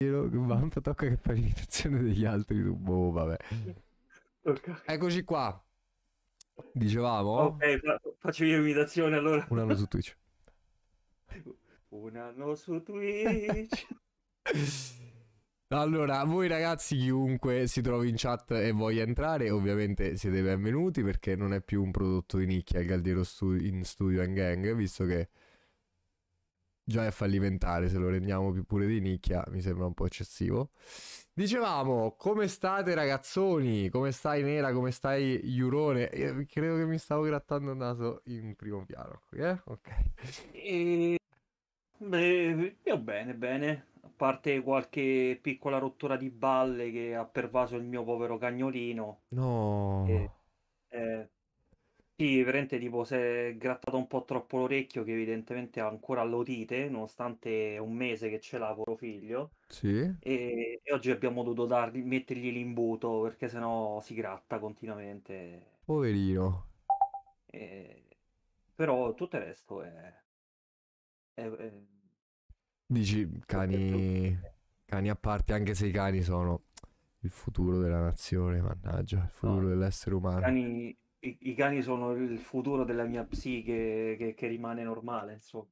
Vamp tocca che fa l'imitazione degli altri. Tu, boh, vabbè. Eccoci qua. Dicevamo. Ok, fa- faccio io imitazione allora. Un anno su Twitch. Un anno su Twitch. Allora, voi ragazzi, chiunque si trovi in chat e voglia entrare, ovviamente siete benvenuti perché non è più un prodotto di nicchia il Galdiero stu- in Studio and Gang, visto che già è fallimentare, se lo rendiamo più pure di nicchia mi sembra un po' eccessivo. Dicevamo, come state ragazzoni? Come stai Nera? Come stai Iurone? Io eh, credo che mi stavo grattando il naso in primo piano, eh? Ok. E... Beh, io bene, bene. A parte qualche piccola rottura di balle che ha pervaso il mio povero cagnolino. No. E... Eh, sì, veramente tipo si è grattato un po' troppo l'orecchio che evidentemente ha ancora l'otite, nonostante un mese che ce l'ha col figlio. Sì. E, e oggi abbiamo dovuto dargli, mettergli l'imbuto perché sennò si gratta continuamente. Poverino. E- però tutto il resto è... è- è- Dici, cani... cani a parte, anche se i cani sono il futuro della nazione, mannaggia, il futuro No. dell'essere umano. cani, i, i, cani sono il futuro della mia psiche che, che rimane normale, insomma.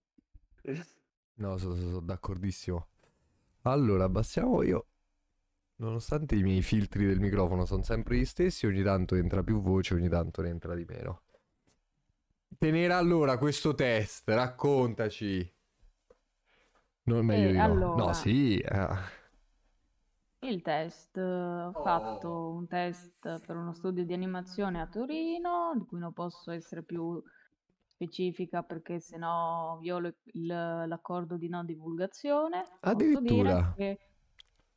No, sono, sono d'accordissimo. Allora, abbassiamo io. Nonostante i miei filtri del microfono sono sempre gli stessi, ogni tanto entra più voce, ogni tanto ne entra di meno. Tenere allora questo test, raccontaci. Non meglio eh, di no. Allora... No, sì. Eh. Il test, ho fatto oh. un test per uno studio di animazione a Torino, di cui non posso essere più specifica perché sennò violo il l'accordo di non divulgazione. Posso dire che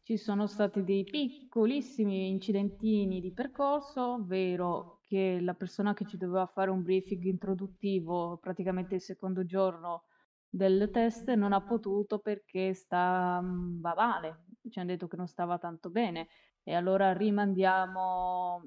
ci sono stati dei piccolissimi incidentini di percorso, ovvero che la persona che ci doveva fare un briefing introduttivo praticamente il secondo giorno del test non ha potuto perché sta, mm, va male, ci hanno detto che non stava tanto bene e allora rimandiamo,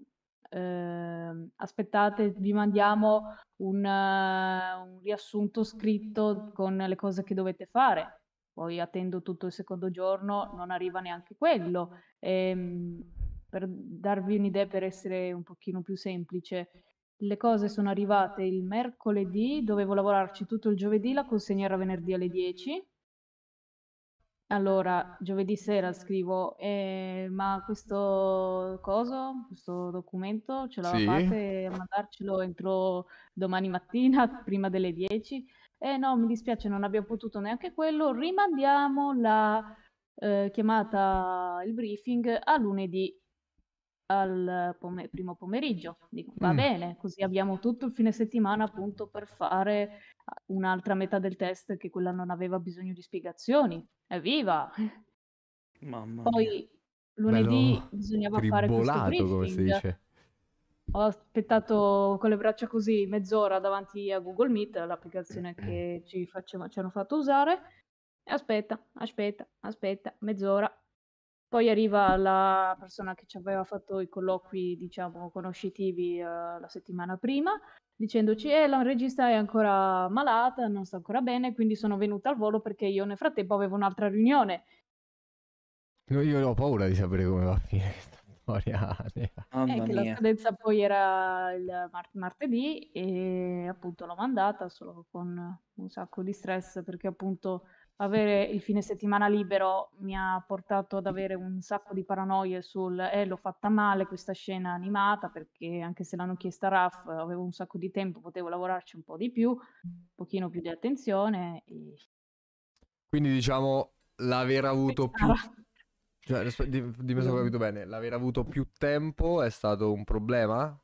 eh, aspettate, vi mandiamo un, uh, un riassunto scritto con le cose che dovete fare. Poi attendo tutto il secondo giorno, non arriva neanche quello. E, ehm, per darvi un'idea, per essere un pochino più semplice, le cose sono arrivate il mercoledì, dovevo lavorarci tutto il giovedì, la consegna era venerdì alle 10 allora, giovedì sera scrivo, eh, ma questo coso, questo documento, ce Sì. l'avevate a mandarcelo entro domani mattina, prima delle 10? Eh no, mi dispiace, non abbiamo potuto neanche quello. Rimandiamo la eh, chiamata, il briefing a lunedì al pom- primo pomeriggio. Dico, va mm. bene, così abbiamo tutto il fine settimana appunto per fare ah, un'altra metà del test che quella non aveva bisogno di spiegazioni. Evviva! Mamma Poi mia. lunedì Bello bisognava fare questo come si dice. Ho aspettato con le braccia così mezz'ora davanti a Google Meet, l'applicazione che ci, faceva, ci hanno fatto usare. Aspetta, aspetta, aspetta, mezz'ora, poi arriva la persona che ci aveva fatto i colloqui, diciamo, conoscitivi eh, la settimana prima, dicendoci mm. eh, la regista è ancora malata, non sta ancora bene, quindi sono venuta al volo perché io nel frattempo avevo un'altra riunione. Io, io ho paura di sapere come va a finire questa storia. Mamma eh, che la scadenza poi era il mart- martedì e appunto l'ho mandata solo con un sacco di stress perché appunto avere il fine settimana libero mi ha portato ad avere un sacco di paranoie sul eh, l'ho fatta male questa scena animata perché anche se l'hanno chiesta Raf avevo un sacco di tempo, potevo lavorarci un po' di più, un pochino più di attenzione. E... Quindi diciamo l'aver avuto ah, più... Cioè, dimmi se ho capito bene, l'aver avuto più tempo è stato un problema?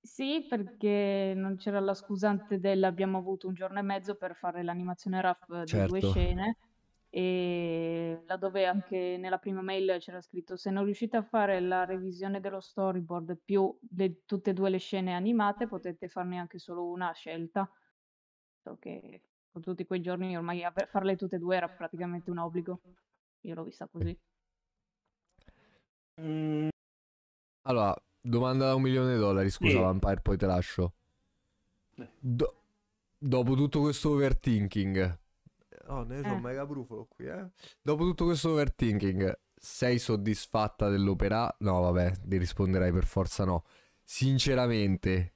Sì, perché non c'era la scusante dell'abbiamo avuto un giorno e mezzo per fare l'animazione RAF di due certo. scene e laddove anche nella prima mail c'era scritto se non riuscite a fare la revisione dello storyboard più le- tutte e due le scene animate potete farne anche solo una scelta. So che con tutti quei giorni ormai a- farle tutte e due era praticamente un obbligo. Io l'ho vista così. Mm, Allora, Domanda da un milione di dollari, scusa sì. Vampire, poi te lascio. Do- dopo tutto questo overthinking... Oh, ne c'ho eh. mega brufolo qui, eh. Dopo tutto questo overthinking, sei soddisfatta dell'opera? No, vabbè, ti risponderai per forza no. Sinceramente,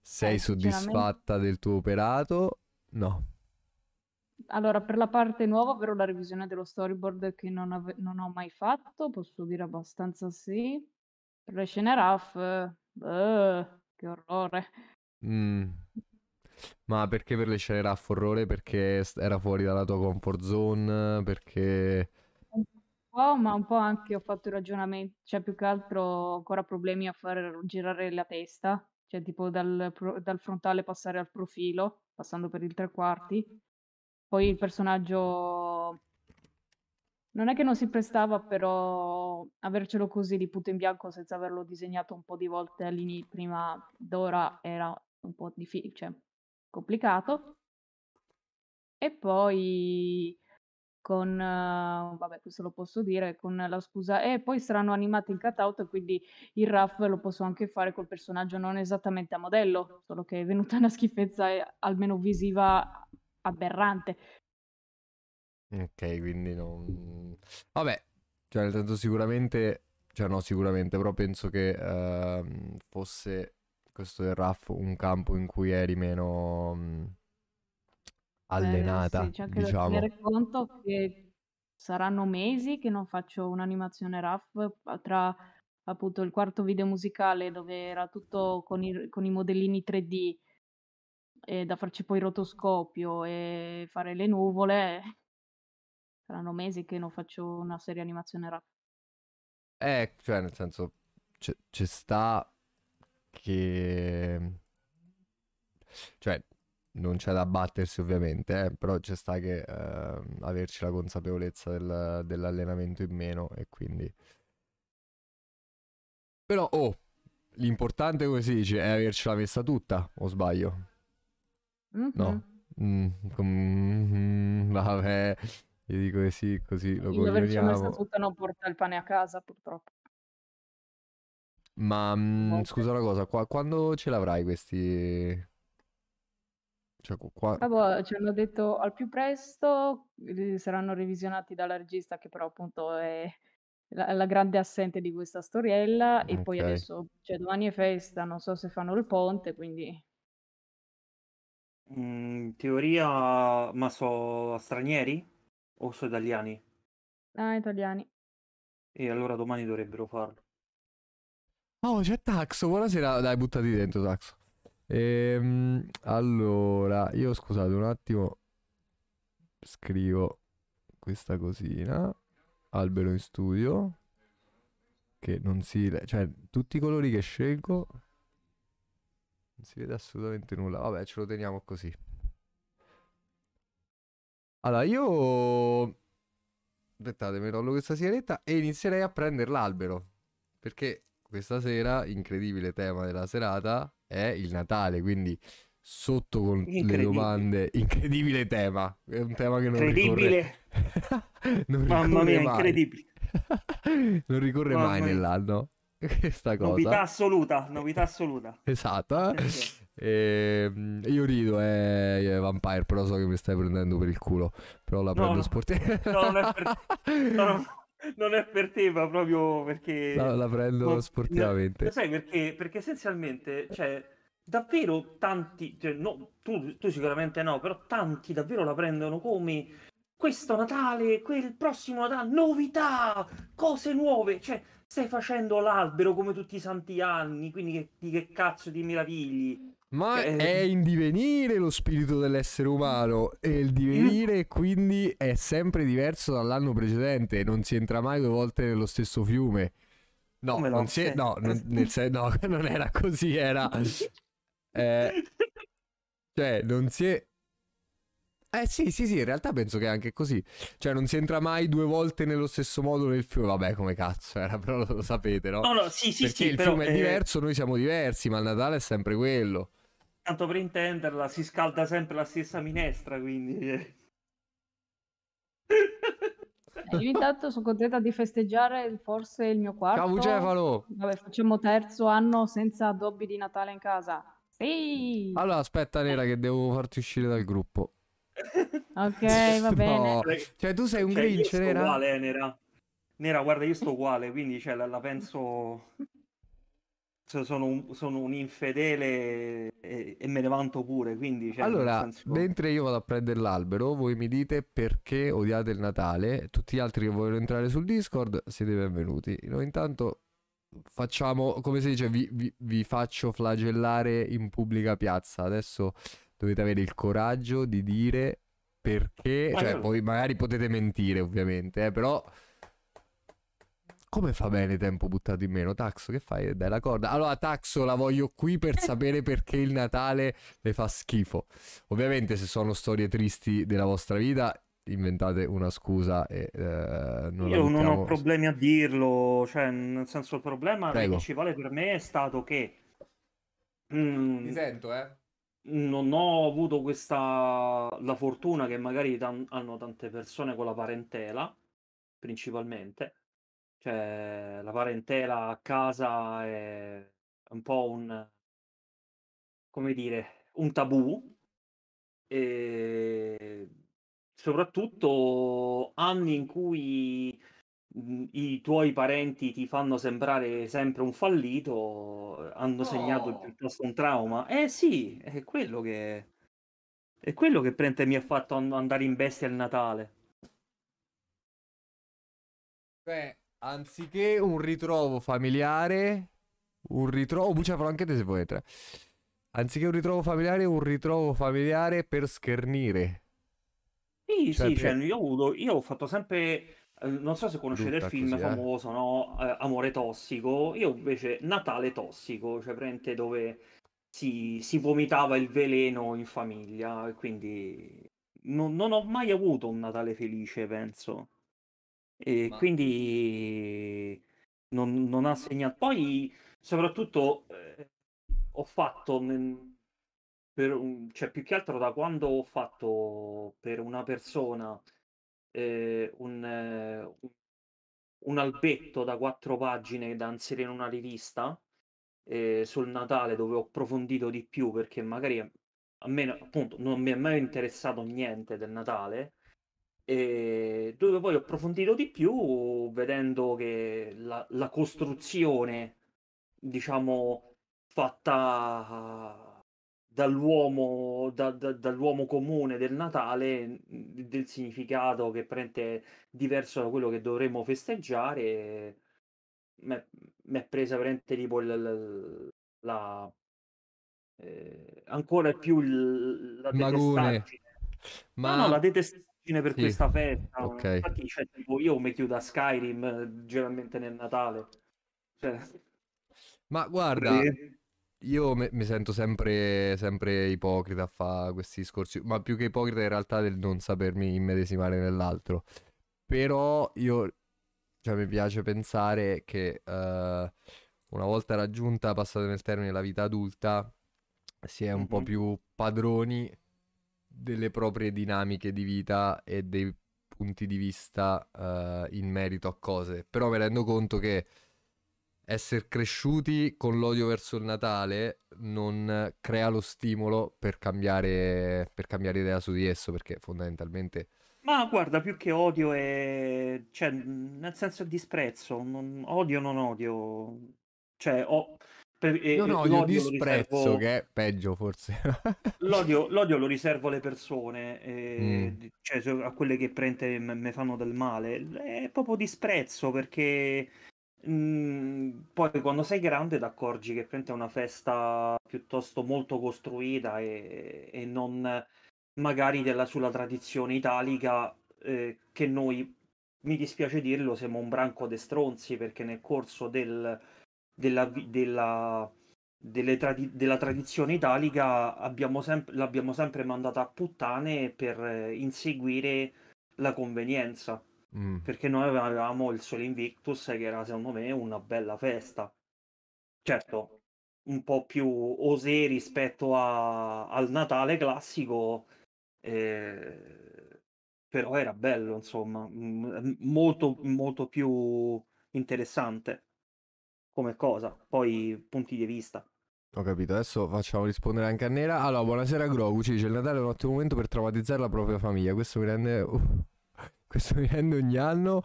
sei eh, soddisfatta del tuo operato? No. Allora, per la parte nuova, ovvero la revisione dello storyboard che non, ave- non ho mai fatto, posso dire abbastanza sì. Per le scene rough, eh, che orrore. Mm. Ma perché per le scene rough orrore? Perché era fuori dalla tua comfort zone? Perché... Un po', ma un po' anche ho fatto il ragionamento, cioè più che altro ho ancora problemi a far girare la testa, cioè tipo dal, dal frontale passare al profilo, passando per il tre quarti. Poi il personaggio non è che non si prestava, però avercelo così di punto in bianco senza averlo disegnato un po' di volte all'inizio, prima d'ora era un po' difficile, cioè, complicato. E poi con, uh, vabbè questo lo posso dire, con la scusa, e eh, poi saranno animati in cutout, quindi il raff lo posso anche fare col personaggio non esattamente a modello, solo che è venuta una schifezza eh, almeno visiva aberrante Ok, quindi non... Vabbè, cioè nel senso sicuramente... Cioè no, sicuramente, però penso che uh, fosse questo del RAF un campo in cui eri meno um, allenata, eh, sì, cioè che diciamo. tenere conto che saranno mesi che non faccio un'animazione RAF tra appunto il quarto video musicale dove era tutto con i, con i modellini 3D eh, da farci poi rotoscopio e fare le nuvole saranno mesi che non faccio una serie animazione rap. Eh, cioè nel senso, ci sta che... Cioè, non c'è da battersi ovviamente, eh, però ci sta che eh, averci la consapevolezza del, dell'allenamento in meno e quindi... Però, oh, l'importante come si dice è avercela messa tutta, o sbaglio? Mm-hmm. No? Mm-hmm, vabbè... Gli dico che sì, così lo Io versione coglioniamo. statuta non porta il pane a casa, purtroppo. Ma mh, mhmm, scusa una cosa, qua- quando ce l'avrai questi... Cioè, qu- qua... Ah, boh, ci hanno detto al più presto, saranno revisionati dalla regista che però appunto è la, la grande assente di questa storiella e poi adesso, cioè domani è festa, non so se fanno il ponte, quindi mhmm, In teoria, ma so stranieri? O sono italiani? Ah, italiani. E allora domani dovrebbero farlo. Oh, c'è Tax. buonasera. Dai, buttati dentro, Tax. Ehm, allora, io scusate un attimo. Scrivo questa cosina. Albero in studio. Che non si... Cioè, tutti i colori che scelgo... Non si vede assolutamente nulla. Vabbè, ce lo teniamo così. Allora, io... Aspettate, mi rollo questa sigaretta e inizierei a prendere l'albero. Perché questa sera, incredibile tema della serata, è il Natale, quindi sotto con le domande. Incredibile tema, è un tema che non incredibile. ricorre. non ricorre Mamma mia, mai. incredibile. non ricorre Mamma mai mia. nell'anno. questa cosa. Novità assoluta, novità assoluta. esatto. E, eh? eh, ehm, io rido, eh, eh, Vampire, però so che mi stai prendendo per il culo. Però la no, prendo no. sportiva. no, non è per te. Non è per te, ma proprio perché... No, la prendo ma... sportivamente. No, sai perché? Perché essenzialmente, cioè, davvero tanti... Cioè, no, tu, tu sicuramente no, però tanti davvero la prendono come questo Natale, quel prossimo Natale, novità, cose nuove. Cioè, stai facendo l'albero come tutti i santi anni, quindi che, di che cazzo ti meravigli? Ma cioè, eh, è in divenire lo spirito dell'essere umano e il divenire mm. quindi è sempre diverso dall'anno precedente, non si entra mai due volte nello stesso fiume. No, non, si è, no, non, nel sen- no, non era così, era... Eh, cioè, non si è... Eh sì, sì, sì, in realtà penso che è anche così. Cioè, non si entra mai due volte nello stesso modo nel fiume. Vabbè, come cazzo era, però lo, lo sapete, no? No, no, sì, sì, Perché sì. il però, fiume è eh... diverso, noi siamo diversi, ma il Natale è sempre quello. Tanto per intenderla, si scalda sempre la stessa minestra, quindi... Eh. Eh, io intanto sono contenta di festeggiare forse il mio quarto. Ciao Bucefalo! Vabbè, facciamo terzo anno senza addobbi di Natale in casa. Sì! Allora, aspetta Nera che devo farti uscire dal gruppo. Ok, va bene. No. Cioè, tu sei un cioè, Grinch, Nera? Uguale, eh, Nera. Nera, guarda, io sto uguale, quindi cioè, la, la, penso... Cioè, sono, un, sono, un, infedele e, e, me ne vanto pure, quindi... Cioè, allora, senso... mentre io vado a prendere l'albero, voi mi dite perché odiate il Natale. Tutti gli altri che vogliono entrare sul Discord, siete benvenuti. Noi intanto facciamo, come si dice, vi, vi, vi faccio flagellare in pubblica piazza. Adesso dovete avere il coraggio di dire perché, cioè Ma poi magari potete mentire ovviamente, eh, però come fa bene tempo buttato in meno? Taxo, che fai? Dai la corda. Allora, Taxo, la voglio qui per sapere perché il Natale le fa schifo. Ovviamente, se sono storie tristi della vostra vita, inventate una scusa e eh, non Io non ho problemi a dirlo, cioè, nel senso, il problema Prego. principale per me è stato che... Mm, Ti sento, eh? non ho avuto questa la fortuna che magari tan- hanno tante persone con la parentela, principalmente. Cioè, la parentela a casa è un po' un come dire, un tabù e soprattutto anni in cui Mhmm, i tuoi parenti ti fanno sembrare sempre un fallito, hanno segnato piuttosto un trauma. Eh sì, è quello che... È quello che Prente mi ha fatto andare in bestia il Natale. Beh, anziché un ritrovo familiare, un ritrovo... Oh, Bucciafalo anche te se vuoi volete. Anziché un ritrovo familiare, un ritrovo familiare per schernire. Sì, cioè, sì, cioè, io, io ho fatto sempre eh, non so se conoscete Tutta il film così, eh. famoso, eh? no? Eh, Amore tossico. Io invece Natale tossico, cioè prende dove si, si, vomitava il veleno in famiglia. Quindi non, non, ho mai avuto un Natale felice, penso. E Ma... quindi non, non, ha segnato. Poi, soprattutto, eh, ho fatto. Per, cioè, più che altro da quando ho fatto per una persona eh, eh, un, un, albetto da quattro pagine da inserire in una rivista eh, sul Natale dove ho approfondito di più perché magari a me appunto non mi è mai interessato niente del Natale e eh, dove poi ho approfondito di più vedendo che la, la costruzione diciamo fatta dall'uomo, da, da, dall'uomo comune del Natale, mm, del significato che prende diverso da quello che dovremmo festeggiare. Mi è presa veramente tipo la, la eh, ancora più il, la Magone. Ma... No, no, la detestazione per sì. questa festa. Okay. Infatti, cioè, tipo, io mi chiudo a Skyrim eh, generalmente nel Natale. Cioè... Ma guarda, sì. Io me- mi sento sempre, sempre ipocrita a fare questi discorsi, ma più che ipocrita in realtà del non sapermi immedesimare nell'altro. Però io, cioè, mi piace pensare che uh, una volta raggiunta, passatemi nel termine, la vita adulta, si è un mm-hmm. po' più padroni delle proprie dinamiche di vita e dei punti di vista uh, in merito a cose. Però mi rendo conto che essere cresciuti con l'odio verso il Natale non crea lo stimolo per cambiare, per cambiare idea su di esso, perché fondamentalmente... Ma guarda, più che odio è... cioè, nel senso disprezzo, non... odio non odio, cioè ho... Per... Io no, odio disprezzo, riservo... che è peggio forse. l'odio, l'odio, lo riservo alle persone, e... mm. cioè a quelle che prende mi fanno del male, è proprio disprezzo perché Mhmm, poi quando sei grande ti accorgi che è una festa piuttosto molto costruita e, e non magari della, sulla tradizione italica eh, che noi, mi dispiace dirlo, siamo un branco de stronzi perché nel corso del, della, della, tradi- della, tradizione italica abbiamo sem- l'abbiamo sempre mandata a puttane per inseguire la convenienza Mm. Perché noi avevamo il Sole Invictus che era secondo me una bella festa. Certo, un po' più osé rispetto a, al Natale classico, eh, però era bello, insomma, mm, m- molto, molto più interessante come cosa. Poi punti di vista. Ho capito, adesso facciamo rispondere anche a Nera. Allora, buonasera Grogu, ci dice il Natale è un ottimo momento per traumatizzare la propria famiglia. Questo mi rende uh, questo mi rende ogni anno,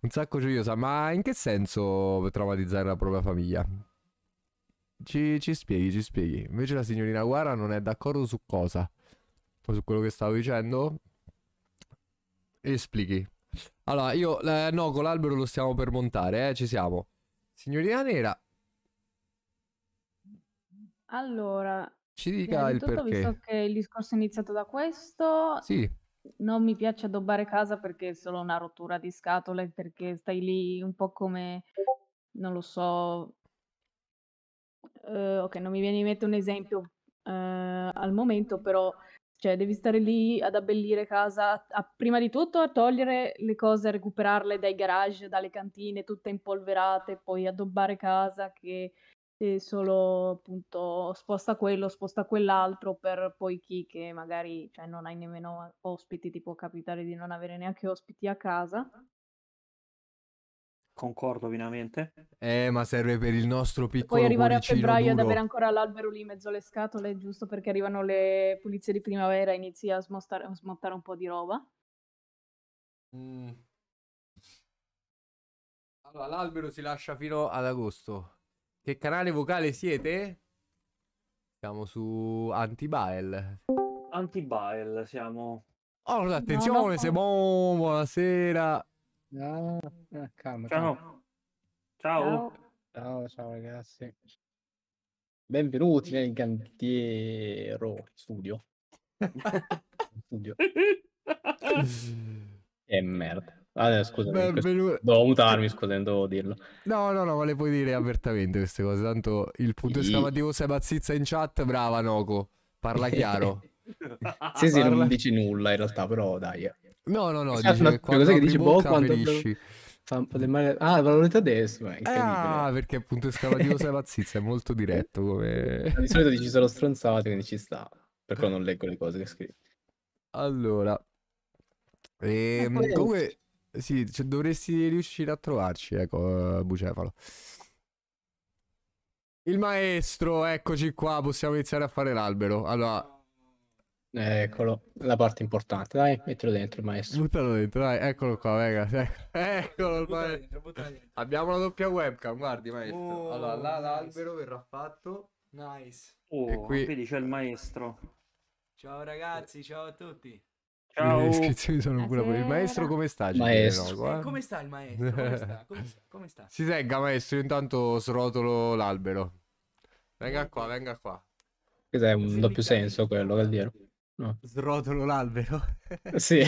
un sacco gioiosa, ma in che senso traumatizzare la propria famiglia? Ci, ci spieghi, ci spieghi. Invece la signorina Guara non è d'accordo su cosa? O su quello che stavo dicendo? Esplichi. Allora, io, eh, no, con l'albero lo stiamo per montare, eh, ci siamo. Signorina Nera. Allora, ci dica il perché. visto che il discorso è iniziato da questo. Sì non mi piace addobbare casa perché è solo una rottura di scatole, perché stai lì un po' come, non lo so, uh, ok, non mi viene in mente un esempio uh, al momento, però cioè, devi stare lì ad abbellire casa, a, prima di tutto a togliere le cose, a recuperarle dai garage, dalle cantine, tutte impolverate, poi addobbare casa che e solo appunto sposta quello, sposta quell'altro per poi chi che magari cioè, non hai nemmeno ospiti, ti può capitare di non avere neanche ospiti a casa. Concordo pienamente. Eh, ma serve per il nostro piccolo. Puoi arrivare a febbraio duro. ad avere ancora l'albero lì in mezzo alle scatole, giusto perché arrivano le pulizie di primavera e inizi a, smontare un po' di roba. Mm. Allora, l'albero si lascia fino ad agosto che canale vocale siete? Siamo su Antibael. Antibael siamo. Allora, oh, attenzione, no, no. siamo... Buonasera. No. Ah, calma, ciao. Ciao. ciao. Ciao, ciao ragazzi. Benvenuti nel Gantiero Studio. studio. che merda. Ah, eh, scusami, Benvenu... devo mutarmi, scusami, devo dirlo. No, no, no, volevo dire apertamente queste cose. Tanto il punto esclamativo sei pazzizza in chat, brava Noco, parla chiaro. sì, sì, parla... non dici nulla in realtà, però dai. Eh. No, no, no, dice, cosa che dici boh, quanto ferisci. Fa un po' del male. Ah, valorità adesso. Eh, ah, perché appunto esclamativo sei pazzizza, è molto diretto come... Di solito dici solo stronzate, quindi ci sta. Perché non leggo le cose che scrivi. Allora, eh, ehm, comunque sì, cioè, dovresti riuscire a trovarci, ecco, eh, Bucefalo. Il maestro, eccoci qua, possiamo iniziare a fare l'albero. Allora... Eccolo, la parte importante, dai, mettilo dentro il maestro. Buttalo dentro, dai, eccolo qua, ragazzi. Eccolo il maestro. Dentro, dentro. Abbiamo la doppia webcam, guardi maestro. Oh, allora, là l'albero verrà fatto. Nice. Oh, e qui... quindi c'è il maestro. Ciao ragazzi, ciao a tutti. Ciao. Le iscrizioni sono pure per il maestro. Come sta? Maestro. come sta il maestro? Come sta? Come sta? Come sta? si segga, maestro. Intanto srotolo l'albero. Venga qua, venga qua. Cos'è un doppio senso quello, Caldiero? No. Srotolo l'albero. Sì.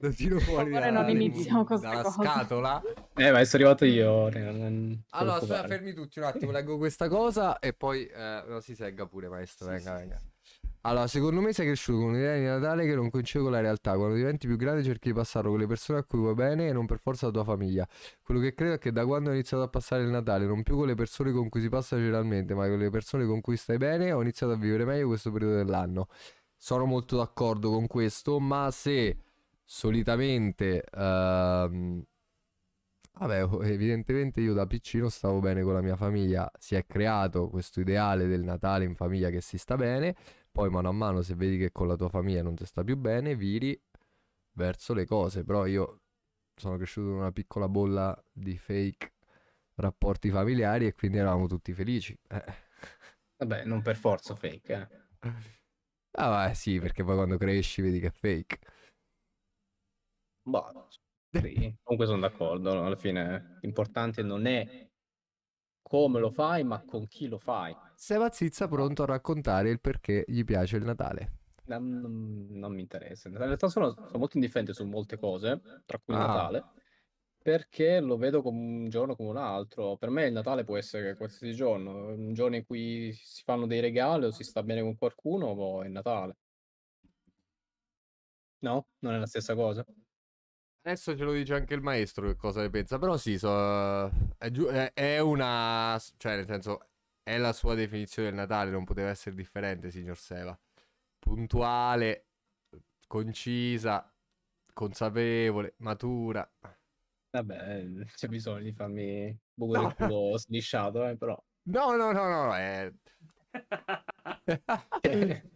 Lo tiro fuori. Ora non iniziamo con dalla scatola. Eh, ma sono arrivato io. allora, aspetta, fermi tutti un attimo. Leggo questa cosa e poi eh, si segga pure, maestro. Sì, venga, sì, venga. Sì. Allora, secondo me sei cresciuto con un'idea di Natale che non coincide con la realtà. Quando diventi più grande cerchi di passarlo con le persone a cui vuoi bene e non per forza la tua famiglia. Quello che credo è che da quando ho iniziato a passare il Natale, non più con le persone con cui si passa generalmente, ma con le persone con cui stai bene, ho iniziato a vivere meglio questo periodo dell'anno. Sono molto d'accordo con questo, ma se solitamente... Ehm... Vabbè, oh, evidentemente io da piccino stavo bene con la mia famiglia, si è creato questo ideale del Natale in famiglia che si sta bene, poi mano a mano se vedi che con la tua famiglia non ti sta più bene, viri verso le cose. Però io sono cresciuto in una piccola bolla di fake rapporti familiari e quindi eravamo tutti felici. Eh. Vabbè, non per forza fake, eh. Ah, vai, sì, perché poi quando cresci vedi che è fake. Boh, sì, comunque sono d'accordo, alla fine l'importante non è come lo fai, ma con chi lo fai. Seba Zizza pronto a raccontare il perché gli piace il Natale. Non, non, non mi interessa. In realtà sono, sono molto indifferente su molte cose, tra cui il ah. Natale, perché lo vedo come un giorno come un altro. Per me il Natale può essere qualsiasi giorno, un giorno in cui si fanno dei regali o si sta bene con qualcuno, boh, è Natale. No? Non è la stessa cosa? Adesso ce lo dice anche il maestro che cosa ne pensa, però sì, so, è, giu- è, una... cioè nel senso, è la sua definizione del Natale, non poteva essere differente, signor Seva. Puntuale, concisa, consapevole, matura. Vabbè, eh, c'è bisogno di farmi buco no. del culo slisciato, eh, però... No, no, no, no, è...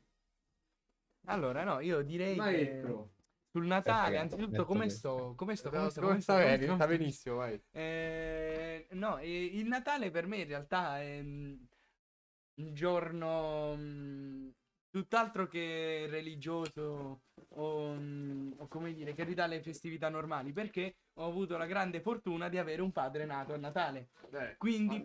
allora, no, io direi maestro. che... Sul Natale, Perfetto, anzitutto, come sto? Come sto? Come sto? Come sto? Come sto? Sta benissimo, vai. Eh, no, eh, il Natale per me in realtà è mm, un giorno mm, tutt'altro che religioso o, mm, o, come dire, che ridà le festività normali, perché ho avuto la grande fortuna di avere un padre nato a Natale. Beh, quindi,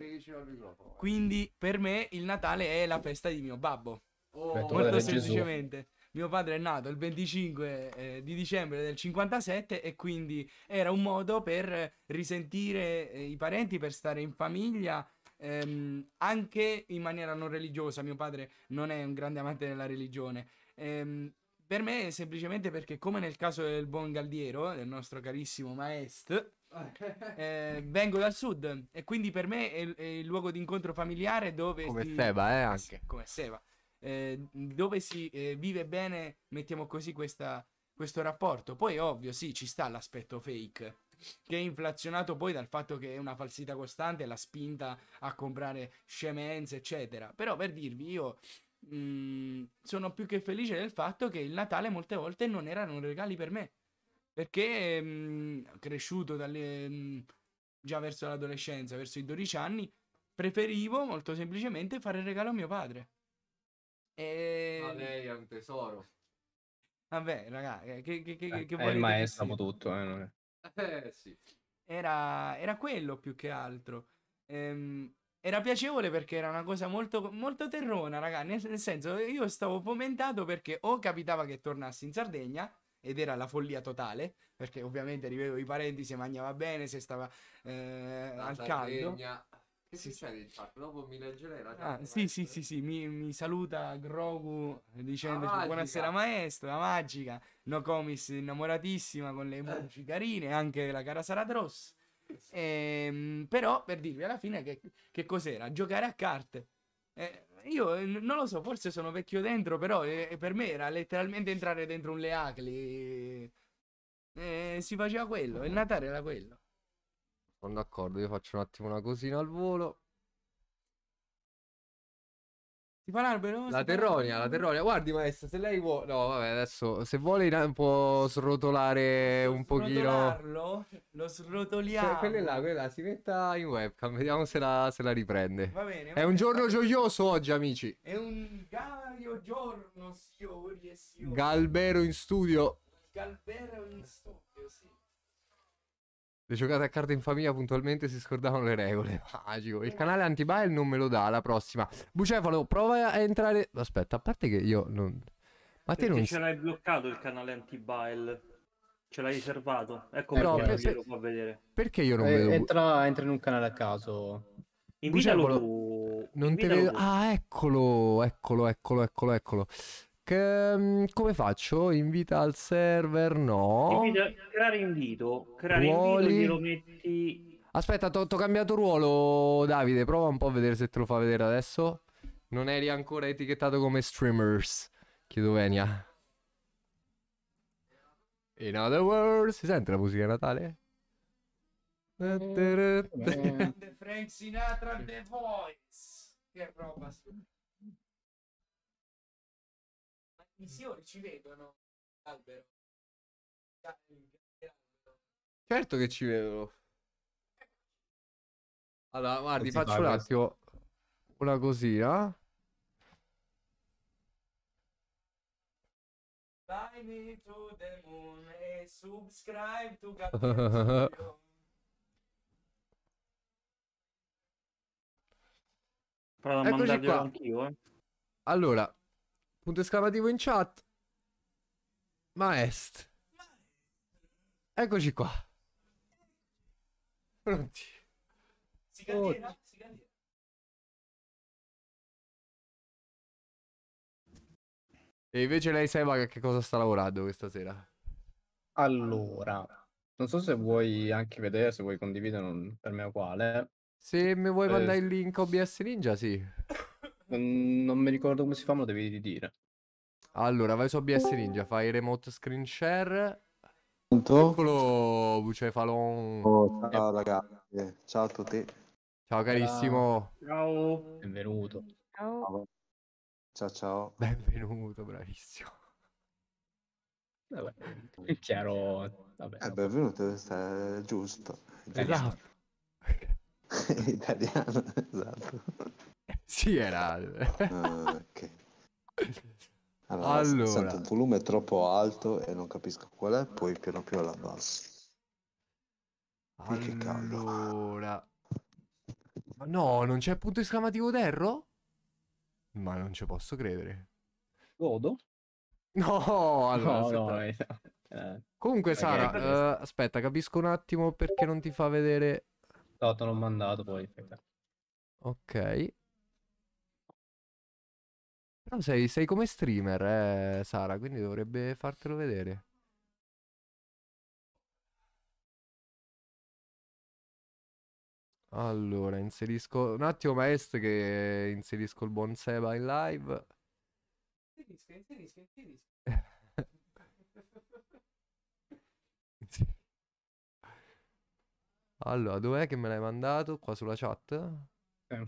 quindi per me il Natale è la festa di mio babbo. Oh, molto semplicemente mio padre è nato il 25 eh, di dicembre del 57 e quindi era un modo per risentire eh, i parenti, per stare in famiglia. Ehm, anche in maniera non religiosa, mio padre non è un grande amante della religione. Ehm, per me è semplicemente perché, come nel caso del buon Galdiero, del nostro carissimo maestro, eh, vengo dal sud e quindi per me è, è il luogo di incontro familiare dove. Come si... Seba, eh, eh anche. Come Seba. Eh, dove si eh, vive bene, mettiamo così questa, questo rapporto. Poi ovvio, sì, ci sta l'aspetto fake, che è inflazionato poi dal fatto che è una falsità costante, la spinta a comprare scemenze, eccetera. Però per dirvi, io mh, mm, sono più che felice del fatto che il Natale molte volte non erano regali per me. Perché mh, mm, cresciuto dalle, mh, mm, già verso l'adolescenza, verso i 12 anni, preferivo molto semplicemente fare il regalo a mio padre. E... Ma lei è un tesoro. Vabbè, raga, che, eh, che, che, che eh, eh volete? il maestro tutto, eh, eh sì. Era, era, quello più che altro. Ehm, era piacevole perché era una cosa molto, molto terrona, raga. Nel, nel, senso, io stavo fomentato perché o capitava che tornassi in Sardegna ed era la follia totale, perché ovviamente rivedo i parenti, se mangiava bene, se stava eh, al Sardegna. caldo sì. succede in chat? Dopo mi leggerai la chat. Ah, sì, sì, sì, sì, mi, mi saluta Grogu dicendo buonasera maestro, la magica, no comis innamoratissima con le voci eh. carine, anche la cara Sara Ehm, però per dirvi alla fine che, che cos'era? Giocare a carte. Eh, io non lo so, forse sono vecchio dentro, però eh, eh, per me era letteralmente entrare dentro un Leacli. Eh, si faceva quello, il Natale era quello. Sono d'accordo, io faccio un attimo una cosina al volo. Si fa l'albero? La terronia, la terronia. Guardi, maestro, se lei vuole... No, vabbè, adesso... Se vuole può po' srotolare un pochino... Lo srotoliamo. Cioè, quella là, quella si metta in webcam. Vediamo se la, se la riprende. Va bene. È un giorno gioioso oggi, amici. È un gaio giorno, signori e signori. Galbero in studio. Galbero in studio. Le giocate a carte in famiglia puntualmente si scordavano le regole. Magico. Il canale anti-bail non me lo dà. La prossima. Bucefalo, prova a entrare. Aspetta, a parte che io non. Ma perché non. ce l'hai bloccato il canale anti-bail. Ce l'hai riservato. Ecco eh, perché no, per... lo vedere. Perché io non eh, vedo. Entra, entra in un canale a caso. Invitalo Bucefalo, tu. Non Invitalo te vedo. Ah, eccolo, eccolo, eccolo, eccolo, eccolo. Che, ehm, come faccio? Invita al server? No. Invita, creare invito. Creare Ruoli. invito lo metti... Aspetta, ti ho cambiato ruolo, Davide. Prova un po' a vedere se te lo fa vedere adesso. Non eri ancora etichettato come streamers. Chiedo venia. In other words, si sente la musica di Natale? Eh, Frank Sinatra The Voice. Che roba visione ci vedono l'albero. Certo che ci vedono. Allora, guardi, faccio un attimo una cosina. Fly me to the moon e subscribe to Gabriel Provo a mandarglielo anch'io. eh. Allora, Punto esclamativo in chat. Maest. Eccoci qua. Pronti. Si candiera? E invece lei sa a che cosa sta lavorando questa sera? Allora, non so se vuoi anche vedere, se vuoi condividere, non, per me quale. Se mi vuoi eh. mandare il link OBS Ninja, sì. Non, mi ricordo come si fa, ma lo devi dire. Allora, vai su OBS Ninja, fai remote screen share. Pronto? Eccolo, Bucefalon. Oh, ciao eh. ragazzi, ciao a tutti. Ciao carissimo. Ciao. Benvenuto. Ciao. Ciao ciao. Benvenuto, bravissimo. Vabbè, è chiaro. Vabbè, eh, benvenuto, è giusto. Esatto. Italiano. Italiano, esatto. Sì, era... ah, ok. Allora, allora. Sento, il volume è troppo alto e non capisco qual è, poi piano piano la basso. Allora... Ma no, non c'è punto esclamativo d'erro? Ma non ci posso credere. Godo? No, allora... No, no, eh, eh. Comunque okay, Sara, eh, aspetta, capisco un attimo perché non ti fa vedere... No, te l'ho mandato poi. Ok. Però sei, sei come streamer, eh, Sara, quindi dovrebbe fartelo vedere. Allora, inserisco un attimo, maestro, che inserisco il buon Seba in live. Inserisco, inserisco, inserisco. allora, dov'è che me l'hai mandato? Qua sulla chat? Eh.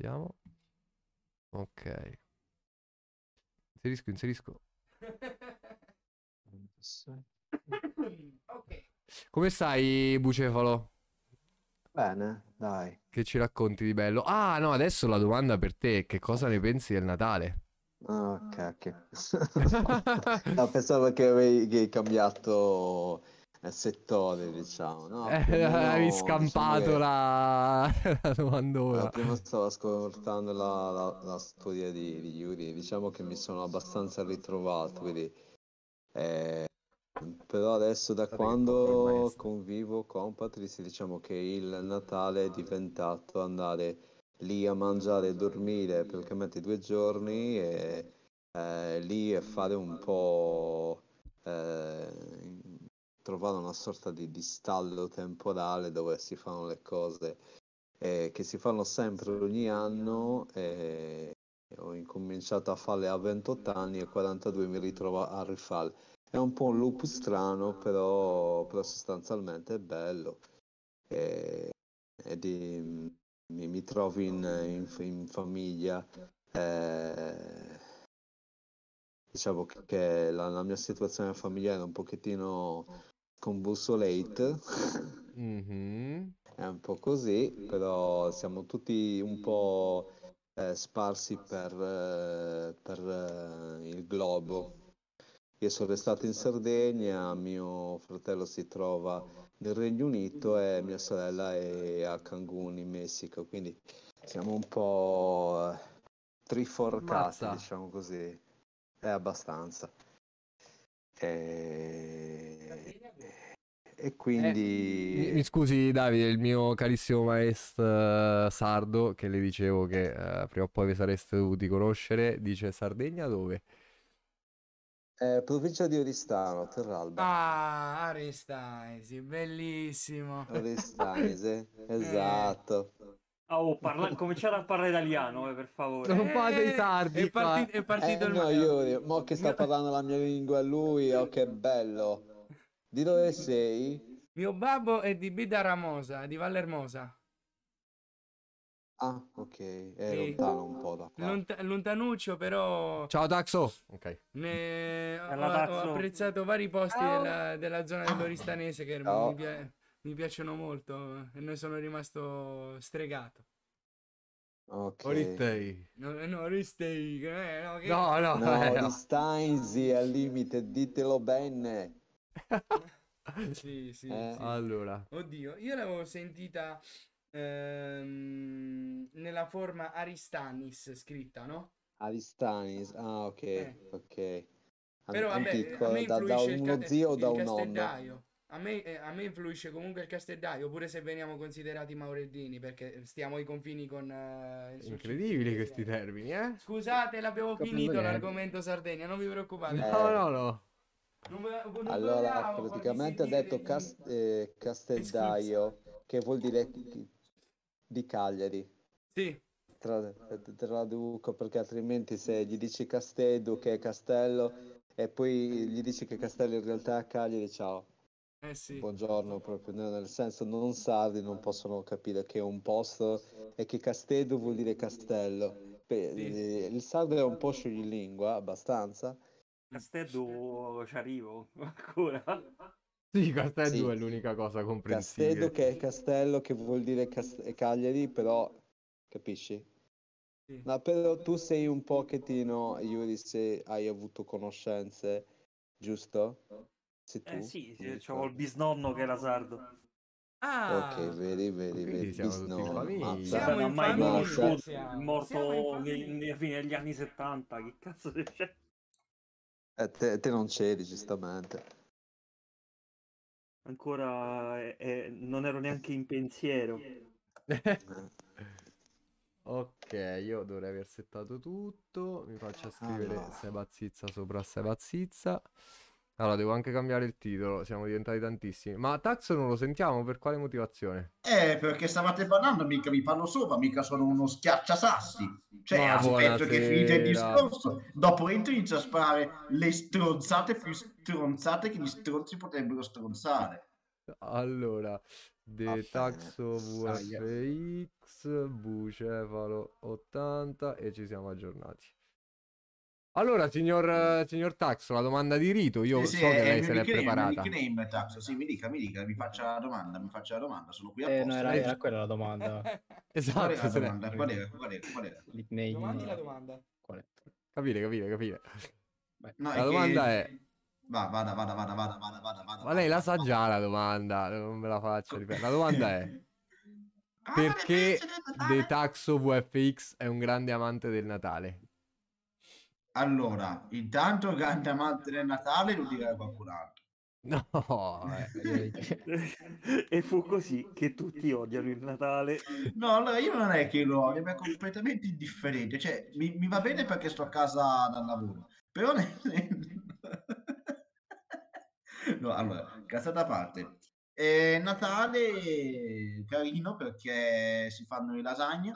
Vediamo. Ok. Inserisco, inserisco. okay. Come stai, Bucefalo? Bene, dai. Che ci racconti di bello? Ah, no, adesso la domanda per te che cosa ne pensi del Natale? Oh, cacchio. no, pensavo che avevi cambiato nel settore, diciamo. No? Eh, scampato la... la domandona. Eh, prima stavo ascoltando la, la, la storia di, di Yuri, diciamo che mi sono abbastanza ritrovato, quindi... Eh, però adesso da quando convivo con Patrice diciamo che il Natale è diventato andare lì a mangiare e dormire praticamente due giorni e eh, lì a fare un po' eh, trovato una sorta di distallo temporale dove si fanno le cose eh, che si fanno sempre ogni anno eh, ho incominciato a farle a 28 anni e a 42 mi ritrovo a rifarle è un po' un loop strano però, però sostanzialmente è bello eh, e di, mi, mi, trovo in, in, in famiglia eh, diciamo che la, la, mia situazione familiare è un pochettino con Bussolate. Mm-hmm. È un po' così, però siamo tutti un po' eh, sparsi per, eh, per eh, il globo. Io sono restato in Sardegna, mio fratello si trova nel Regno Unito e mia sorella è a Cancun in Messico, quindi siamo un po' eh, triforcati, diciamo così. È abbastanza. E e quindi... Eh, mi, mi, scusi Davide, il mio carissimo maestro eh, sardo che le dicevo che uh, prima o poi vi sareste dovuti conoscere, dice Sardegna dove? Eh, provincia di Oristano, Terralba. Ah, Aristaisi, bellissimo. Aristaisi, eh. esatto. Oh, parla... cominciate a parlare italiano, eh, per favore. Non fate i tardi. È, parti... è partito eh, il no, io, mo che sta parlando la mia lingua lui, oh che bello. Di dove sei? Mio babbo è di Bida Ramosa, di Vallermosa. Ah, ok. È e... lontano un po' da qua. Lont- lontanuccio, però... Ciao, Daxo. Ok. Ne... Ho, ho, apprezzato vari posti della, della, zona dell'Oristanese che mi, pi- mi, piacciono molto eh, e ne sono rimasto stregato. Ok. Oristei. No, no, Oristei. Eh, no, che... no, no. No, eh, no. Oristanesi al limite, ditelo bene. sì, sì, eh, sì, Allora. Oddio, io l'avevo sentita ehm, nella forma Aristanis scritta, no? Aristanis, ah ok, eh. ok. Però vabbè, piccolo, a me da, da uno zio o da un nonno. A me, eh, a me, influisce comunque il Castellaio, pure se veniamo considerati maureldini, perché stiamo ai confini con... Eh, Incredibili questi termini, eh? Scusate, l'abbiamo Come finito l'argomento Sardegna, non vi preoccupate. No, no, no allora, praticamente ha detto cast- eh, Casteldaio, che vuol dire di Cagliari. Sì. Tra- traduco perché altrimenti se gli dici Castedo che è Castello e poi gli dici che Castello in realtà è Cagliari, ciao. Eh sì. Buongiorno, proprio nel senso non sardi non possono capire che un posto e che Castedo vuol dire castello. Beh, sì. Eh, il sardo è un po' scioglilingua, abbastanza, Castello ci arrivo ancora. Sì, Castello sì. è l'unica cosa comprensibile. Castello che è Castello che vuol dire Cast- Cagliari, però capisci? Sì. No, però tu sei un pochettino, Yuri, se hai avuto conoscenze, giusto? Se eh, tu, eh sì, ho il bisnonno che era sardo. Ah, ok, vedi, vedi, vedi. Siamo tutti in siamo in mai conosciuto, morto alla fine degli anni 70, che cazzo c'è? Eh, te, te, non c'eri, giustamente. Ancora eh, eh, non ero neanche in pensiero. ok, io dovrei aver settato tutto. Mi faccio ah, scrivere ah, no. Sebazzizza sopra Sebazzizza. pazzizza. Allora, devo anche cambiare il titolo, siamo diventati tantissimi. Ma Tax non lo sentiamo, per quale motivazione? Eh, perché stavate parlando, mica mi parlo sopra, mica sono uno schiacciasassi. Cioè, Ma aspetto che finite il discorso, dopo inizio a sparare le stronzate più stronzate che gli stronzi potrebbero stronzare. Allora, The Taxo VFX, Bucefalo 80 e ci siamo aggiornati. Allora, signor, signor Taxo, la domanda di rito, io sì, so sì, che lei se l'è preparata. Il nickname Taxo, sì, mi dica, mi dica, mi faccia la domanda, mi faccia la domanda, sono qui apposta. Eh, no, era, era quella la domanda. esatto. Qual era la domanda? Qual era? Qual era? Qual era? Nickname. Domandi la domanda. Qual è? Capire, capire, capire. Beh, no, la è domanda che... è... Va, vada, vada, vada, vada, vada, vada, vada. Ma lei la sa già la domanda, non me la faccio ripetere. La domanda è... Ah, perché The Taxo VFX è un grande amante del Natale? Allora, intanto canta amante del Natale lo dirà qualcun altro. No, eh, e fu così che tutti odiano il Natale. No, allora io non è che lo odio, è completamente indifferente. Cioè, mi, mi, va bene perché sto a casa dal lavoro, però. no, allora, casa da parte. Eh, Natale carino perché si fanno le lasagne.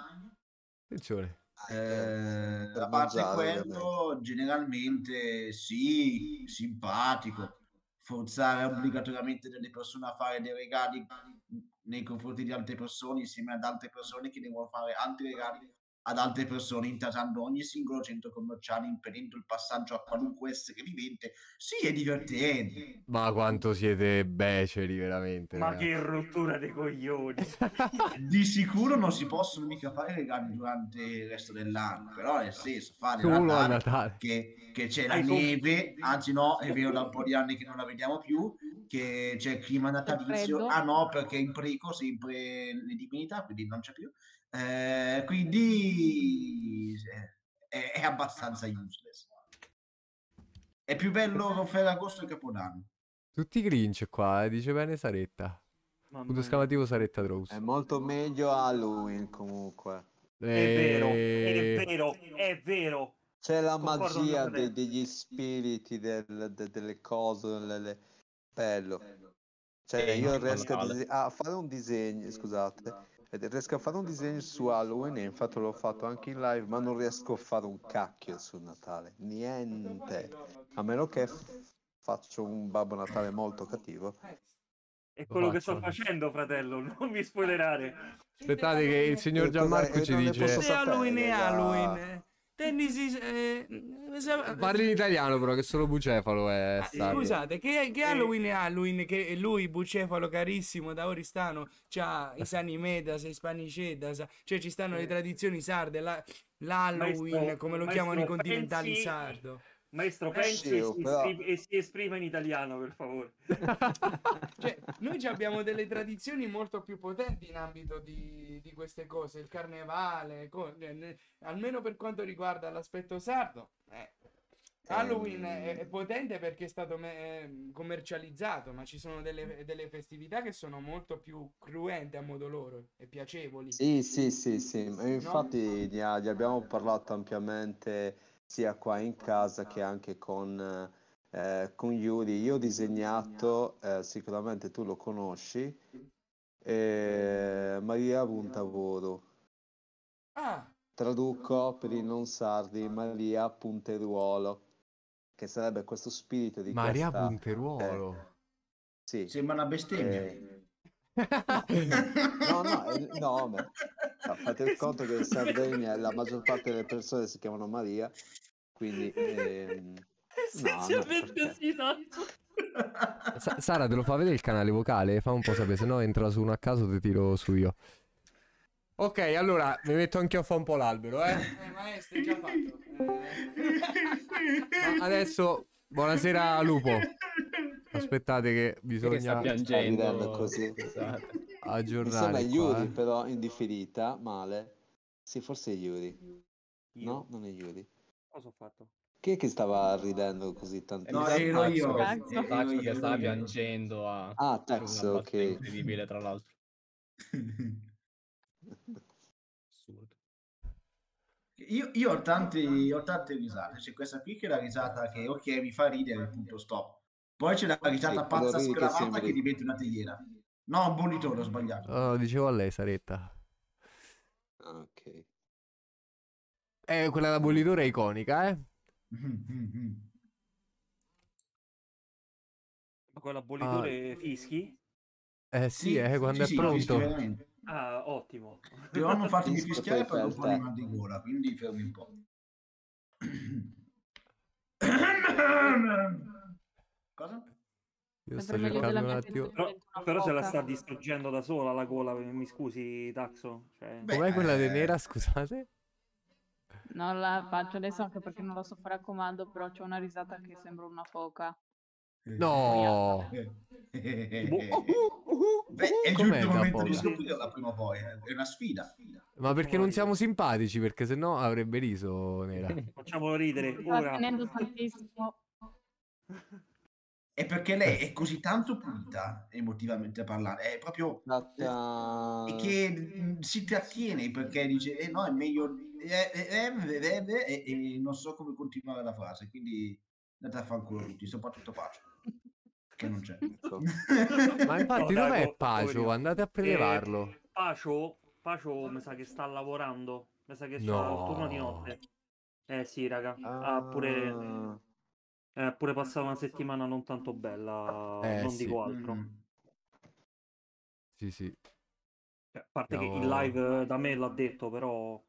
Attenzione eh, a parte quello, ovviamente. generalmente sì, simpatico. Forzare obbligatoriamente delle persone a fare dei regali nei confronti di altre persone insieme ad altre persone che devono fare altri regali ad altre persone, intasando ogni singolo centro commerciale, impedendo il passaggio a qualunque essere vivente. Sì, è divertente. Ma quanto siete beceri, veramente. Ma ragazzi. che rottura dei coglioni. Di sicuro non si possono mica fare regali durante il resto dell'anno, però nel senso, fare Solo Natale, Natale. Che, che c'è la neve, anzi no, è vero da un po' di anni che non la vediamo più, che c'è il clima natalizio. Ah no, perché in Preco sempre le divinità, quindi non c'è più. Eh, quindi è, è, abbastanza useless. È più bello con Ferragosto e Capodanno. Tutti cringe qua, eh, dice bene Saretta. Mamma Punto esclamativo Saretta Drows. È molto meglio Halloween comunque. Eh, è vero, è vero, è vero. C'è la Concordo magia de- degli spiriti, del, de- delle cose, delle... bello. Cioè, eh, io riesco a, dis- a fare un disegno, scusate riesco a fare un disegno su Halloween, infatti l'ho fatto anche in live, ma non riesco a fare un cacchio su Natale, niente. A meno che faccio un Babbo Natale molto cattivo. È quello che sto facendo, fratello, non mi spoilerare. Aspettate che il signor ecco, Gianmarco eh, ci dice... Non Sapere, Halloween è Halloween. Eh. Tennis eh, Parli in italiano però che solo Bucefalo è eh, ah, stato. Scusate, che, che eh. Halloween è Halloween? Che lui, Bucefalo carissimo da Oristano, c'ha i eh. sani medas i Spanicedas, cioè ci stanno le tradizioni sarde, la, l'Halloween come lo chiamano i continentali sardo. Maestro, eh pensi e, però... e, si esprime in italiano, per favore. cioè, noi abbiamo delle tradizioni molto più potenti in ambito di, di queste cose, il carnevale, co- ne, almeno per quanto riguarda l'aspetto sardo. Eh. Halloween è, è, potente perché è stato me- eh, commercializzato, ma ci sono delle, delle, festività che sono molto più cruente a modo loro e piacevoli. Sì, sì, sì, sì. infatti no? ne, abbiamo parlato ampiamente sia qua in casa che anche con, eh, con Yuri. Io ho disegnato, eh, sicuramente tu lo conosci, eh, Maria Puntavoro. Ah. Traduco per i non sardi Maria Punteruolo, che sarebbe questo spirito di Maria questa, Punteruolo. Eh, sì. Sembra una bestemmia. Eh. no, no, no, ma No, fate conto che in Sardegna la maggior parte delle persone si chiamano Maria, quindi... Ehm... Essenzialmente no, no, sì, no. Sara, te lo fa vedere il canale vocale? Fa un po' sapere, se no entra su uno a caso te tiro su io. Ok, allora mi metto anch'io a fa un po' l'albero, eh? eh maestro, già fatto. Eh. adesso, buonasera Lupo. Aspettate che bisogna... piangere così. Esatto. Aggiornare. Mi Yuri eh. però in differita, male. Sì, forse è Yuri. Io. No, non è Yuri. Cosa ho fatto? Chi è che stava ridendo così tanto? No, eh, ero io. Taxo che stava piangendo a... Ah, Taxo, ok. Incredibile, tra l'altro. Assurdo. Io, io ho, tanti, ho, tante risate, c'è questa qui che è la risata che ok mi fa ridere, punto stop. Poi c'è la risata sì, pazza scravata che, che diventa una teiera. No, un bollitore, ho sbagliato. Oh, dicevo a lei, Saretta. Ok. Eh, quella da bollitore è iconica, eh? quella bollitore ah. fischi? Eh sì, sì eh, quando sì, è pronto. Fischi, ah, ottimo. Però non fatemi fischiare per un po' di mal di gola, quindi fermi un po'. Cosa? Io sto cercando un attimo. Però, però se la sta distruggendo da sola la gola, mi scusi, Taxo. Cioè... Com'è quella di eh. nera, scusate? Non la faccio adesso anche perché non la so fare a comando, però c'è una risata che sembra una foca. No! Boh. Uhuh, uhuh, Beh, uhuh. è giusto il momento di scoprirla prima o poi, è una sfida. sfida. Ma perché non siamo simpatici? Perché sennò avrebbe riso Nera. Facciamolo ridere. Ora. Sta tenendo tantissimo. è perché lei eh. è così tanto pulita emotivamente a parlare, è proprio Nata... eh, che mhmm, si trattiene perché dice eh no, è meglio eh eh, eh, eh, e non so come continuare la frase, quindi andate a fanculo tutti, soprattutto Pacio che non c'è. Esatto. Ma infatti dov'è no, Pacio? Andate a prelevarlo. Pacio, Pacio mi sa che sta lavorando, mi sa che no. sta al turno di notte. Eh sì, raga, ah. ha pure ah è eh, pure passata una settimana non tanto bella, eh, non sì. dico altro. Mm. Sì, sì. Cioè, a parte no. che il live eh, da me l'ha detto, però...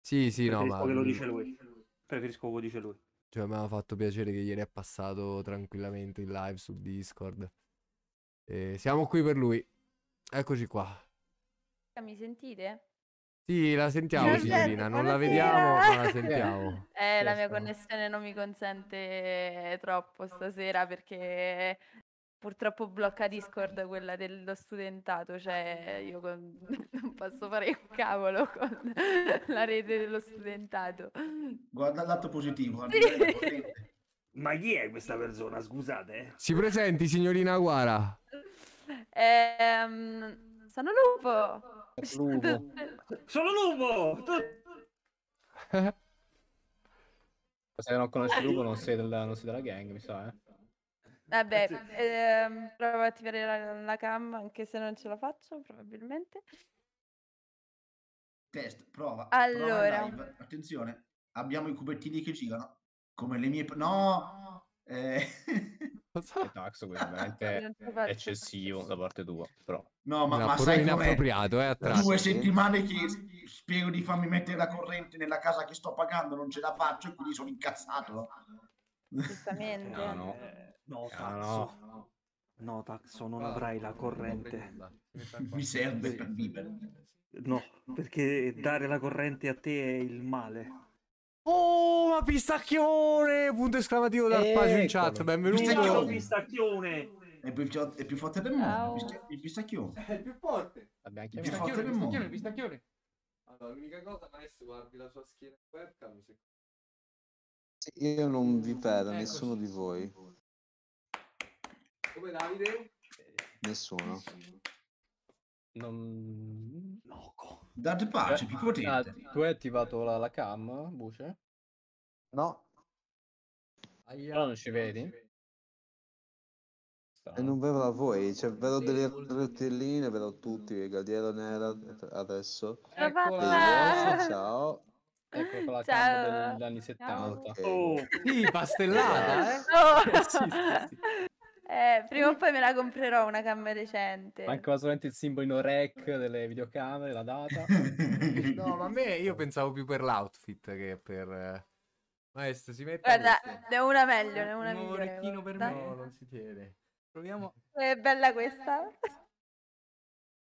Sì, sì, Preferisco no, ma... che lo dice lui. Preferisco che lo dice lui. Cioè, mi ha fatto piacere che ieri è passato tranquillamente in live su Discord. E siamo qui per lui. Eccoci qua. Mi sentite? Sì, la sentiamo, Perfetto, signorina. Non la vediamo, ma la sentiamo. Eh, la mia connessione non mi consente troppo stasera perché purtroppo blocca Discord quella dello studentato, cioè io con... non posso fare un cavolo con la rete dello studentato. Guarda il lato positivo. Sì. Ma chi è questa persona? Scusate. Eh. Si presenti, signorina Guara. Eh, sono Lupo. Lupo. Sono Lupo! Se non conosci Lupo non sei, della, non sei della gang, mi sa, eh. Vabbè, eh, ehm, provo a attivare la, la cam, anche se non ce la faccio, probabilmente. Test, prova. Allora. Prova Attenzione, abbiamo i cubettini che girano. Come le mie... No! Eh... spettacolo eh veramente eccessivo da parte tua, però. No, ma, no, ma sai inappropriato, eh, due settimane che spiego di farmi mettere la corrente nella casa che sto pagando, non ce la faccio e quindi sono incazzato. Giustamente. Eh, no, no. No, eh, Taxo. No, no Taxo, non ah, avrai la corrente. Mi serve per vivere. No, perché dare la corrente a te è il male. Oh, ma pistacchione! Punto esclamativo dal Eccolo. in chat, benvenuto. Pistacchione. pistacchione. È più, è più forte del mondo, Pistacch- il pistacchione. È il più forte. Vabbè, anche Il più forte del mondo. pistacchione, pistacchione. Allora, l'unica cosa, adesso guardi la sua schiena webcam. Se... Io non vi perdo, Eccoci. nessuno di voi. Come Davide? Nessuno. Non... Loco. Date pace, eh, più potente. Ah, tu hai attivato la, la cam, Buce? No. Allora non ci vedi? Non ci vedi. E non vedo la voi, cioè vedo delle rotelline, vedo tutti, il Galdiero Nera adesso. Eccola! Ciao! Ecco con la Ciao. degli anni 70. Okay. Oh, sì, pastellata, eh? Oh. sì, sì, sì. Eh, prima o poi me la comprerò una camera decente. Mancava solamente il simbolo in orec delle videocamere, la data. no, ma a me io pensavo più per l'outfit che per... Eh, maestro, si mette... Guarda, ne ho una meglio, ne una meglio. Un orecchino per me. No, non si tiene. Proviamo... Eh, è bella questa.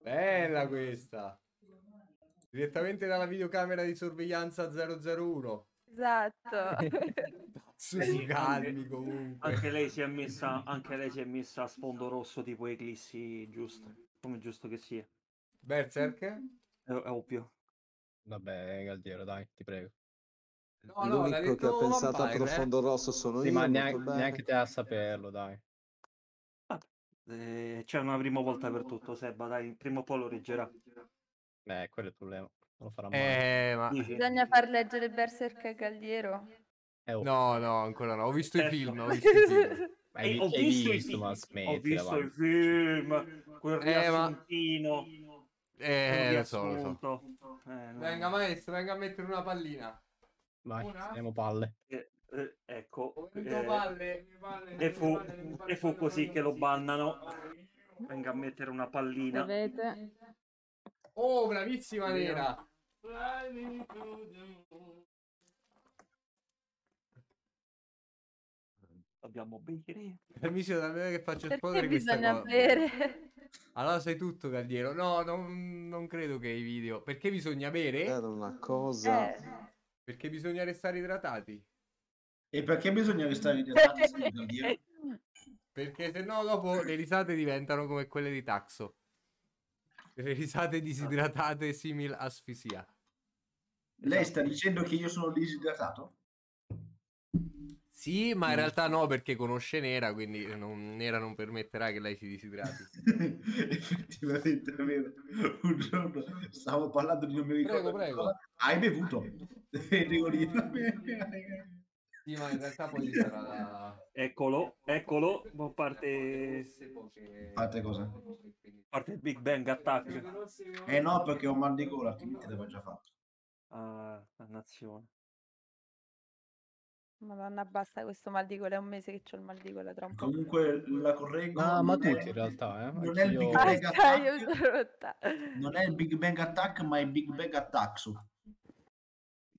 Bella questa. Direttamente dalla videocamera di sorveglianza 001. Esatto. Su, calmi comunque. Anche lei si è messa, anche lei si è messa a sfondo rosso tipo Eclissi, giusto, come giusto che sia. Berserk? È, è ovvio. Vabbè, Galdiero, dai, ti prego. No, no, L'unico che ha pensato a eh. profondo rosso sono sì, io. Ma neanche, neanche, te a saperlo, dai. eh, c'è una prima volta per tutto, Seba, dai, prima o poi lo reggerà. Beh, quello è il problema. Non lo farà mai. Eh, ma... Bisogna far leggere Berserk a Galliero. Eh, oh. No, no, ancora no. Ho visto i film, ho visto i film. Eh, ho visto, visto, ma smettila, ho visto il film, quel eh, riassuntino. Eh, lo so, lo so. Eh, Venga maestro, venga a mettere una pallina. Vai, andiamo palle. Eh, eh, ecco. Eh, palle, e fu, e fu così che lo bannano. Venga a mettere una pallina. Vedete? Oh, bravissima Nera! Abbiamo bere. Permiso da me che faccio esplodere questa cosa. bere? Allora sai tutto, Caldiero. No, non, non, credo che i video... Perché bisogna bere? Era una cosa... Eh. Perché bisogna restare idratati. E perché bisogna restare idratati? Perché se no dopo le risate diventano come quelle di Taxo. Le risate esatto. disidratate simil asfisia. Lei esatto. sta dicendo che io sono disidratato? Sì, ma in mm. realtà no, perché conosce Nera, quindi non, Nera non permetterà che lei si disidrati. Effettivamente, è vero. Un giorno stavo parlando di un mi ricordo. Prego, prego. Hai bevuto. E dico lì. Sì, ma in realtà poi ci sarà la... Eccolo, eccolo, parte... Parte cosa? Parte il Big Bang Attack. Eh no, perché ho mal di gola, che l'avevo già fatto. Ah, dannazione. Madonna, basta questo mal di gola, è un mese che ho il mal di gola tra un po'. Comunque la correggo. Ah, ma tutti è, in realtà, eh. Non è, ah, io... Attack, non è il Big Bang Attack. ma è Big Bang Attack su.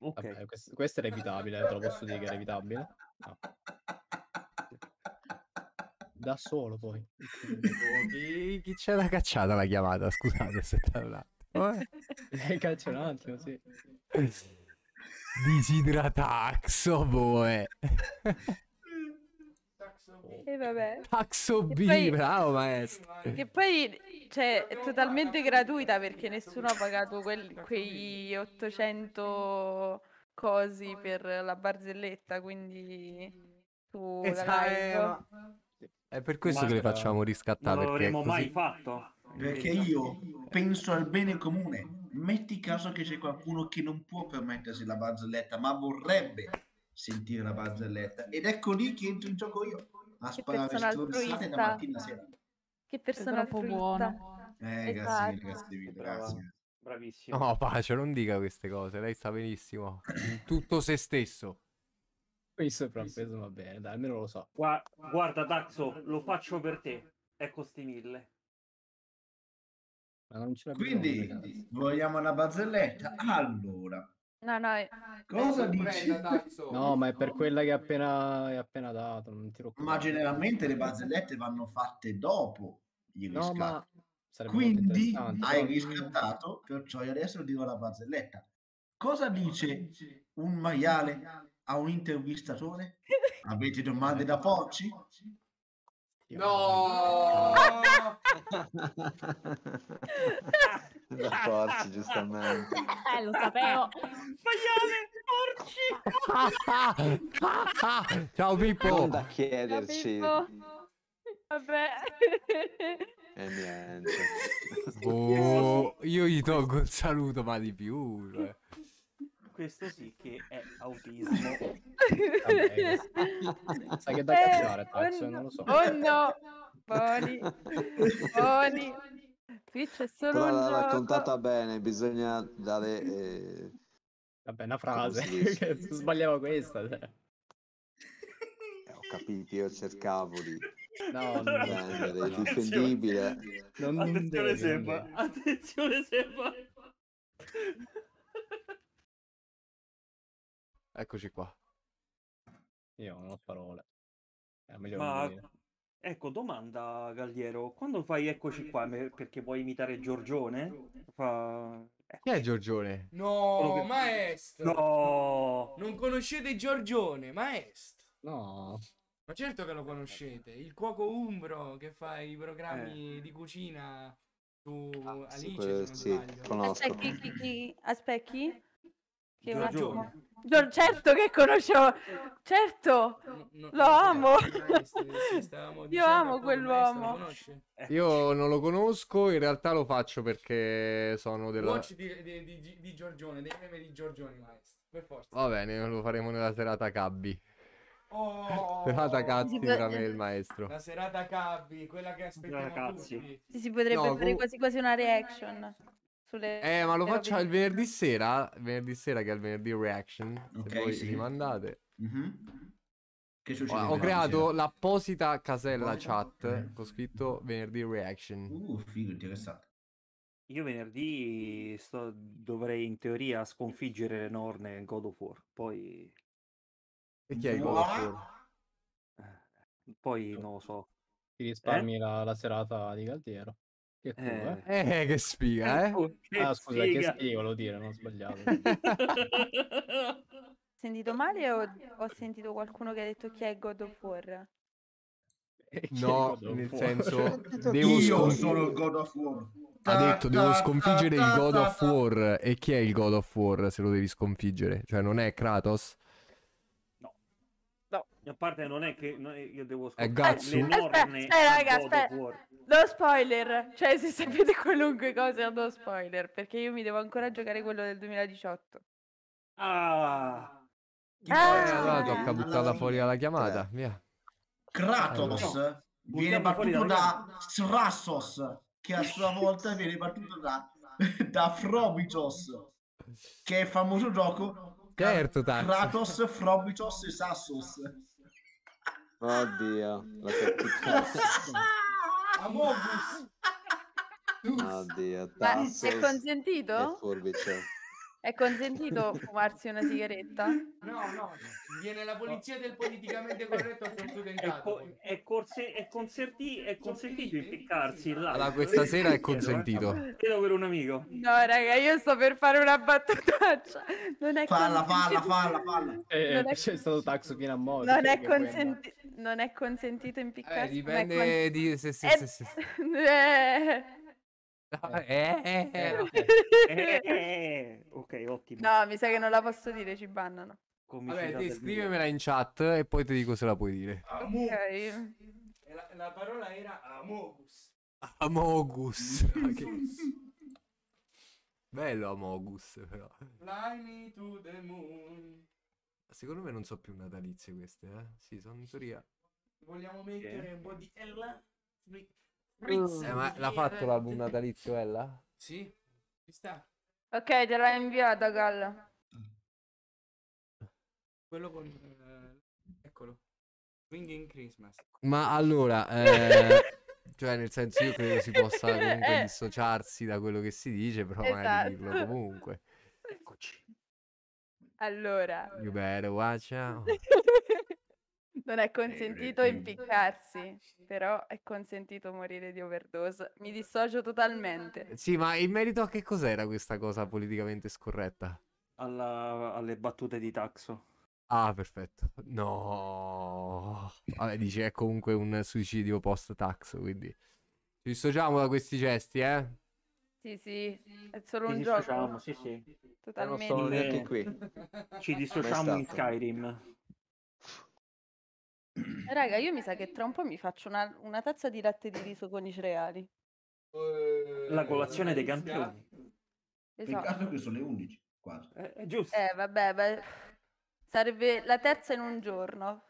Ok. Vabbè, questo, questo, era evitabile, te lo posso dire che era evitabile. No. Da solo poi. Oh, chi, chi c'è la cacciata la chiamata? Scusate se te un attimo. Caccia un attimo, sì. Disidrataxo, boe. E eh, vabbè. Taxo B, poi, bravo maestro. Che poi cioè, è totalmente gratuita perché nessuno ha pagato quel, quei 800 cosi per la barzelletta, quindi tu esatto. È per questo Maschera. che le facciamo riscattare. Non l'avremmo così... mai fatto. Perché io penso al bene comune. Metti caso che c'è qualcuno che non può permettersi la barzelletta, ma vorrebbe sentire la barzelletta. Ed ecco lì che entro in gioco io a sparare stronzate da mattina a sera. Che persona è troppo buona. Eh, esatto. grazie, grazie. Bravissimo. No, Pace, non dica queste cose, lei sta benissimo. Tutto se stesso. Il sovrappeso va bene, dai, almeno lo so. Gua- guarda, Daxo, lo faccio per te. E costi mille. Ma non ce Quindi, ragazzi. vogliamo una barzelletta? Allora. No, no, è... cosa dici? No, ma è per quella che appena, è appena dato. ma generalmente le barzellette vanno fatte dopo gli no, riscatti. Quindi hai riscattato, perciò adesso adesso dico la barzelletta. Cosa dice un maiale a un intervistatore? Avete domande da porci? No! da porci, giustamente. Eh, lo sapevo. Maiale, porci! Ciao Pippo! Non da chiederci. Ciao, Pippo. Vabbè. E niente. Oh, io gli tolgo il saluto, ma di più. Cioè. Questo sì che è autismo. Vabbè, sai che da eh, cacciare, oh no, non lo so. Oh no, Boni, Boni. Qui c'è solo Però un l'ha gioco. raccontata bene, bisogna dare... Eh... Vabbè, una frase, sbagliavo questa. Cioè. Eh, ho capito, io cercavo di... No, non è difendibile. attenzione Seba, attenzione Seba. Eccoci qua. Io non ho parole. Ma ecco, domanda Galliero, quando fai eccoci qua perché vuoi imitare Giorgione? Fa... Eh. Chi è Giorgione? No, che... maestro. No. Non conoscete Giorgione, maestro. No. Ma certo che lo conoscete, il cuoco umbro che fa i programmi eh. di cucina su ah, Alice, sì, se non sì, sbaglio. Chi, chi, chi? Aspecchi? Che un attimo. Gior, certo che conoscevo, certo, no, no, lo amo. Eh, Io amo quell'uomo. Io non lo conosco, in realtà lo faccio perché sono della... Watch di, di, di, di Giorgione, dei meme di Giorgione, maestro, per forza. Va bene, lo faremo nella serata Cabbi. Oh, serata cazzi può... veramente il maestro. La serata cabbi, quella che aspettiamo tutti. Si, potrebbe no, fare quasi quasi una reaction. Sulle... Eh, ma lo faccio il venerdì sera, venerdì sera che è il venerdì reaction, okay, se voi sì. li mandate. Mm-hmm. Che succede? Ho, ho creato l'apposita casella oh, chat okay. con scritto venerdì reaction. Uh, figo, interessante. Io venerdì sto... dovrei in teoria sconfiggere le norme in God of War, poi e chi è il God of War? Poi non lo so. Ti risparmi eh? la, la, serata di Galtiero. Che culo, eh. eh. eh che eh, sfiga, eh. Oh, che ah, scusa, sfiga. che sfiga, volevo dire, non ho sbagliato. ho sentito male o ho sentito qualcuno che ha detto chi è il God of War? Eh, no, nel senso, devo io sono il God of War. Ha detto devo sconfiggere il God of War. E chi è il God of War se lo devi sconfiggere? Cioè, non è Kratos? A parte non è che io devo scoprire eh, l'enorme aspetta, raga, aspetta. No spoiler, cioè se sapete qualunque cosa no spoiler, perché io mi devo ancora giocare quello del 2018. Ah! Ah, tocca buttarla fuori alla chiamata, cioè, via. Kratos allora. viene battuto da Srassos, che a sua volta viene battuto da, da Frobitos, che è il famoso gioco Certo, Kratos, Frobitos e Sassos. Oddio, la Amogus. Oddio, tazzo. Ma è consentito? È forbice. È consentito fumarsi una sigaretta? No, no, viene la polizia del politicamente corretto per studentato. È, co- è, corse- è, conserti- è consentito impiccarsi là. Allora, questa sera è eh. consentito. Chiedo per un amico. No, raga, io sto per fare una battutaccia. Non è falla, falla, falla, falla. Eh, è... Eh, c'è stato taxo fino a morte. Non, è, consenti- non è consentito eh, impiccarsi. Eh, dipende è con- di se... se, se, se. No, eh, eh, eh, ok, ottimo. No, mi sa che non la posso dire, ci bannano. Vabbè, ti scrivemela in chat e poi ti dico se la puoi dire. Amu- ok. La, la, parola era Amogus. Amogus. Bello Amogus, però. Fly me to the moon. Secondo me non so più natalizie queste, eh? Sì, sono in teoria. Vogliamo mettere un po' di Ella? Prince. Mm. Eh, ma l'ha fatto eh, l'album natalizio ella? Sì, ci sta. Ok, te l'ha inviata Galla. Quello con... Eh, eccolo. Ringing Christmas. Ma allora... Eh... cioè nel senso io credo si possa eh. comunque dissociarsi da quello che si dice però esatto. magari dirlo comunque eccoci allora you better watch out Non è consentito impiccarsi, eh, però è consentito morire di overdose. Mi dissocio totalmente. Sì, ma in merito a che cos'era questa cosa politicamente scorretta? Alla, alle battute di Taxo. Ah, perfetto. No. Vabbè, dice è comunque un suicidio post-Taxo, quindi... Ci dissociamo da questi gesti, eh? Sì, sì, è solo un gioco. Ci dissociamo, sì, sì. Totalmente. Ci dissociamo in Skyrim. Raga, io mi sa che tra un po' mi faccio una, una tazza di latte di riso con i cereali. La colazione dei campioni. Esatto. che sono le 11, quasi. Eh, è giusto. Eh, vabbè, beh, sarebbe la terza in un giorno.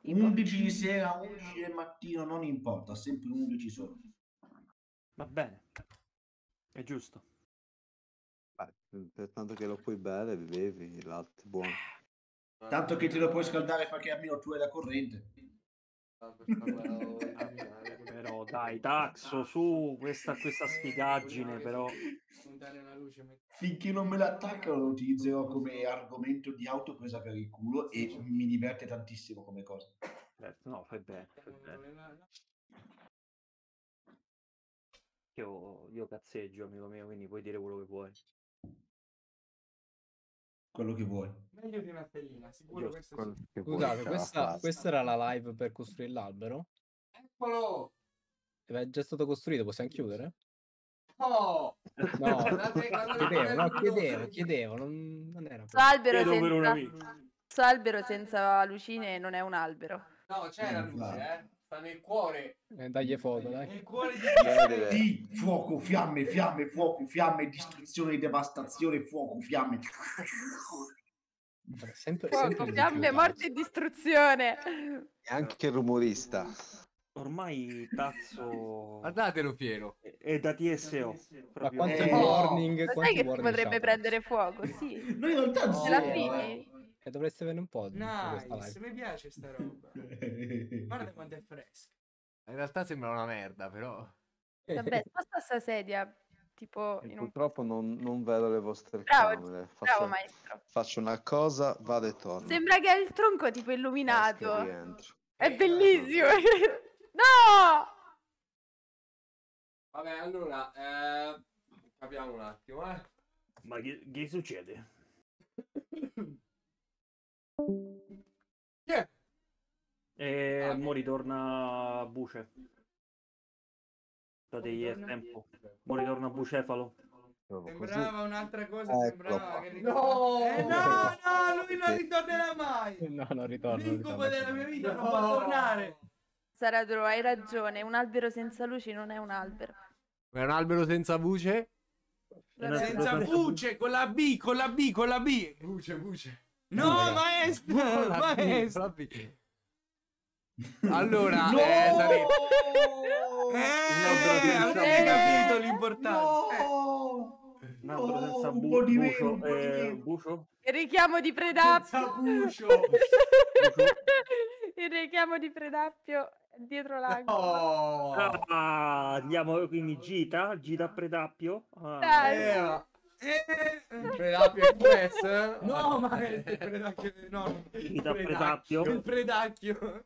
Tipo. 11 di sera, 11 del mattino, non importa, sempre 11 sono. Va bene, è giusto. Ah, per tanto che lo puoi bere, bevi il latte buono. Tanto che te lo puoi scaldare perché almeno tu hai la corrente. però dai, Taxo, su questa, questa sfigaggine però. Finché non me l'attaccano lo utilizzerò come argomento di auto presa per il culo e mi diverte tantissimo come cosa. Certo, no, fai bene, fai bene. Io, io cazzeggio, amico mio, quindi puoi dire quello che vuoi quello che vuoi. Meglio di una stellina, sicuro questo sì. Scusate, questa, questa, era la live per costruire l'albero? Eccolo! È già stato costruito, possiamo chiudere? No! No, chiedevo, no, chiedevo, chiedevo, non, non era... L'albero senza, l'albero senza lucine non è un albero. No, c'era eh, luce, eh sta nel cuore. Eh, dagli foto, dai. Nel cuore di, di fuoco, fiamme, fiamme, fuoco, fiamme, distruzione, devastazione, fuoco, fiamme. Sempre, fuoco, fiamme, morte e distruzione. E anche il rumorista. Ormai Tazzo. Guardatelo Piero. È, è da TSO. Ma quanti eh, warning? Quanti sai che potrebbe siamo? prendere fuoco? Sì. Noi non tanto. Ce la fini? Eh. E cioè, dovreste avere un po' di Nice, mi piace sta roba. Guarda quanto è fresca. In realtà sembra una merda, però. Vabbè, sposta sta sedia. Tipo un... Purtroppo non, non, vedo le vostre bravo, camere. Faccio, bravo, maestro. Faccio una cosa, vado e torno. Sembra che è il tronco tipo illuminato. È bellissimo. Esatto. no! Vabbè, allora, eh, capiamo un attimo, eh. Ma che, che succede? Yeah. E ah, mo ritorna Buce. Dategli il tempo. Mo ritorna Bucefalo. Sembrava un'altra cosa, ecco. sembrava che ritorna... no! Eh, no, no, lui non ritornerà mai. No, non ritorna. L'incubo della mia vita no. non può tornare. Saradro, hai ragione, un albero senza luci non è un albero. È un albero senza voce? Senza voce, con la B, con la B, con la B. Voce, voce. No, no maestro! No, maestro! Allora, no! eh, sare... eh, avrei eh, capito eh, l'importanza. No! Eh. Un altro no, senza bu- un bucio, meno, eh, bucio. Il richiamo di predappio. Bucio. Il richiamo di predappio dietro l'angolo. Oh. Ah, andiamo quindi gita, gita predappio. Ah. Dai. Eh. Eh, Express? Eh? No, ma è Predacchio no, il Predacchio. Il Predacchio.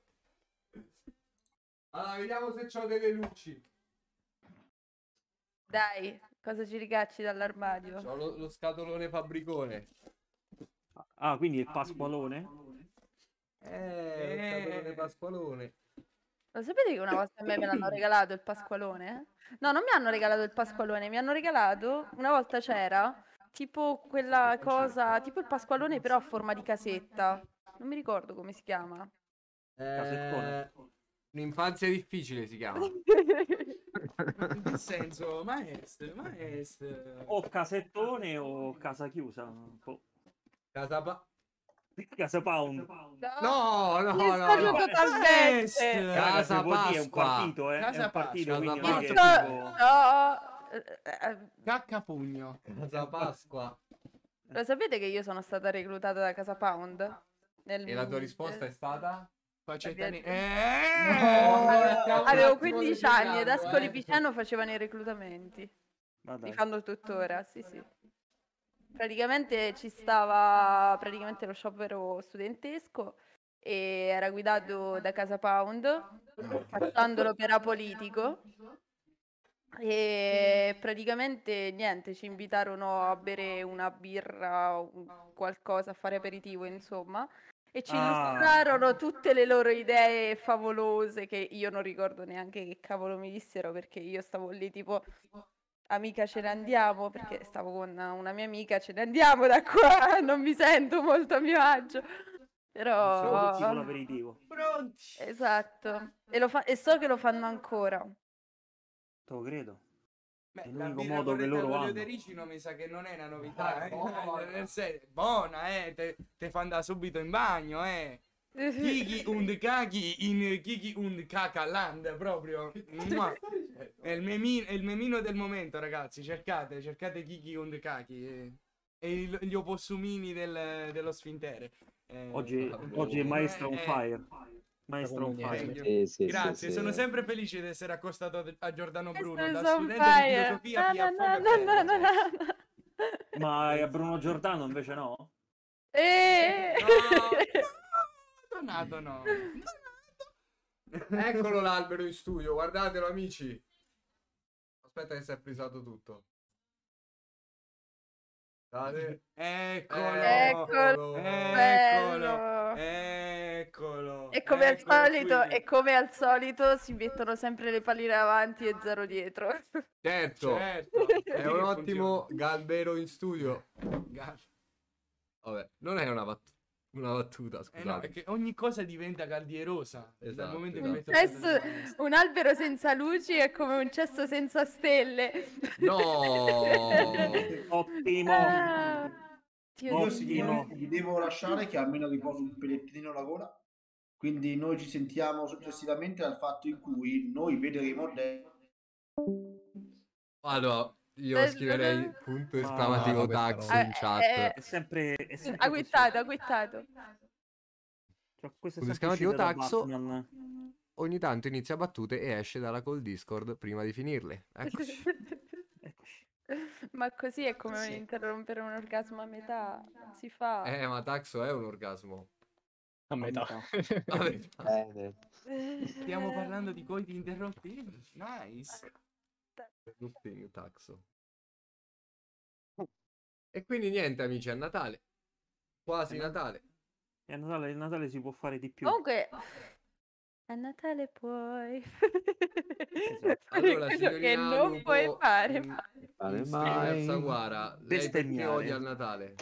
Allora, vediamo se ho delle luci. Dai, cosa ci ricacci dall'armadio? C'ho lo, lo, scatolone fabbricone. Ah, quindi ah, il Pasqualone? Eh, eh. il Pasqualone. Lo sapete che una volta a me me l'hanno regalato il Pasqualone? No, non mi hanno regalato il Pasqualone, mi hanno regalato una volta c'era tipo quella cosa, tipo il Pasqualone però a forma di casetta. Non mi ricordo come si chiama. Eh, un'infanzia difficile si chiama. In che senso, maestro, maestro. O casettone o casa chiusa. Casa, pa- Casa Pound. No, no, no. no, no. totalmente. Casa Pasqua. È un partito, eh. Casa è un partito, Casa Pasqua. è tipo... No. Eh, eh, Caccapugno. Casa Pasqua. Lo sapete che io sono stata reclutata da Casa Pound? Nel e mio... la tua risposta è stata? Facetani... Eh! No! Avevo 15 anni ed Ascoli eh. Piceno facevano i reclutamenti. Li fanno tuttora, sì, sì. Praticamente ci stava praticamente lo sciopero studentesco e era guidato da Casa Pound, facendolo per apolitico. E praticamente niente, ci invitarono a bere una birra, o qualcosa, a fare aperitivo, insomma. E ci ah. illustrarono tutte le loro idee favolose che io non ricordo neanche che cavolo mi dissero perché io stavo lì tipo Amica ce ne andiamo perché stavo con una mia amica, ce ne andiamo da qua, non mi sento molto a mio agio. Però... Solo un aperitivo. Pronti! Esatto. E, fa... e so che lo fanno ancora. Lo credo. Beh, è l'unico modo che loro hanno. di Ricino mi sa che non è una novità. Ah, eh, buona, eh, buona, eh. Te, te fa andare subito in bagno, eh. Kiki und Kaki in Kiki und Kakaland proprio. È il, memino, è il, memino, del momento, ragazzi. Cercate, cercate Kiki und Kaki. Eh. E il, gli opossumini del, dello sfintere. Eh, oggi, oggi è eh, maestro on eh. fire. Maestro on fire. Eh, sì, Grazie, sì, sono sì. sempre felice di essere accostato a Giordano Bruno, da studente fire. di filosofia. No, no, no, Ma a Bruno Giordano invece no? Eh. no. Donato no. Donato. Eccolo l'albero in studio, guardatelo amici. Aspetta che si è frisato tutto. Date. Eccolo. Eccolo. Eccolo. Eccolo. E come, eccolo al solito, e come al solito si mettono sempre le palline avanti e zero dietro. Certo, certo. è un ottimo galbero in studio. Gal... Vabbè, non è una battuta una battuta, scusate. Eh no, perché ogni cosa diventa caldierosa. Esatto, esatto. Un, cesso, un albero senza luci è come un cesso senza stelle. No! Ottimo! Ah, Io signori vi devo lasciare che almeno riposo un pelettino alla gola. Quindi noi ci sentiamo successivamente al fatto in cui noi vedremo... De- allora, io scriverei punto esclamativo ah, tax in eh, chat. È, eh, è È sempre guittato, ha guittato. Cioè, punto esclamativo taxo... Ogni tanto inizia battute e esce dalla call Discord prima di finirle. Eccoci. Ma così è come sì. interrompere un orgasmo a metà. Si fa. Eh, ma Taxo è un orgasmo. A metà. A metà. A metà. Eh, eh. Stiamo parlando di di interrotti. Nice. Tutti taxo. E quindi niente, amici, è Natale. Quasi è Natale. E È Natale, il Natale si può fare di più. Comunque a Natale puoi. Esatto. Allora, che non puoi fare, fare mai. Saguara, lei perché odia il Natale?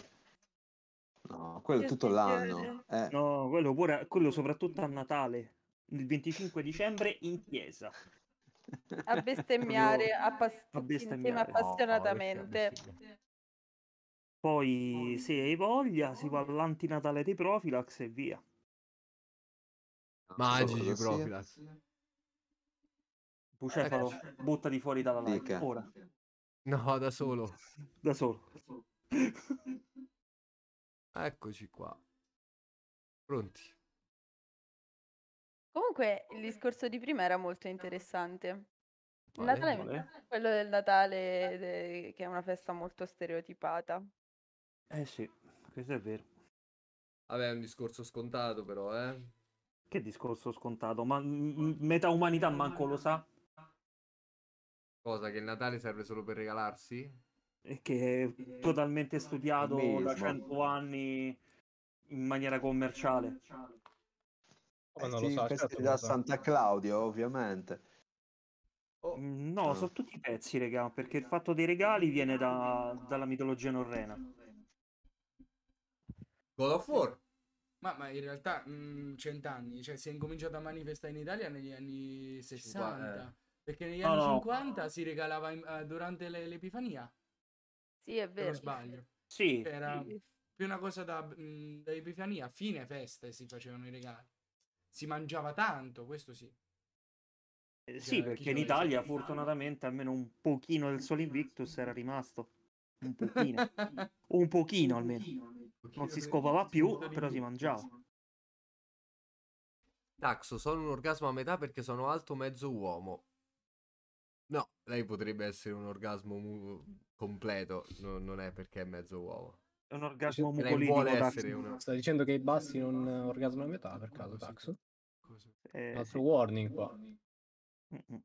No, quello Io tutto l'anno. Eh. No, quello, pure, quello soprattutto a Natale, il 25 dicembre in chiesa a bestemmiare, a pass- a bestemmiare. appassionatamente. No, Poi se hai voglia si va all'antinatale di Profilax e via. Magici oh, Profilax. Bucefalo, eh, buttati fuori dalla live. Dica. Ora. No, da solo. Da solo. Eccoci qua. Pronti. Comunque il discorso di prima era molto interessante. Il Quale? Natale, Quale? quello del Natale, de- che è una festa molto stereotipata. Eh sì, questo è vero. Vabbè, è un discorso scontato però, eh. Che discorso scontato? Ma m- metà umanità manco lo sa? Cosa, che il Natale serve solo per regalarsi? E che è totalmente studiato da cento anni in maniera commerciale. Ma eh non lo so, pezzi certo, da so. Santa Claudia, ovviamente. Oh. Mm, no, ah. sono tutti pezzi, regà, perché il fatto dei regali viene da, dalla mitologia norrena. God of War. Ma, ma in realtà mh, mm, cent'anni, cioè si è incominciato a manifestare in Italia negli anni 60. Eh. Perché negli anni oh, 50 no. si regalava in, uh, durante le, l'Epifania. Sì, è vero. Se sbaglio. Sì. Era più una cosa da, mh, mm, da Epifania, fine feste si facevano i regali si mangiava tanto, questo sì. Eh, cioè, sì, cioè, perché in Italia fortunatamente almeno un pochino del Sole Invictus era rimasto. Un pochino. un pochino almeno. Non si scopava più, però si mangiava. Taxo, sono un orgasmo a metà perché sono alto mezzo uomo. No, lei potrebbe essere un orgasmo mu- completo, no, non è perché è mezzo uomo. È un orgasmo mucolitico. Vuole essere una... Sta dicendo che i bassi non orgasmo a metà per caso, Taxo? Eh, un altro sì. warning qua. Un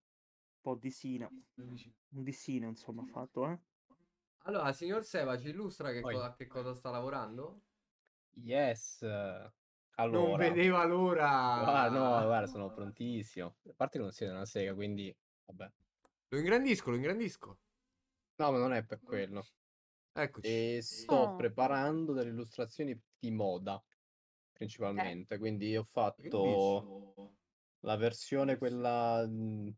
po' di sina. Un di sina, insomma, fatto, eh. Allora, signor Seva, ci illustra che, cosa, che cosa sta lavorando? Yes. Allora. Non vedeva l'ora. Guarda, no, guarda, sono prontissimo. A parte che non siete una sega, quindi vabbè. Lo ingrandisco, lo ingrandisco. No, ma non è per mm. quello. Eccoci. E sto oh. preparando delle illustrazioni di moda principalmente. Eh. Quindi ho fatto la versione quella mhmm,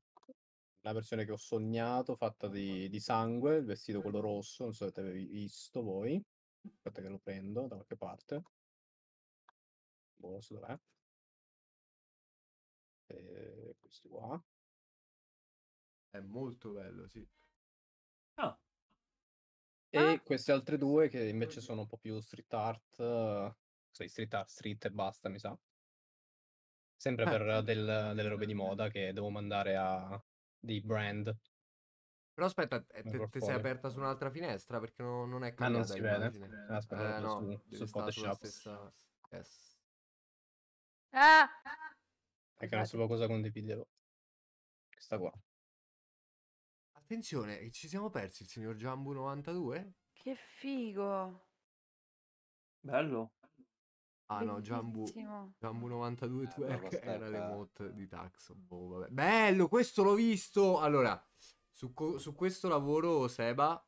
la versione che ho sognato fatta di, di, sangue, il vestito quello rosso, non so se avete visto voi. Aspetta che lo prendo da qualche parte. Boh, non so dov'è. E eh, questo qua. È molto bello, sì. Ah. ah e ah. queste altre due che invece sono un po' più street art sei street art, street e basta, mi sa. Sempre ah, per del, delle robe di moda che devo mandare a dei brand. Però aspetta, ti te, te sei aperta su un'altra finestra perché no, non è cambiata. Ah, non si vede. Eh, aspetta, eh, no, su, su Photoshop. Stessa... Yes. Ah! È che non so cosa condividerò. Questa qua. Attenzione, eh, ci siamo persi il signor Jambu 92? Che figo! Bello. Ah no, Jambu, Jambu 92 eh, Twerk ecco, era l'emote di Taxo. Boh, Bello, questo l'ho visto. Allora, su, su questo lavoro, Seba,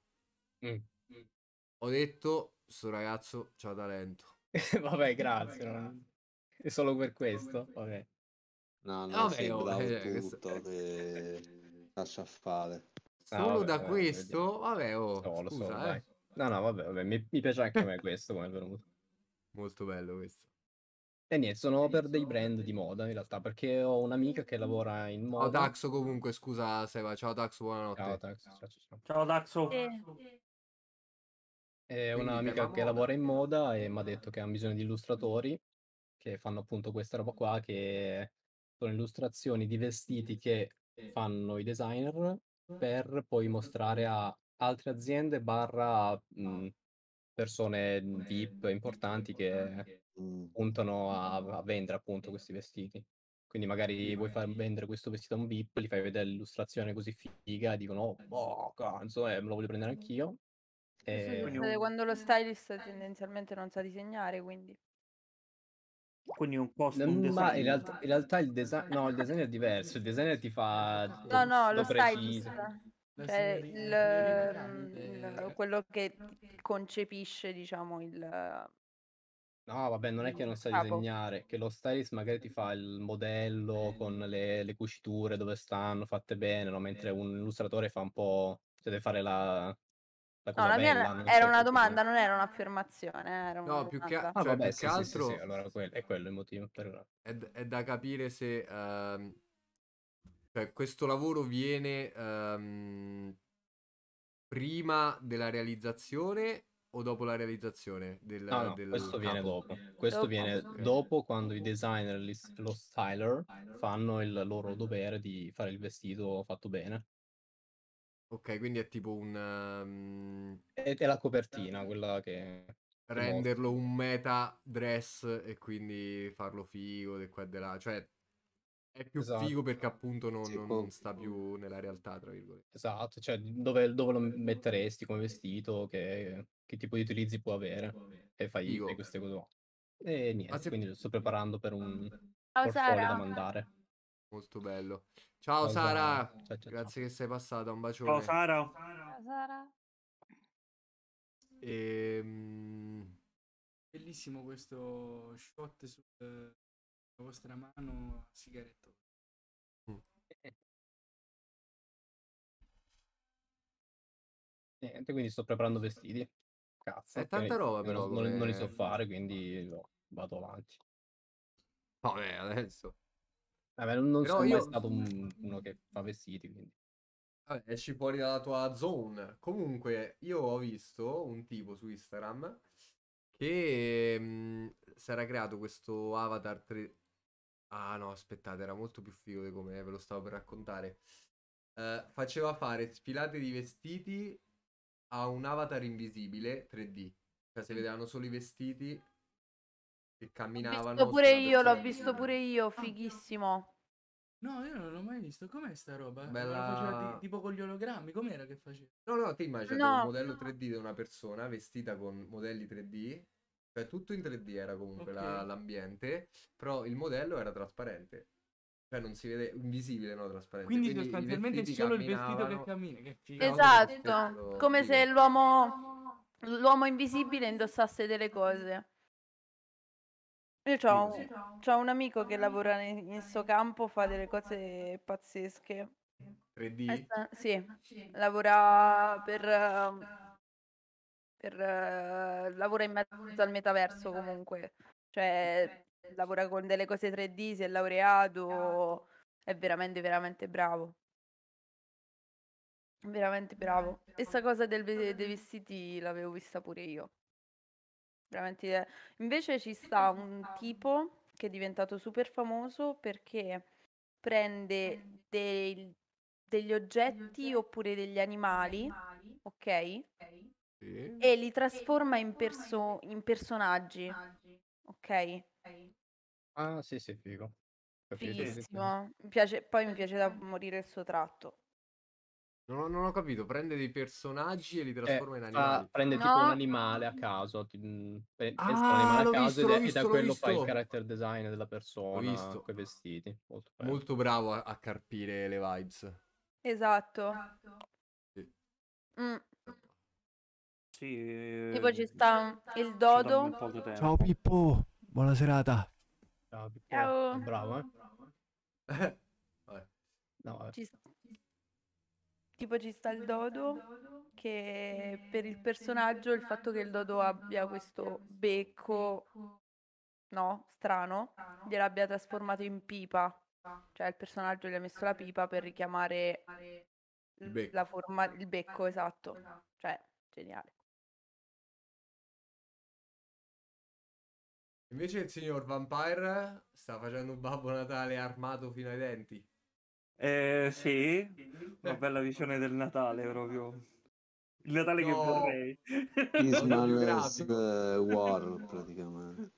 mm. ho detto, sto ragazzo c'ha talento. vabbè, grazie. Vabbè, no? È solo per questo. Vabbè. No, no, vabbè, sembrava eh, tutto questo... che lascia fare. Solo no, vabbè, da questo? Vabbè, oh, no, scusa, so, eh. No, no, vabbè, mi, mi piace anche a me questo come venuto. Molto bello questo. E niente, sono per dei brand di moda in realtà, perché ho un'amica che lavora in moda. Ciao Daxo comunque, scusa Seba, ciao Daxo, buonanotte. Ciao Daxo. Ciao, ciao. ciao Daxo. È eh. un'amica che lavora in moda e mi ha detto che hanno bisogno di illustratori che fanno appunto questa roba qua, che sono illustrazioni di vestiti che fanno i designer per poi mostrare a altre aziende barra mh, mhmm, persone VIP mhmm, importanti che mhmm, puntano a, a, vendere appunto questi vestiti. Quindi magari vuoi far vendere questo vestito a un VIP, gli fai vedere l'illustrazione così figa, e dicono oh, boh, cazzo, eh, me lo voglio prendere anch'io. E... Quando lo stylist tendenzialmente non sa disegnare, quindi... Quindi un po' un design. Ma in realtà, in realtà il design no, il design è diverso, il designer ti fa No, no, lo, lo stylist. Cioè, signorina, il, ehm, eh. quello che concepisce, diciamo, il... No, vabbè, non è che non sai disegnare, che lo stylist magari ti fa il modello eh. con le, le cuciture dove stanno, fatte bene, no? mentre un illustratore fa un po'... cioè deve fare la, no, la mia era una domanda, come... non era un'affermazione. Eh, era una no, più che, ah, cioè, vabbè, più sì, che altro. Sì, sì, allora quello, è quello il motivo. Per... È, d- è da capire se uh, cioè, questo lavoro viene ehm, prima della realizzazione o dopo la realizzazione? Del, no, no, del questo capo? viene dopo. Questo dopo. viene dopo quando i designer, lo styler, fanno il loro dovere di fare il vestito fatto bene. Ok, quindi è tipo un... Um... È, è la copertina, quella che... Renderlo un meta dress e quindi farlo figo, di qua e di là. Cioè, è più esatto. figo perché appunto non, sì, non, non, sta più nella realtà, tra virgolette. Esatto, cioè dove, dove lo metteresti come vestito, che, che, tipo di utilizzi può avere e fai figo. queste cose qua. E niente, se... quindi lo sto preparando per un Ciao, portfolio da mandare. Molto bello. Ciao, ciao Sara, ciao, ciao, grazie che sei passata, un bacione. Ciao Sara. Ciao Sara. Ehm... Bellissimo questo shot sul vostra mano sigarettosa. Mm. Eh, niente, quindi sto preparando vestiti. Cazzo. È tanta roba però. Non, come... non, li so fare, quindi no, vado avanti. Vabbè, adesso. Vabbè, non, non sono io... mai stato un, uno che fa vestiti, quindi. Vabbè, esci fuori dalla tua zone. Comunque, io ho visto un tipo su Instagram che mh, mm, si era creato questo avatar Ah no, aspettate, era molto più figo di come ve lo stavo per raccontare. Eh, faceva fare sfilate di vestiti a un avatar invisibile 3D. Cioè si vedevano solo i vestiti che camminavano. L'ho visto pure io, l'ho ah, visto pure io, fighissimo. No, io non l'ho mai visto. Com'è sta roba? Bella... Di, tipo con gli ologrammi, com'era che faceva? No, no, ti immagini no, un modello no. 3D di una persona vestita con modelli 3D cioè, tutto in 3D era comunque okay. la, l'ambiente, però il modello era trasparente. Cioè, non si vede, invisibile, no, trasparente. Quindi, Quindi sostanzialmente solo il vestito che cammina, che figo. Esatto, esatto. come figo. se l'uomo, l'uomo invisibile indossasse delle cose. Io ho un, c'ho un amico che lavora in suo campo, fa delle cose pazzesche. 3D? Eh, sì, lavora per per, uh, lavora in mezzo al metaverso comunque, cioè lavora con delle cose 3D, si è esatto. laureato, è veramente, veramente bravo. Veramente bravo. Stessa cosa del, dei vestiti l'avevo vista pure io. Veramente. Eh, invece ci sta un tipo che è diventato super famoso perché prende dei, degli oggetti oppure degli animali, ok? e li trasforma in, perso- in personaggi. Ok. Ah, sì, sì, figo. Fighissimo. Mi piace- poi mi piace da morire il suo tratto. Non ho, non ho capito, prende dei personaggi e li eh, trasforma Eh, in animali. prende tipo un animale a caso, ti- mm, pre- un ah, animale l'ho a caso visto, ed è- e da l'ho quello fa il character design della persona, visto. con i vestiti. Molto bello. Molto bravo a, a carpire le vibes. Esatto. Sì. Mm. Sì. Tipo ci eh, sta il dodo. Ciao Pippo, buona serata. Ciao Pippo. Ciao. Bravo, eh. No, vabbè. Ci sta... Tipo ci sta il dodo che per il personaggio il fatto che il dodo abbia questo becco no, strano, gliel'abbia trasformato in pipa. Cioè il personaggio gli ha messo la pipa per richiamare il becco, forma... il becco esatto. Cioè, geniale. Invece il signor Vampire sta facendo un Babbo Natale armato fino ai denti. Eh sì, una eh. bella visione del Natale proprio. Il Natale no. che vorrei. Isman's uh, eh, War praticamente.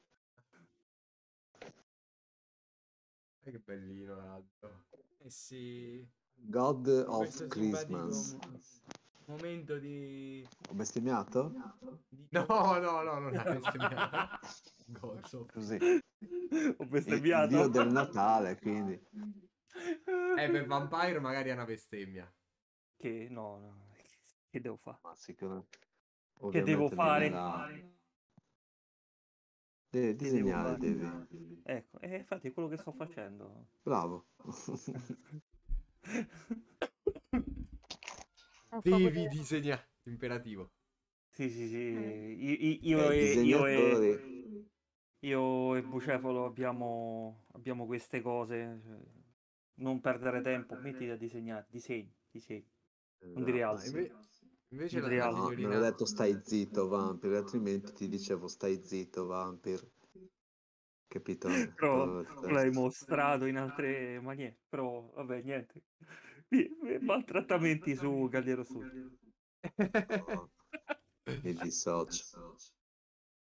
Eh, che bellino, l'altro. Eh sì. God of Questo Christmas momento di... Ho bestemmiato? No, no, no, non ho bestemmiato. Gozzo. Così. Ho bestemmiato. Il dio del Natale, quindi. Eh, per Vampire magari è una bestemmia. Che? No, no. Che devo fare? Ma sicuramente... Che devo fare? fare? Devi disegnare, devi. Ecco, e eh, infatti è quello che sto facendo. Bravo. Devi disegnare, imperativo. Sì, sì, sì. Mm. Io, io, eh, io, e, io e Bucefalo abbiamo, abbiamo queste cose. Cioè, non perdere tempo, mettiti a disegnare, disegni, disegni. Non esatto, dire altro. Ah, invece non la, la signorina... ho detto stai zitto, Vampir, altrimenti ti dicevo stai zitto, Vampir. Capito? Però l'hai mostrato in altre maniere, però vabbè, niente maltrattamenti su Galliero Sud. Oh, mi dissocio.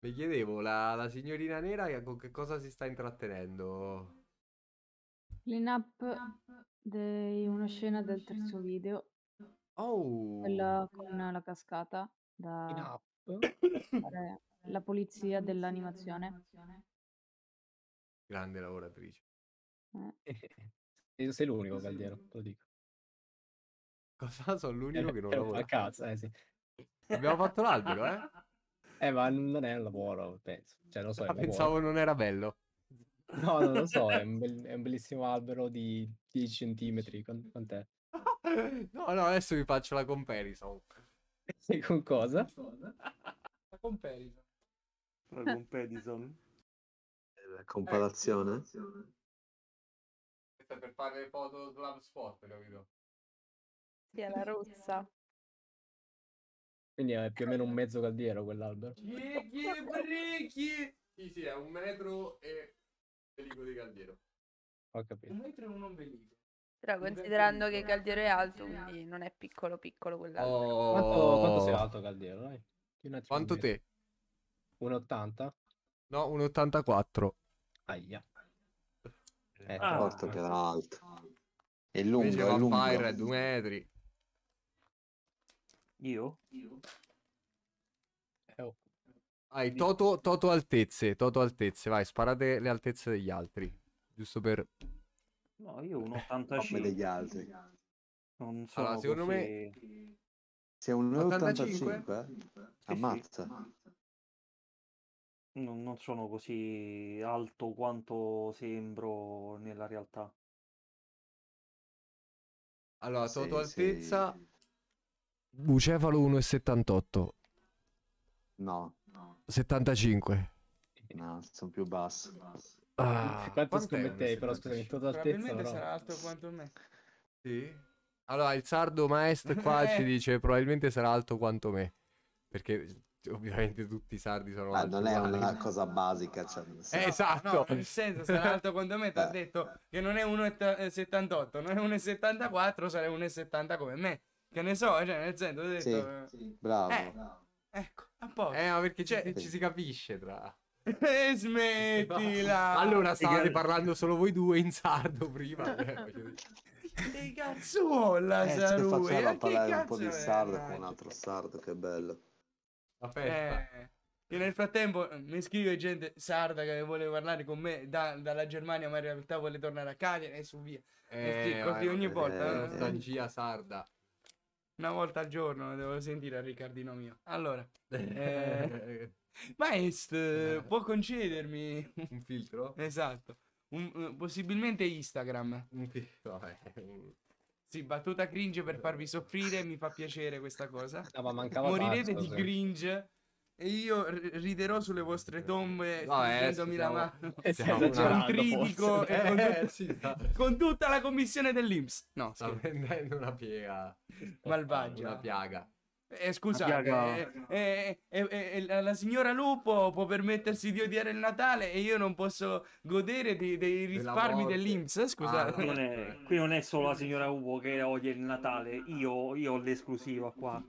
Mi chiedevo, la, la, signorina nera con che cosa si sta intrattenendo? Clean up di una scena del terzo video. Oh! Quella con la cascata. Da... La polizia dell'animazione. Grande lavoratrice. Eh. eh sei l'unico, Galdiero, te lo dico. Cosa? Sono l'unico eh, che non lavora. A cazzo, eh sì. Abbiamo fatto l'albero, eh? Eh, ma non è un lavoro, penso. Cioè, lo so, ah, pensavo non era bello. No, non lo so, è un, be- è un bellissimo albero di 10 centimetri, quant'è? No, no, adesso vi faccio la comparison. E con cosa? La comparison. La comparison? Eh, la comparazione? Questo è per fare foto slam Sport, capito? Sì, è la rozza. Quindi è più o meno un mezzo caldiero quell'albero. Chieghi, brechi! Sì, sì, è un metro e velico di caldiero. Ho capito. Un metro e un ombelico. Però considerando che il caldiero è alto, quindi non è piccolo piccolo quell'albero. Oh. Quanto, quanto sei alto caldiero, dai? Quanto te? 1,80? No, 1,84. Aia. Ecco. Ah. Porto che alto. È lungo, Invece è lungo. Vampire, 2 metri. Io? Io? Hai eh, oh. toto, toto altezze, toto altezze, vai, sparate le altezze degli altri, giusto per... No, io un 85. Eh, degli altri. Non so allora, secondo così... me... Se un 85, 85 eh, ammazza. Sì. Non, non, sono così alto quanto sembro nella realtà. Allora, sì, Toto altezza, Bucefalo 1,78. No, 75. No, sono più basso. Ah, Quanto quant'è scommettei però, 75? scusami, tutta l'altezza Probabilmente però. sarà alto quanto me. Sì. Allora, il sardo maestro qua eh. ci dice probabilmente sarà alto quanto me. Perché ovviamente tutti i sardi sono Ah, alti. non è uguali. una cosa basica. Cioè, non so. Eh, esatto. No, nel senso, sarà alto quanto me, ti ha eh. detto che non è 1,78, non è 1,74, sarà 1,70 come me. Che ne so, cioè, nel senso, ho detto... Sì, eh, sì, bravo. Eh, bravo. Ecco, a poco. Eh, ma perché cioè, ci si capisce tra... E eh, smettila! Allora state parlando solo voi due in sardo prima. Eh, che cazzuola, eh, Saru! Eh, a parlare un po' di sardo con un altro sardo, che bello. Aspetta. Eh, che nel frattempo mi scrive gente sarda che vuole parlare con me da, dalla Germania, ma in realtà vuole tornare a Cagliari e su via. Eh, e così ogni volta. Eh, nostalgia sarda. Una volta al giorno devo sentire a Riccardino mio. Allora, eh, Maest, può concedermi un filtro? Esatto. Un, eh, possibilmente Instagram. Un filtro. Eh, sì, battuta cringe per farvi soffrire, mi fa piacere questa cosa. No, ma mancava Morirete tanto, di cringe e io riderò sulle vostre tombe eh, no, stringendomi eh, la mano. Stiamo con Tridico con, eh, tut- sì, con, tutta la commissione dell'Inps. No, sta prendendo una piega malvagia. Una piaga. Eh, scusa, eh, eh, eh la signora Lupo può permettersi di odiare il Natale e io non posso godere di, dei risparmi dell'Inps. Scusate, ah, non è, qui non è solo la signora Lupo che odia il Natale, io, io ho l'esclusiva qua.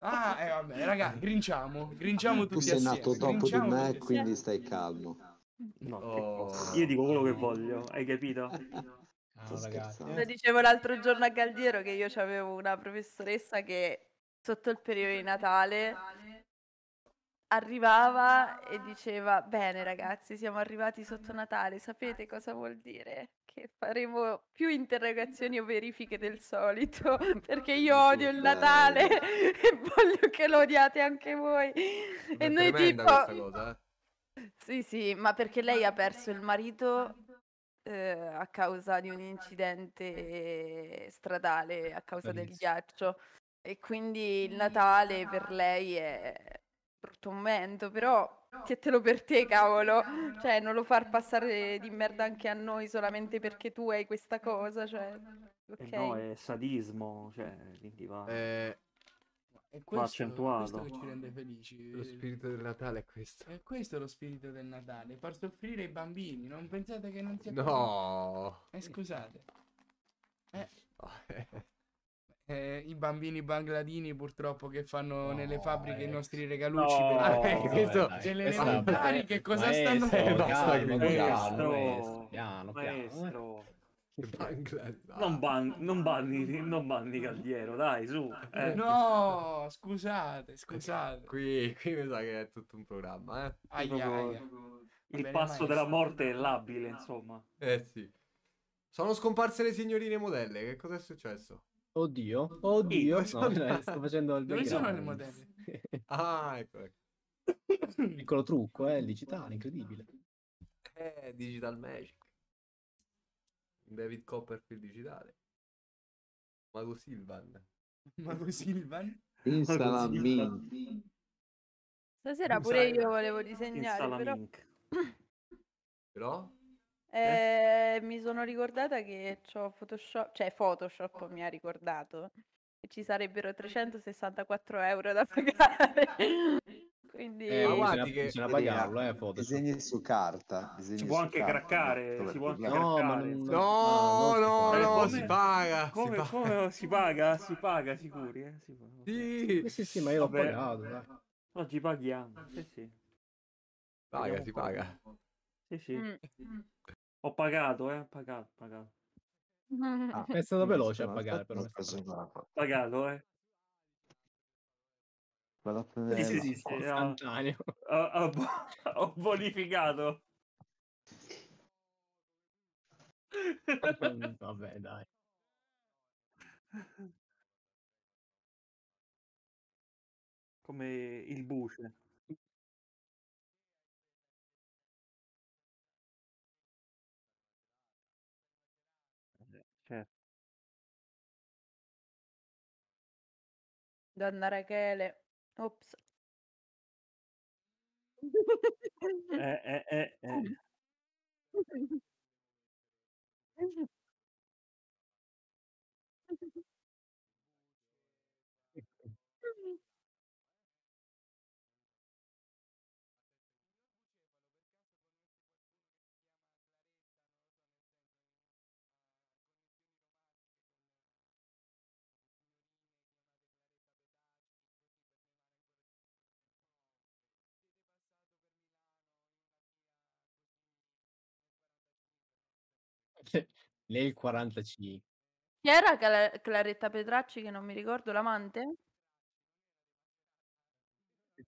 Ah, eh, vabbè, raga, grinciamo, grinciamo tu tutti assieme. Tu sei nato dopo di me, quindi stai calmo. No, oh. Io dico quello che voglio, hai capito? No, Lo dicevo l'altro giorno a Galdiero che io avevo una professoressa che sotto il periodo di Natale arrivava e diceva bene ragazzi siamo arrivati sotto Natale sapete cosa vuol dire che faremo più interrogazioni o verifiche del solito, perché io odio il Natale eh. e voglio che lo odiate anche voi. È e noi tipo... Cosa, eh. Sì, sì, ma perché lei ha perso il marito eh, a causa di un incidente stradale, a causa Bellissimo. del ghiaccio. E quindi il Natale per lei è brutto momento, però tienitelo per te, cavolo. Cioè, non lo far passare di merda anche a noi solamente perché tu hai questa cioè, cosa, cioè... Okay. Eh no, è sadismo, cioè, quindi va... Eh... È questo, accentuato. questo che ci rende felici. Lo spirito del Natale è questo. È questo lo spirito del Natale, far soffrire i bambini. Non pensate che non sia... No! Eh, scusate. Eh. eh eh, i bambini bangladini purtroppo che fanno no, nelle fabbriche Alex. i nostri regalucci no, per no, questo, dai, delle elementari che cosa maestro, stanno facendo? Maestro, maestro, piano, eh. maestro. Piano. Non, ah. non, banni, non banni Caldiero, dai su. Eh. No, scusate, scusate. Qui, qui mi sa che è tutto un programma. Eh. Aia, aia. Il Bene, passo maestro. della morte è labile, insomma. Eh sì. Sono scomparse le signorine modelle, che cosa è successo? Oddio, oddio, sì, no, sono... sto facendo il Dove sono le modelle? ah, ecco, ecco. Piccolo trucco, eh, digitale, incredibile. Eh, Digital Magic. David Copperfield digitale. Mago Silvan. Mago Silvan? Instalamink. Stasera pure io volevo disegnare, però... però? Eh, ehm, mi sono ricordata che ho Photoshop, cioè Photoshop mi ha ricordato che ci sarebbero 364 mm. euro da pagare. Quindi eh, guardi che bisogna pagarlo, eh, Photoshop. Disegni su carta, disegni si può anche carta, craccare, no, si può anche no, craccare. Non, no, no, no, no, eh, si paga. Come, si, come, paga. come si paga? Si paga sicuri, eh? Si paga. Sì. sì, sì, sì, ma io l'ho Vabbè. pagato, dai. Oggi paghiamo. Sì, sì. Paga, si paga. Sì, sì. Mm. Ho pagato, eh? Pagato, pagato. Ah, è stato veloce a pagare, però. È stato... Pagato, eh? Sì, sì, sì, sì, istantaneo. Ho, ho, ho bonificato. Vabbè, dai. Come il buce. Donna Rachele. Ops. Eh, eh, eh, eh. Cioè, nel 45. Chi era Cla- Claretta Petracci che non mi ricordo, l'amante?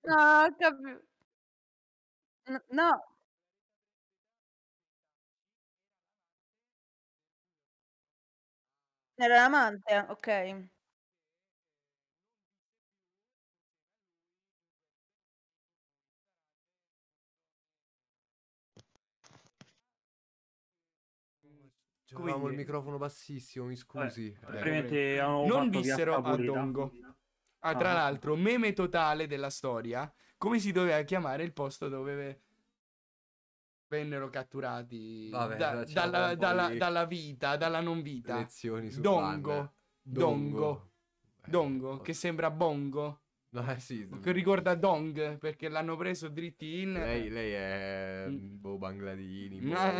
No, capi- no, era l'amante, ok. Avevamo il microfono bassissimo, mi eh, scusi. Ecco. Vabbè, non vissero a Dongo. Ah, tra ah, l'altro, meme totale della storia, come si doveva chiamare il posto dove vennero catturati vabbè, da, dalla, dalla, di... dalla, vita, dalla non vita. Dongo. Dongo. Dongo, Dongo eh, che sembra bongo. Ah, sì, che riguarda Dong perché l'hanno preso dritti in lei, lei è mm. boh, Bangladini ma,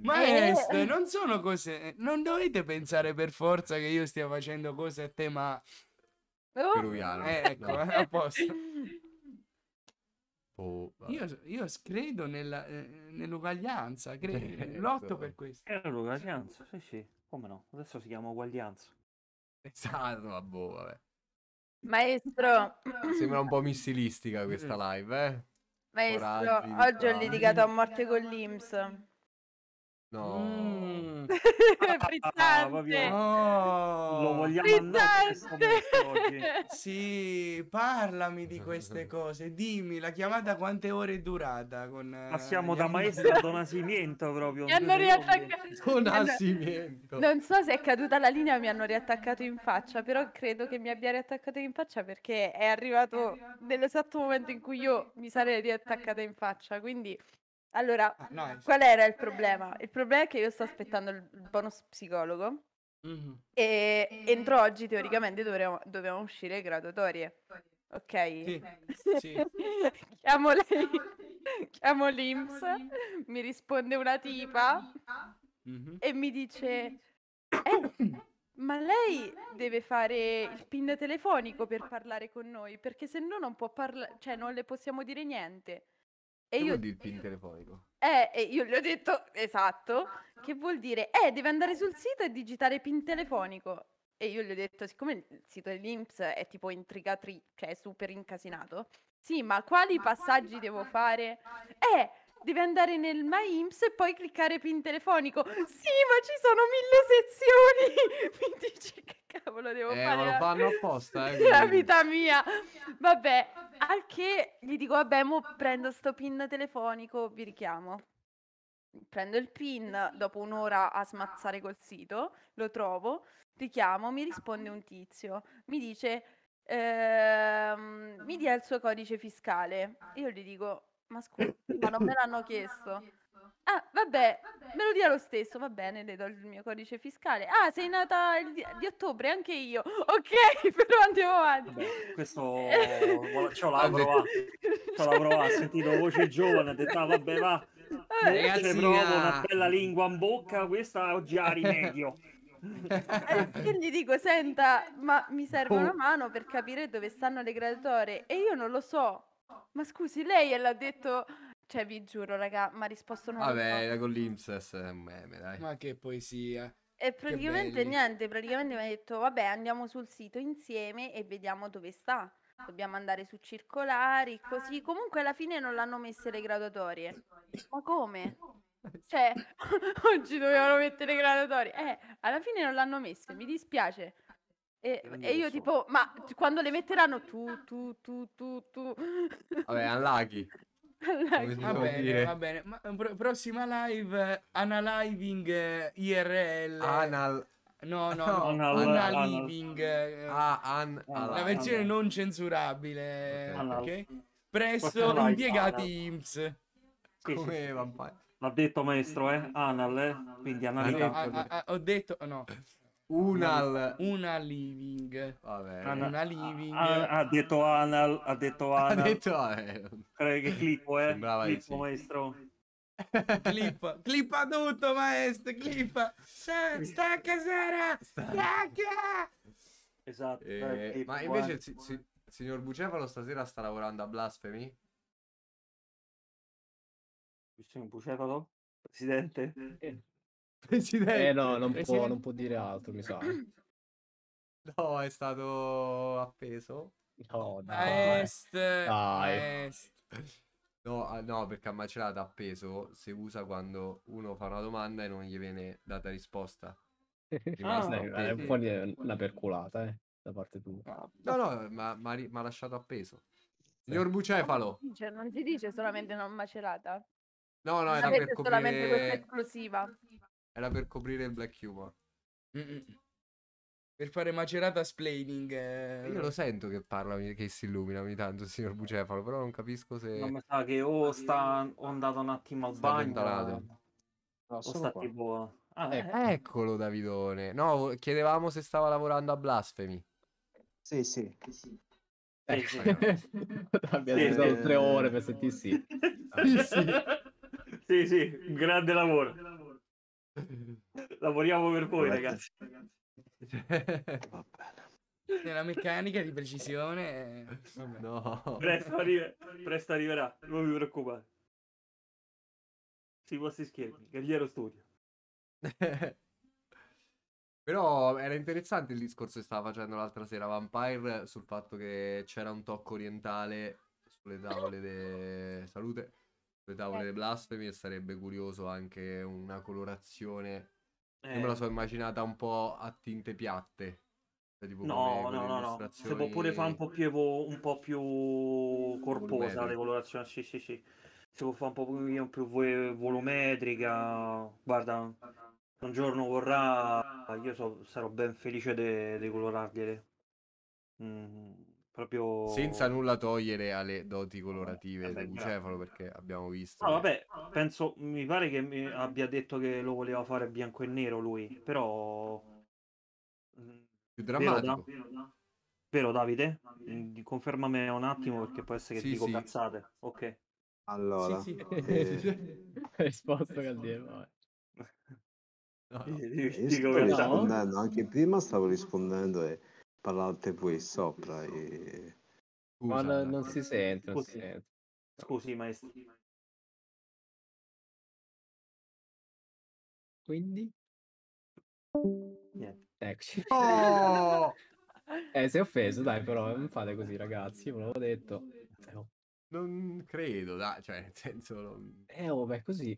ma è est non sono cose non dovete pensare per forza che io stia facendo cose a tema oh. peruviano eh, ecco no. a posto oh, io, io, credo nella, eh, nell'uguaglianza credo, certo. lotto per questo è l'uguaglianza sì sì come no adesso si chiama uguaglianza esatto ma boh, vabbè Maestro. Sembra un po' missilistica questa live, eh? Maestro, Coraggi, oggi ho litigato a morte con l'Inps. No. Mm. Mm. Ah, no, Lo vogliamo andare Sì, parlami di queste cose. Dimmi, la chiamata quante ore è durata? Con, eh, Passiamo da maestro a Donasimiento proprio. Mi hanno riattaccato. Donasimiento. Non so se è caduta la linea mi hanno riattaccato in faccia, però credo che mi abbia riattaccato in faccia perché è arrivato nell'esatto momento in cui io mi sarei riattaccata in faccia, quindi... Allora, ah, no, qual era il problema? Il problema è che io sto aspettando il bonus psicologo mm-hmm. e entro oggi teoricamente dovremmo, dobbiamo uscire graduatorie. Ok? Sì, sì. chiamo, lei, chiamo l'Inps, mi risponde una tipa mm-hmm. e mi dice... Eh, eh ma lei deve fare il pin telefonico per parlare con noi, perché se no non può parlare, cioè non le possiamo dire niente. E che io, vuol dire PIN telefonico? Eh, io gli ho detto, esatto, che vuol dire, eh, deve andare sul sito e digitare PIN telefonico. E io gli ho detto, siccome il sito dell'Inps è tipo intrigatrice, cioè super incasinato, sì, ma quali ma passaggi quali devo fare? fare? Eh, deve andare nel MyIMS e poi cliccare PIN telefonico. Sì, ma ci sono mille sezioni. Mi dici che cavolo devo eh, fare? Ma lo fanno apposta, eh. La vita mia. Vabbè, vabbè, al che gli dico, vabbè, mo prendo sto PIN telefonico, vi richiamo. Prendo il PIN, dopo un'ora a smazzare col sito, lo trovo, richiamo, mi risponde un tizio. Mi dice... Ehm, mi dia il suo codice fiscale. Io gli dico: ma scusa, ma non me l'hanno chiesto. Ah, ah, vabbè, me lo dia lo stesso, va bene, le do il mio codice fiscale. Ah, sei nata il di, di ottobre, anche io. Ok, però andiamo avanti. Vabbè, questo ce l'avrò, ce l'avrò, ha sentito voce giovane, ha detto ah, vabbè va, eh, Ragazzi, provo una bella lingua in bocca, questa oggi ha rimedio. Eh, io gli dico, senta, ma mi serve oh. una mano per capire dove stanno le graduatorie e io non lo so ma scusi, lei l'ha detto... Cioè, vi giuro, raga, mi ha risposto non Vabbè, era con l'Imses è un meme, dai. Ma che poesia. E praticamente niente, praticamente mi ha detto, vabbè, andiamo sul sito insieme e vediamo dove sta. Dobbiamo andare su circolari, così. Comunque alla fine non l'hanno messe le graduatorie. Ma come? Cioè, oggi dovevano mettere le graduatorie. Eh, alla fine non l'hanno messe, mi dispiace. E, e io so. tipo, ma quando le metteranno tu, tu, tu, tu, tu. Vabbè, unlucky. Va bene, dire. va bene. Ma, eh, pr- prossima live, eh, analiving eh, IRL. Anal... No, no, no. Anal- analiving. Anal- eh, ah, an- la versione anal- non censurabile. Anal- okay? Presto impiegati IMSS. Sì, Come sì, vampire. L'ha detto maestro, eh? Anal, eh? Quindi analizzando. Ah, ah, ho detto, no. Unal. Una living. Vabbè. Una, living. Ha, ha, detto anal, ha detto anal. Ha detto eh, Credo che clippo, eh. Sembrava clippo, sì. maestro. Clip clippa tutto, maestro, Clip. Stacca, Sara, stacca. Esatto. Eh, clip, ma invece il si, si, signor Bucefalo stasera sta lavorando a Blasphemy? Il signor Bucefalo? Presidente? Eh. Presidente. Eh no, non, Presidente. Può, non può dire altro, mi sa. No, è stato appeso. No, dai. Eh. Est, dai. Est. No, no, perché a macerata appeso si usa quando uno fa una domanda e non gli viene data risposta. Ah, è eh, un po' una perculata, eh, da parte tua. Ah. No, no, ma mi ha lasciato appeso. Signor Bucefalo. Non si, dice, non si dice solamente non macerata. No, no, non era per coprire... solamente questa esclusiva. Era per coprire il black humor. Mm-mm. Per fare macerata splaining. Eh... Io lo sento che parla, che si illumina ogni tanto il signor Bucefalo, però non capisco se... Non mi sa che o sta andato un attimo al bagno o no, sta qua. tipo... Ah, ecco. eh. Eccolo Davidone. No, chiedevamo se stava lavorando a Blasphemy. Sì, sì. sì. Eh, sì. Abbiamo sì, sì. tre ore per sentirsi. Sì, sì, sì, grande lavoro. Lavoriamo per voi, Vabbè. ragazzi. Cioè. Va bene. Nella meccanica di precisione. Vabbè. No. Presto, arri- presto arriverà, non vi preoccupate. Sui vostri schermi, Guerriero Studio. Però era interessante il discorso che stava facendo l'altra sera Vampire sul fatto che c'era un tocco orientale sulle tavole di de... salute le tavole eh. blasfemi e sarebbe curioso anche una colorazione. Eh. Io me la eh. sono immaginata un po' a tinte piatte. Cioè, tipo no, no, no, no. Si può pure fare un po' più, un po più corposa la decolorazione, sì, sì, sì. Se può fare un po' più, più volumetrica. Guarda, un giorno vorrà, io so, sarò ben felice di colorargliele. Mm. Proprio... Senza nulla togliere alle doti colorative vabbè, di Bucefalo, perché abbiamo visto... No, vabbè, penso, mi pare che mi abbia detto che lo voleva fare bianco e nero lui, però... Mm, Più drammatico. Vero, da... Davide? Mm, Davide? Confermami un attimo perché può essere che sì, dico sì. cazzate. Ok. Allora... Sì, sì. Eh... Risposto Caldiero. No, no. Io, io, eh, stavo rispondendo anche prima stavo rispondendo e parlate voi sopra e... Scusa, no, no, non si sente, non Scusi. si sente. Scusi, maestro. Quindi? Niente. Eccoci. Oh! eh, sei offeso, dai, però eh, non fate così, ragazzi, ve l'avevo detto. Eh, non credo, dai, cioè, nel senso... Non... Eh, vabbè, oh, così.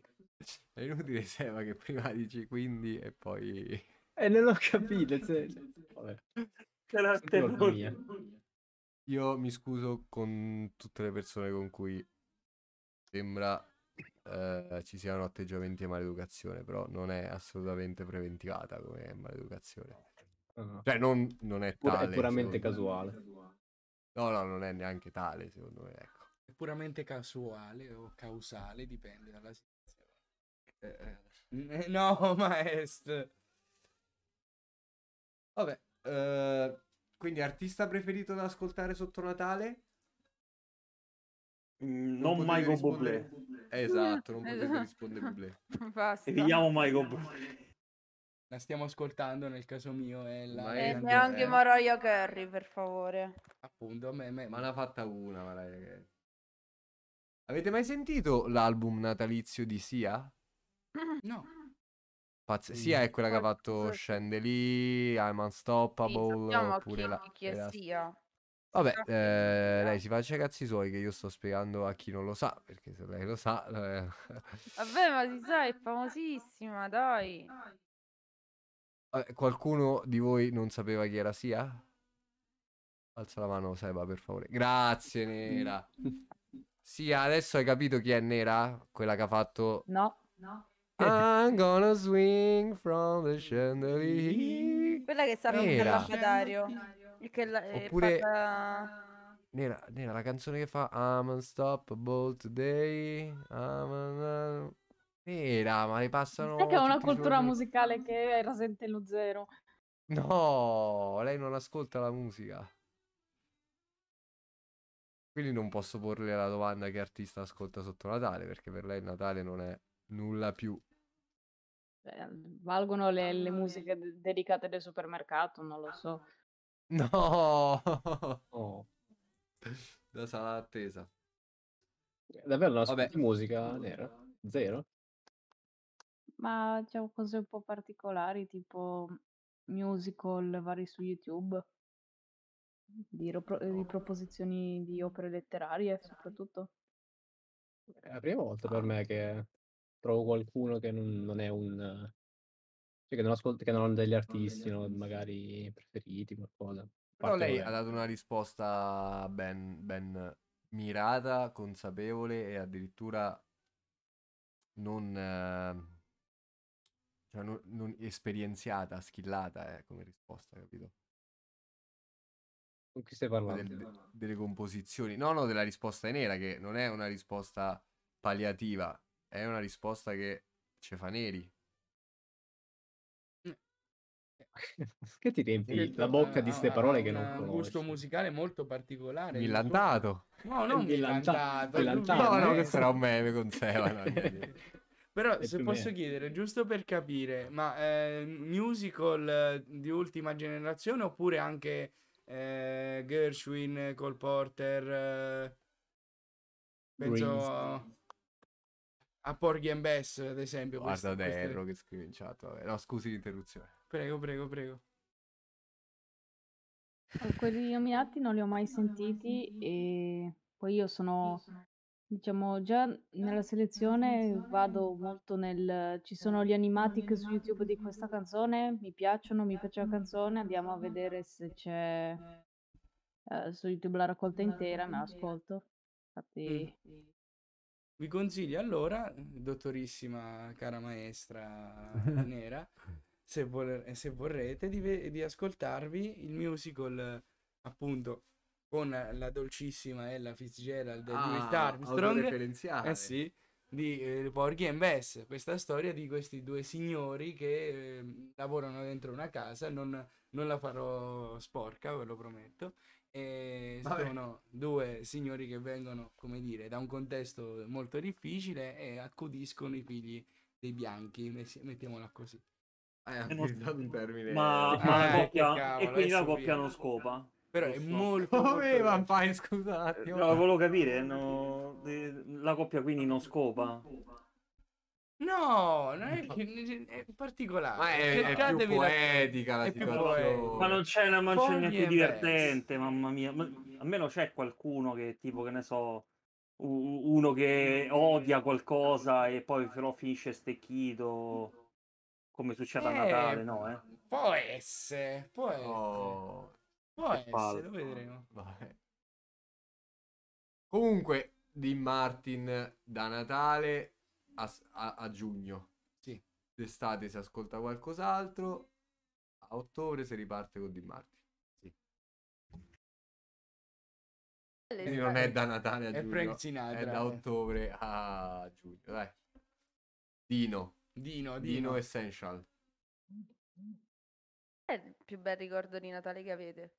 È inutile, Seba, che prima dici quindi e poi... E eh, non ho capito, se... vabbè. Te l'ha tenuto. Io mi scuso con tutte le persone con cui sembra eh, ci siano atteggiamenti di maleducazione, però non è assolutamente preventivata come maleducazione. Uh-huh. Cioè, non, non è tale. È puramente casuale. No, no, non è neanche tale, secondo me, ecco. È puramente casuale o causale, dipende dalla situazione. eh. eh. no, maestro. Vabbè, eh, quindi artista preferito da ascoltare sotto Natale? Mm, non, non Michael Bublé. Eh, esatto, non potete esatto. rispondere Bublé. Basta. Vediamo Michael Bublé. La stiamo ascoltando nel caso mio è la... E eh, neanche eh. Mariah Carey, per favore. Appunto, me, me... Ma l'ha fatta una Mariah Carey. Avete mai sentito l'album natalizio di Sia? No. Pazz- sì, è quella che ha fatto scende lì, I'm Unstoppable, oppure chi, la... chi è la... sia. Vabbè, eh, lei si faccia i cazzi suoi che io sto spiegando a chi non lo sa, perché se lei lo sa... Eh... Vabbè, ma si sa, è famosissima, dai. Vabbè, eh, qualcuno di voi non sapeva chi era sia? Alza la mano, Seba, per favore. Grazie, Nera. Sia, adesso hai capito chi è Nera? Quella che ha fatto... No, no. I'm gonna swing from the chandelier. Quella che sta Nera. Dario. Che la, eh, Oppure... Fatta... Nera, nera, la canzone che fa I'm unstoppable today. I'm un... Nera, ma le passano. È che ha una cultura musicale che è rasente lo zero. No, lei non ascolta la musica. Quindi non posso porle la domanda che artista ascolta sotto Natale, perché per lei il Natale non è nulla più eh, valgono le, le ah, musiche d- dedicate del supermercato, non lo so. Cioè no! Oh. La sala attesa. Eh, davvero non ascolti Vabbè. musica nera? Zero? Ma c'è diciamo, cose un po' particolari, tipo musical vari su YouTube, di, ro- eh, di oh. proposizioni di opere letterarie soprattutto. È la prima volta per ah. me che trovo qualcuno che non, non è un... cioè che non ascolta, che non hanno degli artisti, no? magari preferiti, qualcosa. Però lei ha dato una risposta ben, ben mirata, consapevole e addirittura non, cioè non, non esperienziata, schillata eh, come risposta, capito? Con chi stai parlando? Del, delle composizioni, no, no, della risposta nera che non è una risposta palliativa, è una risposta che ce fa neri. Mm. Che ti riempi la bocca di ste parole che non conosci? Un gusto musicale molto particolare. Millantato. No, non millantato. millantato. No, no, questo era un meme con Sevano. Però se posso chiedere, giusto per capire, ma eh, musical eh, di ultima generazione oppure anche eh, Gershwin, Cole Porter, eh, penso a Porgy and Bess, ad esempio. Guarda Derro queste... che scrive in chat. Vabbè. No, scusi l'interruzione. Prego, prego, prego. Eh, quelli nominati non li ho mai sentiti e poi io sono, diciamo, già nella selezione vado molto nel... Ci sono gli animatic su YouTube di questa canzone, mi piacciono, mi piace la canzone, andiamo a vedere se c'è eh, su YouTube la raccolta intera, me l'ascolto. Infatti... Mm vi consiglio allora, dottorissima cara maestra nera, se, vol- eh, se vorrete, di, ve- di ascoltarvi il musical appunto con la dolcissima Ella Fitzgerald e ah, Louis Armstrong. Eh sì, di eh, Porgy and Bess, questa storia di questi due signori che eh, lavorano dentro una casa, non, non la farò sporca, ve lo prometto, e sono due signori che vengono, come dire, da un contesto molto difficile e accudiscono i figli dei bianchi, mettiamola così. Eh, eh, è acquistato un termine. Ma, eh, ma la eh, coppia, cavolo, e quindi la coppia non scopa. Però è molto... Come Vampire, scusate. No, volevo capire, no... la coppia quindi non scopa. No, non è, è particolare. Ma è, è più poetica la, la situazione. Ma non c'è una mancina più divertente, best. mamma mia. Ma, almeno c'è qualcuno che tipo, che ne so, uno che odia qualcosa e poi però finisce stecchito come succede eh, a Natale, no? Eh? Può essere, può essere. Oh, può essere, lo vedremo. Vabbè. Comunque, di Martin da Natale a, a, a giugno. Sì. D'estate si ascolta qualcos'altro, a ottobre si riparte con Di Marti. Sì. Quindi non è da Natale a è giugno, è da ottobre a giugno. Dai. Dino. Dino, Dino. Dino Essential. È il più bel ricordo di Natale che avete.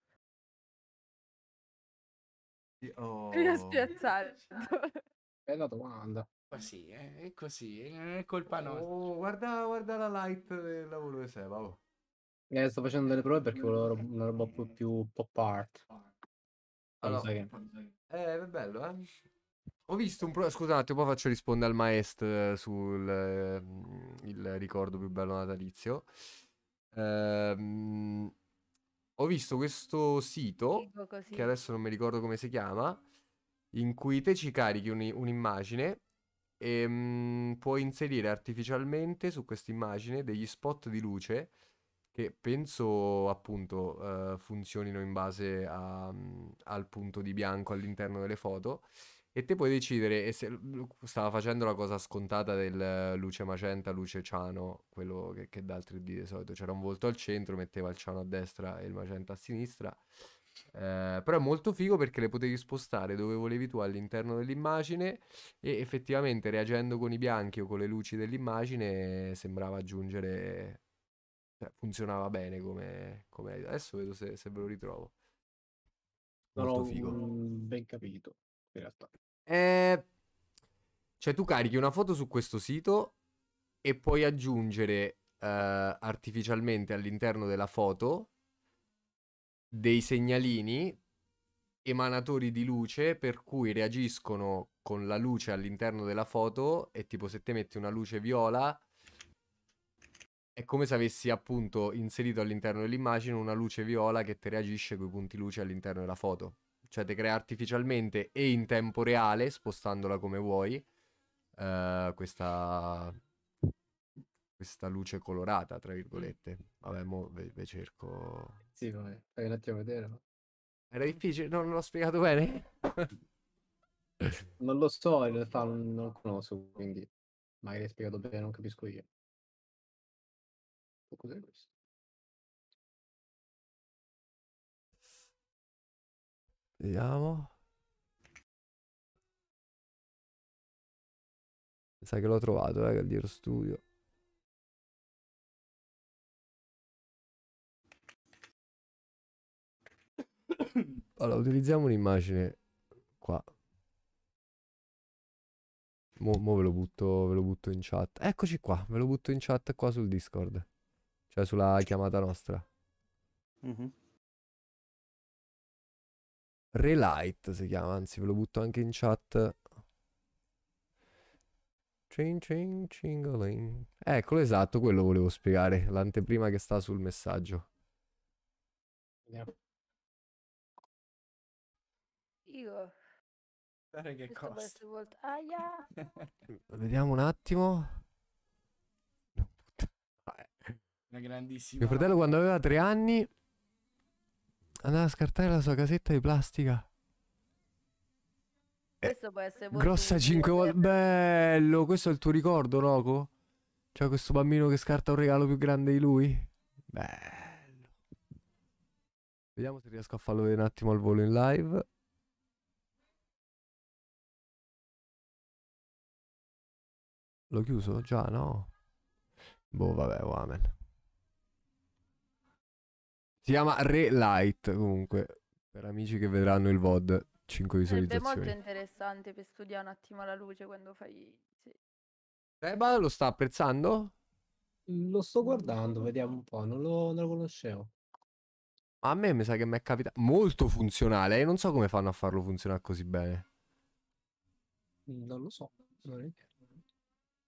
Oh. Prima spiazzato. Bella domanda così, eh, è così, non è colpa nostra. Oh, guarda, guarda la light del lavoro di Seba. Oh. Eh, sto facendo delle prove perché volevo una roba un più pop art. Allora, che... eh, è bello, eh. Ho visto un pro... Scusate, poi faccio rispondere al maestro eh, sul eh, il ricordo più bello natalizio. Eh, ho visto questo sito, che adesso non mi ricordo come si chiama, in cui te ci carichi un, un'immagine e mm, puoi inserire artificialmente su questa immagine degli spot di luce che penso appunto eh, funzionino in base a, mm, al punto di bianco all'interno delle foto e te puoi decidere e se, mm, stava facendo la cosa scontata del luce magenta, luce ciano, quello che, che dà il 3D di solito, c'era un volto al centro, metteva il ciano a destra e il magenta a sinistra eh, però è molto figo perché le potevi spostare dove volevi tu all'interno dell'immagine e effettivamente reagendo con i bianchi o con le luci dell'immagine sembrava aggiungere... Cioè, funzionava bene come, come... Adesso vedo se, se ve lo ritrovo. Molto non figo. ben capito, in realtà. Eh, cioè tu carichi una foto su questo sito e puoi aggiungere eh, artificialmente all'interno della foto dei segnalini emanatori di luce per cui reagiscono con la luce all'interno della foto e tipo se te metti una luce viola è come se avessi appunto inserito all'interno dell'immagine una luce viola che te reagisce con i punti luce all'interno della foto. Cioè te crea artificialmente e in tempo reale, spostandola come vuoi, uh, questa... questa luce colorata, tra virgolette. Vabbè, mo ve, ve cerco sì, vai, fai un attimo vedere. no? Era difficile? No, non l'ho spiegato bene? Non lo so, in realtà non, non lo conosco, quindi magari hai spiegato bene, non capisco io. Cos'è questo? Vediamo. Sai che l'ho trovato, raga, eh, il Diro Studio. Allora, utilizziamo un'immagine qua. Mo, mo ve, lo butto, ve lo butto in chat. Eccoci qua, ve lo butto in chat qua sul Discord. Cioè sulla chiamata nostra. Mm-hmm. Relight si chiama, anzi ve lo butto anche in chat. Ching ching cingoling. Eccolo esatto, quello volevo spiegare, l'anteprima che sta sul messaggio. Yeah. Io. Dare che costa. Volt- Aia. Vediamo un attimo. Una grandissima. Mio fratello quando aveva tre anni andava a scartare la sua casetta di plastica. Eh, questo può essere molto Grossa 5 volte. Bello, questo è il tuo ricordo, Roco? Cioè questo bambino che scarta un regalo più grande di lui? Bello. Vediamo se riesco a farlo vedere un attimo al volo in live. L'ho chiuso già, no? Boh, vabbè, amen. Si chiama Re Light, comunque, per amici che vedranno il VOD, 5 visualizzazioni. Sarebbe molto interessante per studiare un attimo la luce quando fai... Sì. Seba lo sta apprezzando? Mm, lo sto guardando, vediamo un po', non lo, non lo conoscevo. A me mi sa che mi è capitato molto funzionale e eh, non so come fanno a farlo funzionare così bene. Mm, non lo so, non è che...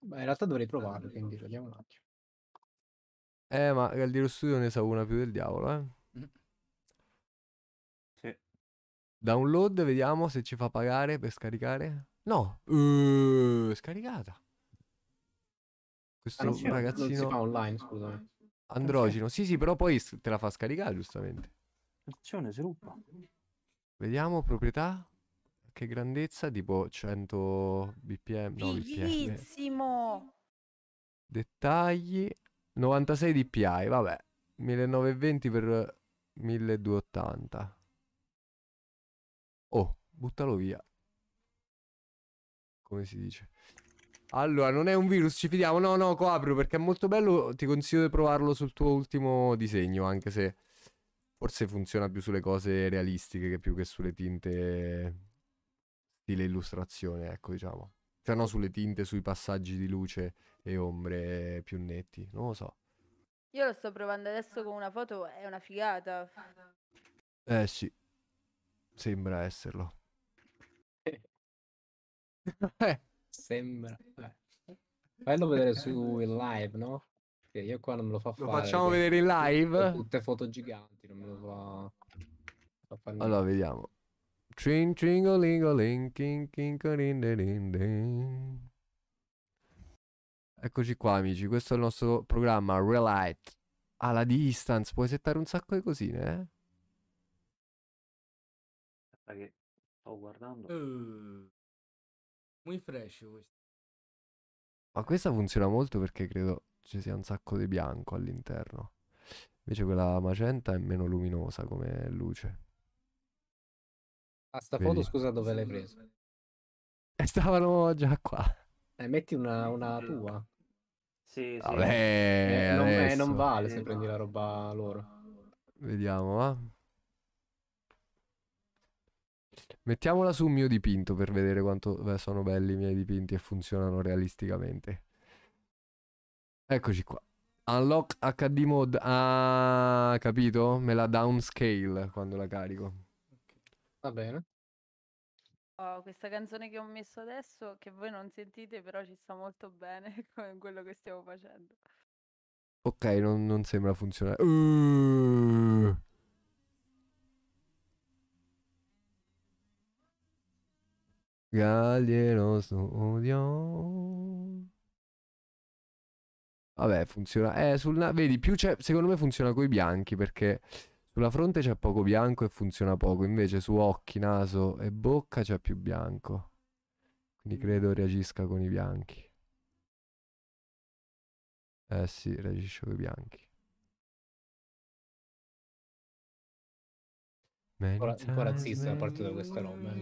Beh, in realtà dovrei provarlo, quindi vediamo un attimo. Eh, ma Galdiero Studio ne sa una più del diavolo, eh. Mm. Sì. Download, vediamo se ci fa pagare per scaricare. No, Eh, scaricata. Ah, Questo Ah, non si- non si fa online, scusami. androgeno. Sì, sì, però poi te la fa scaricare, giustamente. Attenzione, si ruba. Vediamo, proprietà che grandezza? Tipo 100 bpm, no bpm. Dettagli, 96 dpi, vabbè, 1920 per 1280. Oh, buttalo via. Come si dice? Allora, non è un virus, ci fidiamo. No, no, coapro perché è molto bello. Ti consiglio di provarlo sul tuo ultimo disegno, anche se forse funziona più sulle cose realistiche che più che sulle tinte stile ecco, diciamo. Cioè no sulle tinte, sui passaggi di luce e ombre eh, più netti, non lo so. Io lo sto provando adesso con una foto, è una figata. Eh sì, sembra esserlo. sembra. Bello vedere su in live, no? Perché io qua non me lo fa lo fare. Lo facciamo vedere in live? Tutte foto giganti, non me lo fa... fa allora, vediamo. Tring tringolingoling, king king Eccoci qua amici, questo è il nostro programma Relight. Alla distance, puoi settare un sacco di cosine, eh? Aspetta che sto guardando. Uh, muy fresh questo. Ma questa funziona molto perché credo ci sia un sacco di bianco all'interno. Invece quella magenta è meno luminosa come luce. Ah, sta Vedi. foto, scusa, dove l'hai presa? E eh, stavano già qua. Eh, metti una, una tua. Sì, sì. Vabbè, eh, non, eh, non, vale se prendi la eh, roba loro. Vediamo, va. Mettiamola su un mio dipinto per vedere quanto beh, sono belli i miei dipinti e funzionano realisticamente. Eccoci qua. Unlock HD mode. Ah, capito? Me la downscale quando la carico. Va bene. Oh, questa canzone che ho messo adesso, che voi non sentite, però ci sta molto bene con quello che stiamo facendo. Ok, non, non sembra funzionare. Uh. Gallieno studio. Vabbè, funziona. Eh, sul na- vedi, più c'è. Secondo me funziona con i bianchi perché sulla fronte c'è poco bianco e funziona poco, invece su occhi, naso e bocca c'è più bianco. Quindi mm. credo reagisca con i bianchi. Eh sì, reagisce con i bianchi. Un po', un po' razzista da parte di questa eh, roba.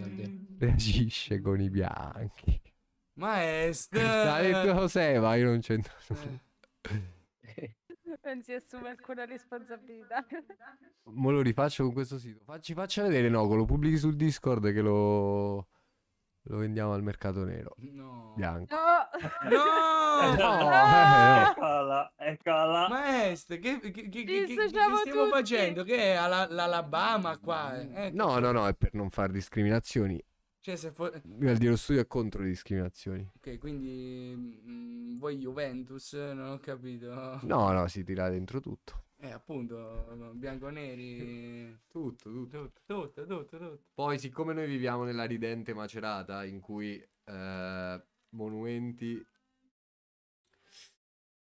Reagisce con i bianchi. Maestro! L'ha detto Joseva, io non c'entro. Eh. non si assume alcuna responsabilità. Mo lo rifaccio con questo sito. Facci, faccia vedere, no, lo pubblichi sul Discord che lo... Lo vendiamo al mercato nero. No. Bianco. No! No! Eh, no! Eccola, eccola. Maestro, che, che, che, che, che stiamo tutti. facendo? Che è all'Alabama qua? Eh? No, no, no, è per non fare discriminazioni. Cioè, se for... Guardi, lo studio è contro le discriminazioni. Ok, quindi mh, mm, voi Juventus, non ho capito. No, no, si tira dentro tutto. Eh, appunto, bianco-neri. Tutto, tutto. Tutto, tutto, tutto, tutto. Poi, siccome noi viviamo nella ridente macerata in cui eh, monumenti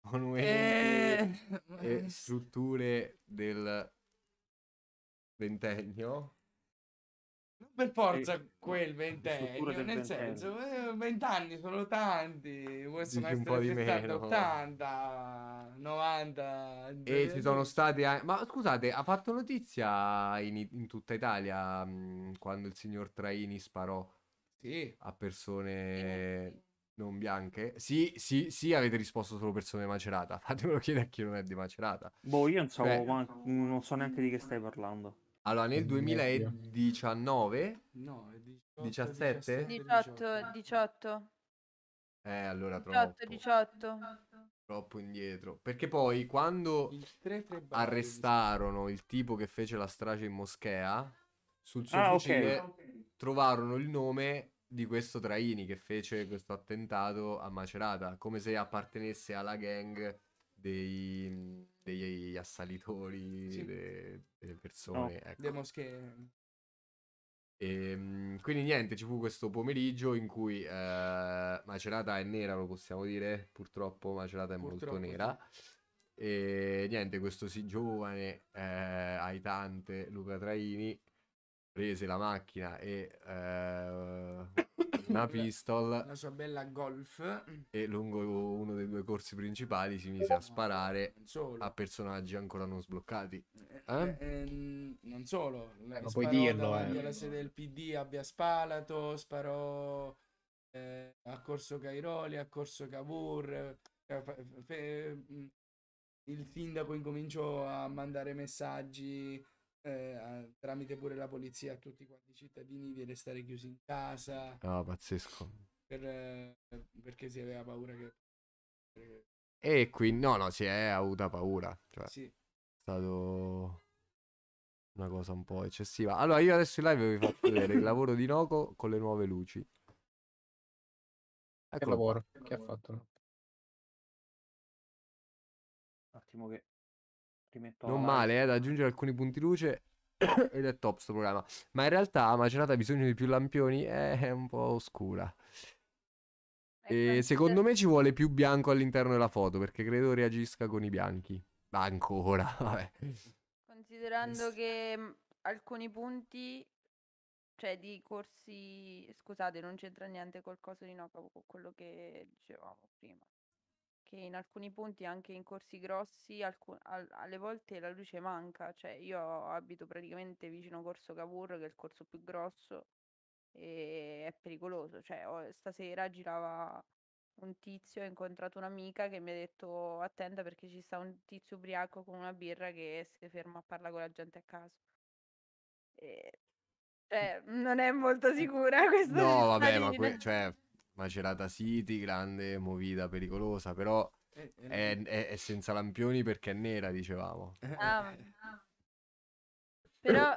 monumenti eh... e strutture del ventennio per forza e, quel ventennio, nel senso, eh, vent'anni sono tanti, possono Dici essere 70, 80, 90. E ci eh, sono state anche... Ma scusate, ha fatto notizia in, in tutta Italia mm, quando il signor Traini sparò sì. a persone... Non bianche? Sì, sì, sì, avete risposto solo persone macerata. Fatemelo chiedere a chi non è di macerata. Boh, io non so, Beh, cioè, non so neanche di che stai parlando. Allora, nel 2019? No, 17? 18, 18. Eh, allora 18, troppo. 18. Troppo indietro. Perché poi quando il 3, 3 arrestarono il tipo che fece la strage in moschea, sul suo ah, fucile ah, okay. trovarono il nome di questo Traini che fece questo attentato a Macerata, come se appartenesse alla gang dei degli assalitori, sì. de, delle persone. No, ecco. Le mosche. E, ehm, quindi niente, ci fu questo pomeriggio in cui eh, Macerata è nera, lo possiamo dire, purtroppo Macerata è purtroppo, molto nera. Sì. E niente, questo si giovane, eh, aitante Luca Traini prese la macchina e eh, una pistol. La sua bella golf. E lungo uno dei due corsi principali si mise a sparare a personaggi ancora non sbloccati. Eh? Eh, eh, eh non solo. non puoi dirlo. Eh. La sede del PD abbia Spalato, sparò eh, a Corso Cairoli, a Corso Cavour. Mm. il sindaco incominciò a mandare messaggi eh, tramite pure la polizia a tutti quanti i cittadini di restare chiusi in casa. No, oh, pazzesco. Per, eh, perché si aveva paura che... E qui no, no, si è avuta paura. Cioè, sì. È stato una cosa un po' eccessiva. Allora, io adesso in live vi faccio vedere il lavoro di Noco con le nuove luci. Eccolo che lavoro qua. che ha fatto. Un attimo che metto non male, eh, da aggiungere alcuni punti luce ed è top sto programma. Ma in realtà Macerata ha bisogno di più lampioni, eh, è un po' oscura. E secondo me ci vuole più bianco all'interno della foto perché credo reagisca con i bianchi. Ma ancora, vabbè. Considerando che mhmm, alcuni punti, cioè di corsi, scusate, non c'entra niente col coso di Nocavo con quello che dicevamo prima perché in alcuni punti, anche in corsi grossi, alcu- al- alle volte la luce manca. Cioè, io abito praticamente vicino Corso Cavour, che è il corso più grosso, e è pericoloso. Cioè, ho- stasera girava un tizio, ho incontrato un'amica che mi ha detto attenta perché ci sta un tizio ubriaco con una birra che si ferma a parlare con la gente a caso. E- cioè, non è molto eh. sicura questa No, vabbè, ma que- cioè, Macerata City, grande movita pericolosa, però eh, eh, è, eh. è, è, senza lampioni perché è nera, dicevamo. Eh, eh. Ah, però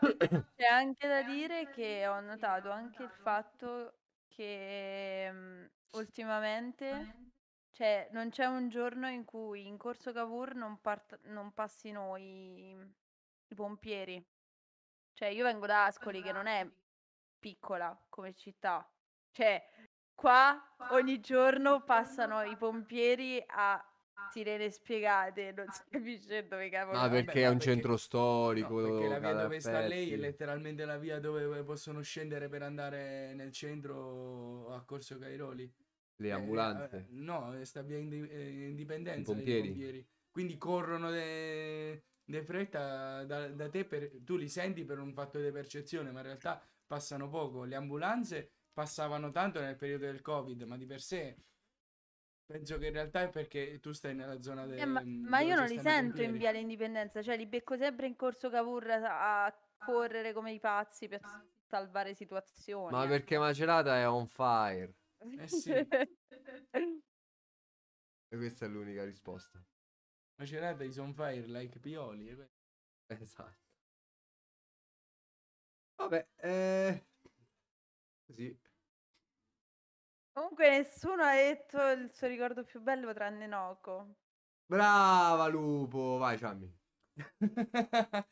c'è anche da dire che ho notato anche il fatto che um, ultimamente cioè, non c'è un giorno in cui in Corso Cavour non, part- non passino i, mm, i pompieri. Cioè, io vengo da Ascoli, che non è piccola come città. Cioè, Qua ogni giorno passano i pompieri a sirene spiegate, non si capisce dove cavolo. ma perché Vabbè, è un perché... centro storico. No, perché la via dove sta lei è letteralmente la via dove possono scendere per andare nel centro a Corso Cairoli. Le ambulanze? Eh, eh no, sta via ind- eh, Indipendenza. I pompieri. I pompieri. Quindi corrono de, de fretta da, da te, per... tu li senti per un fatto di percezione, ma in realtà passano poco. Le ambulanze passavano tanto nel periodo del covid ma di per sé penso che in realtà è perché tu stai nella zona del eh, ma, ma io non li sento in via l'indipendenza cioè li becco sempre in corso Cavour a correre come i pazzi per salvare situazioni ma eh. perché Macerata è on fire eh sì e questa è l'unica risposta Macerata is on fire like Pioli eh, esatto vabbè eh... Sì. Comunque nessuno ha detto il suo ricordo più bello tranne Noco. Brava Lupo, vai Ciammi.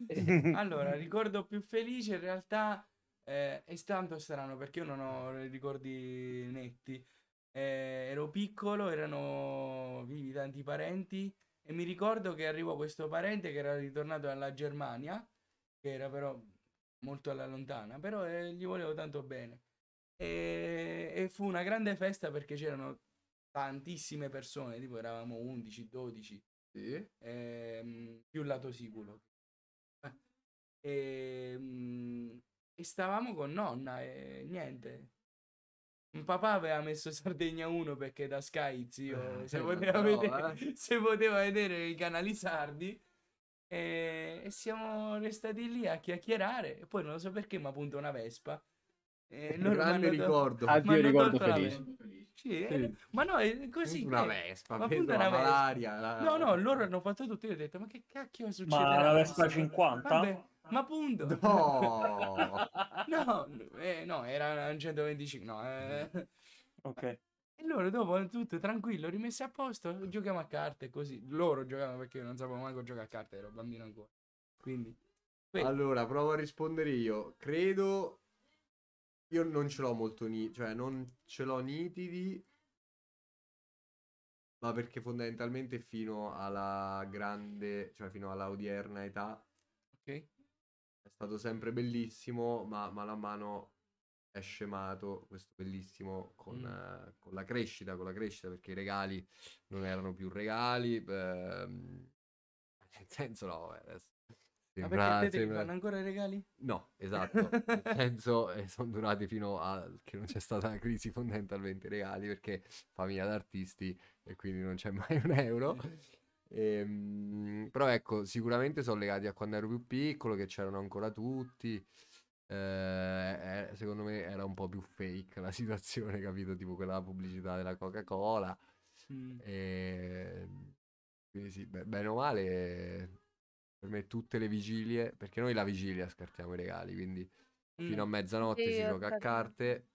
Eh, allora, il ricordo più felice in realtà eh, è tanto strano perché io non ho ricordi netti. Eh, ero piccolo, erano vivi tanti parenti e mi ricordo che arrivò questo parente che era ritornato dalla Germania, che era però molto alla lontana, però eh, gli volevo tanto bene. E, e fu una grande festa perché c'erano tantissime persone, tipo eravamo 11, 12, sì. e, ehm, più lato sicuro. E, eh. ehm, e, stavamo con nonna e niente. Un papà aveva messo Sardegna 1 perché da Sky, zio, eh, se, eh, poteva no, vedere, eh. se, poteva vedere, i canali sardi. E, e siamo restati lì a chiacchierare. E poi non lo so perché, ma appunto una Vespa eh, loro grande ricordo. Addio ricordo felice. Eh, sì, ma no, è così. Una Vespa, ma appunto una malaria. La... No, no, loro hanno fatto tutto. Io ho detto, ma che cacchio succede? Ma la Vespa 50? Vabbè, ma punto. No, no, eh, no, era un 125, no. Eh. Ok. E loro dopo tutto tranquillo, rimesso a posto, giochiamo a carte così. Loro giocavano perché io non sapevo manco giocare a carte, ero bambino ancora. Quindi... Quindi. Allora, provo a rispondere io. Credo io non ce l'ho molto nitidi, cioè non ce l'ho nitidi, ma perché fondamentalmente fino alla grande, cioè fino alla odierna età, okay. è stato sempre bellissimo, ma mano a mano è scemato questo bellissimo con, mm. eh, con, la crescita, con la crescita, perché i regali non erano più regali, ehm, nel senso no, adesso ma perché te sembra... fanno ancora i regali? No, esatto. Nel senso, eh, sono durati fino a che non c'è stata la crisi fondamentalmente regali perché famiglia d'artisti e quindi non c'è mai un euro. E, ehm, però ecco, sicuramente sono legati a quando ero più piccolo, che c'erano ancora tutti. Eh, eh, secondo me era un po' più fake la situazione, capito? Tipo quella pubblicità della Coca-Cola. Mm. E... Ehm, quindi sì, bene o male per me tutte le vigilie, perché noi la vigilia scartiamo i regali, quindi mm. fino a mm, mezzanotte si gioca a carte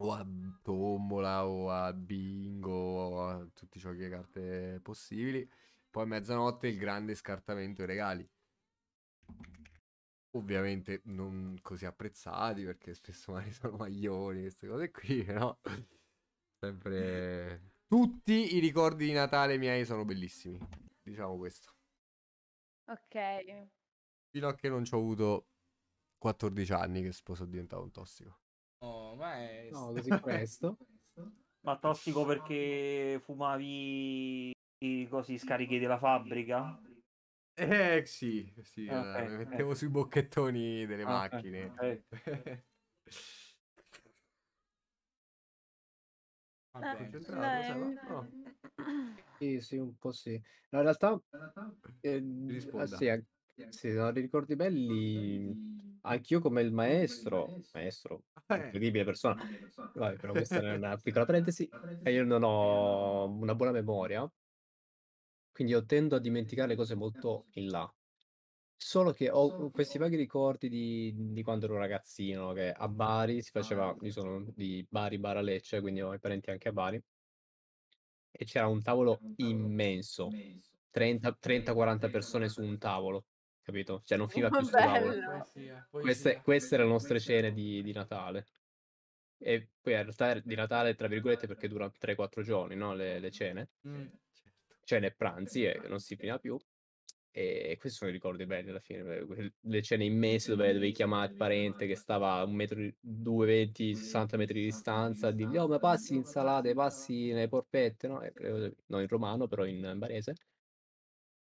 o a tombola o a bingo o a tutti i giochi a carte possibili. Poi a mezzanotte il grande scartamento i regali. Ovviamente non così apprezzati perché spesso magari sono maglioni, queste cose qui, però sempre... Tutti i ricordi di Natale miei sono bellissimi, diciamo questo. Ok. Fino a che non ci ho avuto 14 anni che sposo è diventato un tossico. Oh, ma è... No, così questo. ma tossico perché fumavi i cosi scarichi della fabbrica? Eh sì, sì, ah, okay. allora, mettevo sui bocchettoni delle ah, macchine. Okay. Vabbè, ah, Beh, no. Eh, oh. Sì, sì, un po' sì. No, in realtà, eh, ah, sì, an- sì, ricordi belli. Anch'io come il maestro, maestro, eh. incredibile persona. Vabbè, però questa è una piccola parentesi. E io non ho una buona memoria, quindi io tendo a dimenticare le cose molto in là. Solo che ho questi vaghi ricordi di, di quando ero ragazzino, che a Bari si ah, faceva, io sono di Bari, Bara Lecce, quindi ho i parenti anche a Bari, e c'era un tavolo immenso, 30, 30-40 persone su un tavolo, capito? Cioè non oh, finiva più sul tavolo. Poesia, poesia, eh, Queste, eh, queste erano le nostre cene di, di Natale. E poi in realtà er, di Natale, tra virgolette, perché dura 3-4 giorni, no? Le, le mm. cene. Mm. Certo. Cene e pranzi e non si finiva più. E questo sono i ricordi belli alla fine, le cene immense dove dovevi chiamare il parente che stava a un metro, 220, 60 metri di distanza, a dirgli, oh ma passi insalate, passi le porpette, no? no? in romano, però in barese.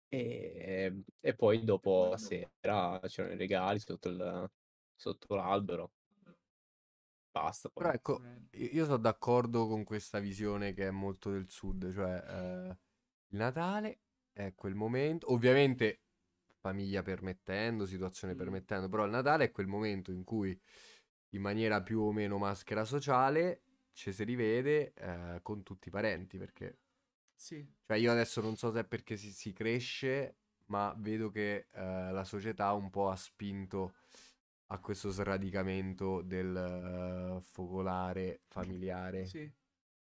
E, e poi dopo la sera c'erano i regali sotto, il, sotto l'albero. Basta. Poi. Però ecco, io sono d'accordo con questa visione che è molto del sud, cioè eh, il Natale è quel momento, ovviamente famiglia permettendo, situazione mm. permettendo, però il Natale è quel momento in cui in maniera più o meno maschera sociale ci si rivede eh, con tutti i parenti perché... Sì. Cioè io adesso non so se è perché si, si cresce, ma vedo che eh, la società un po' ha spinto a questo sradicamento del uh, focolare mm. familiare. Sì,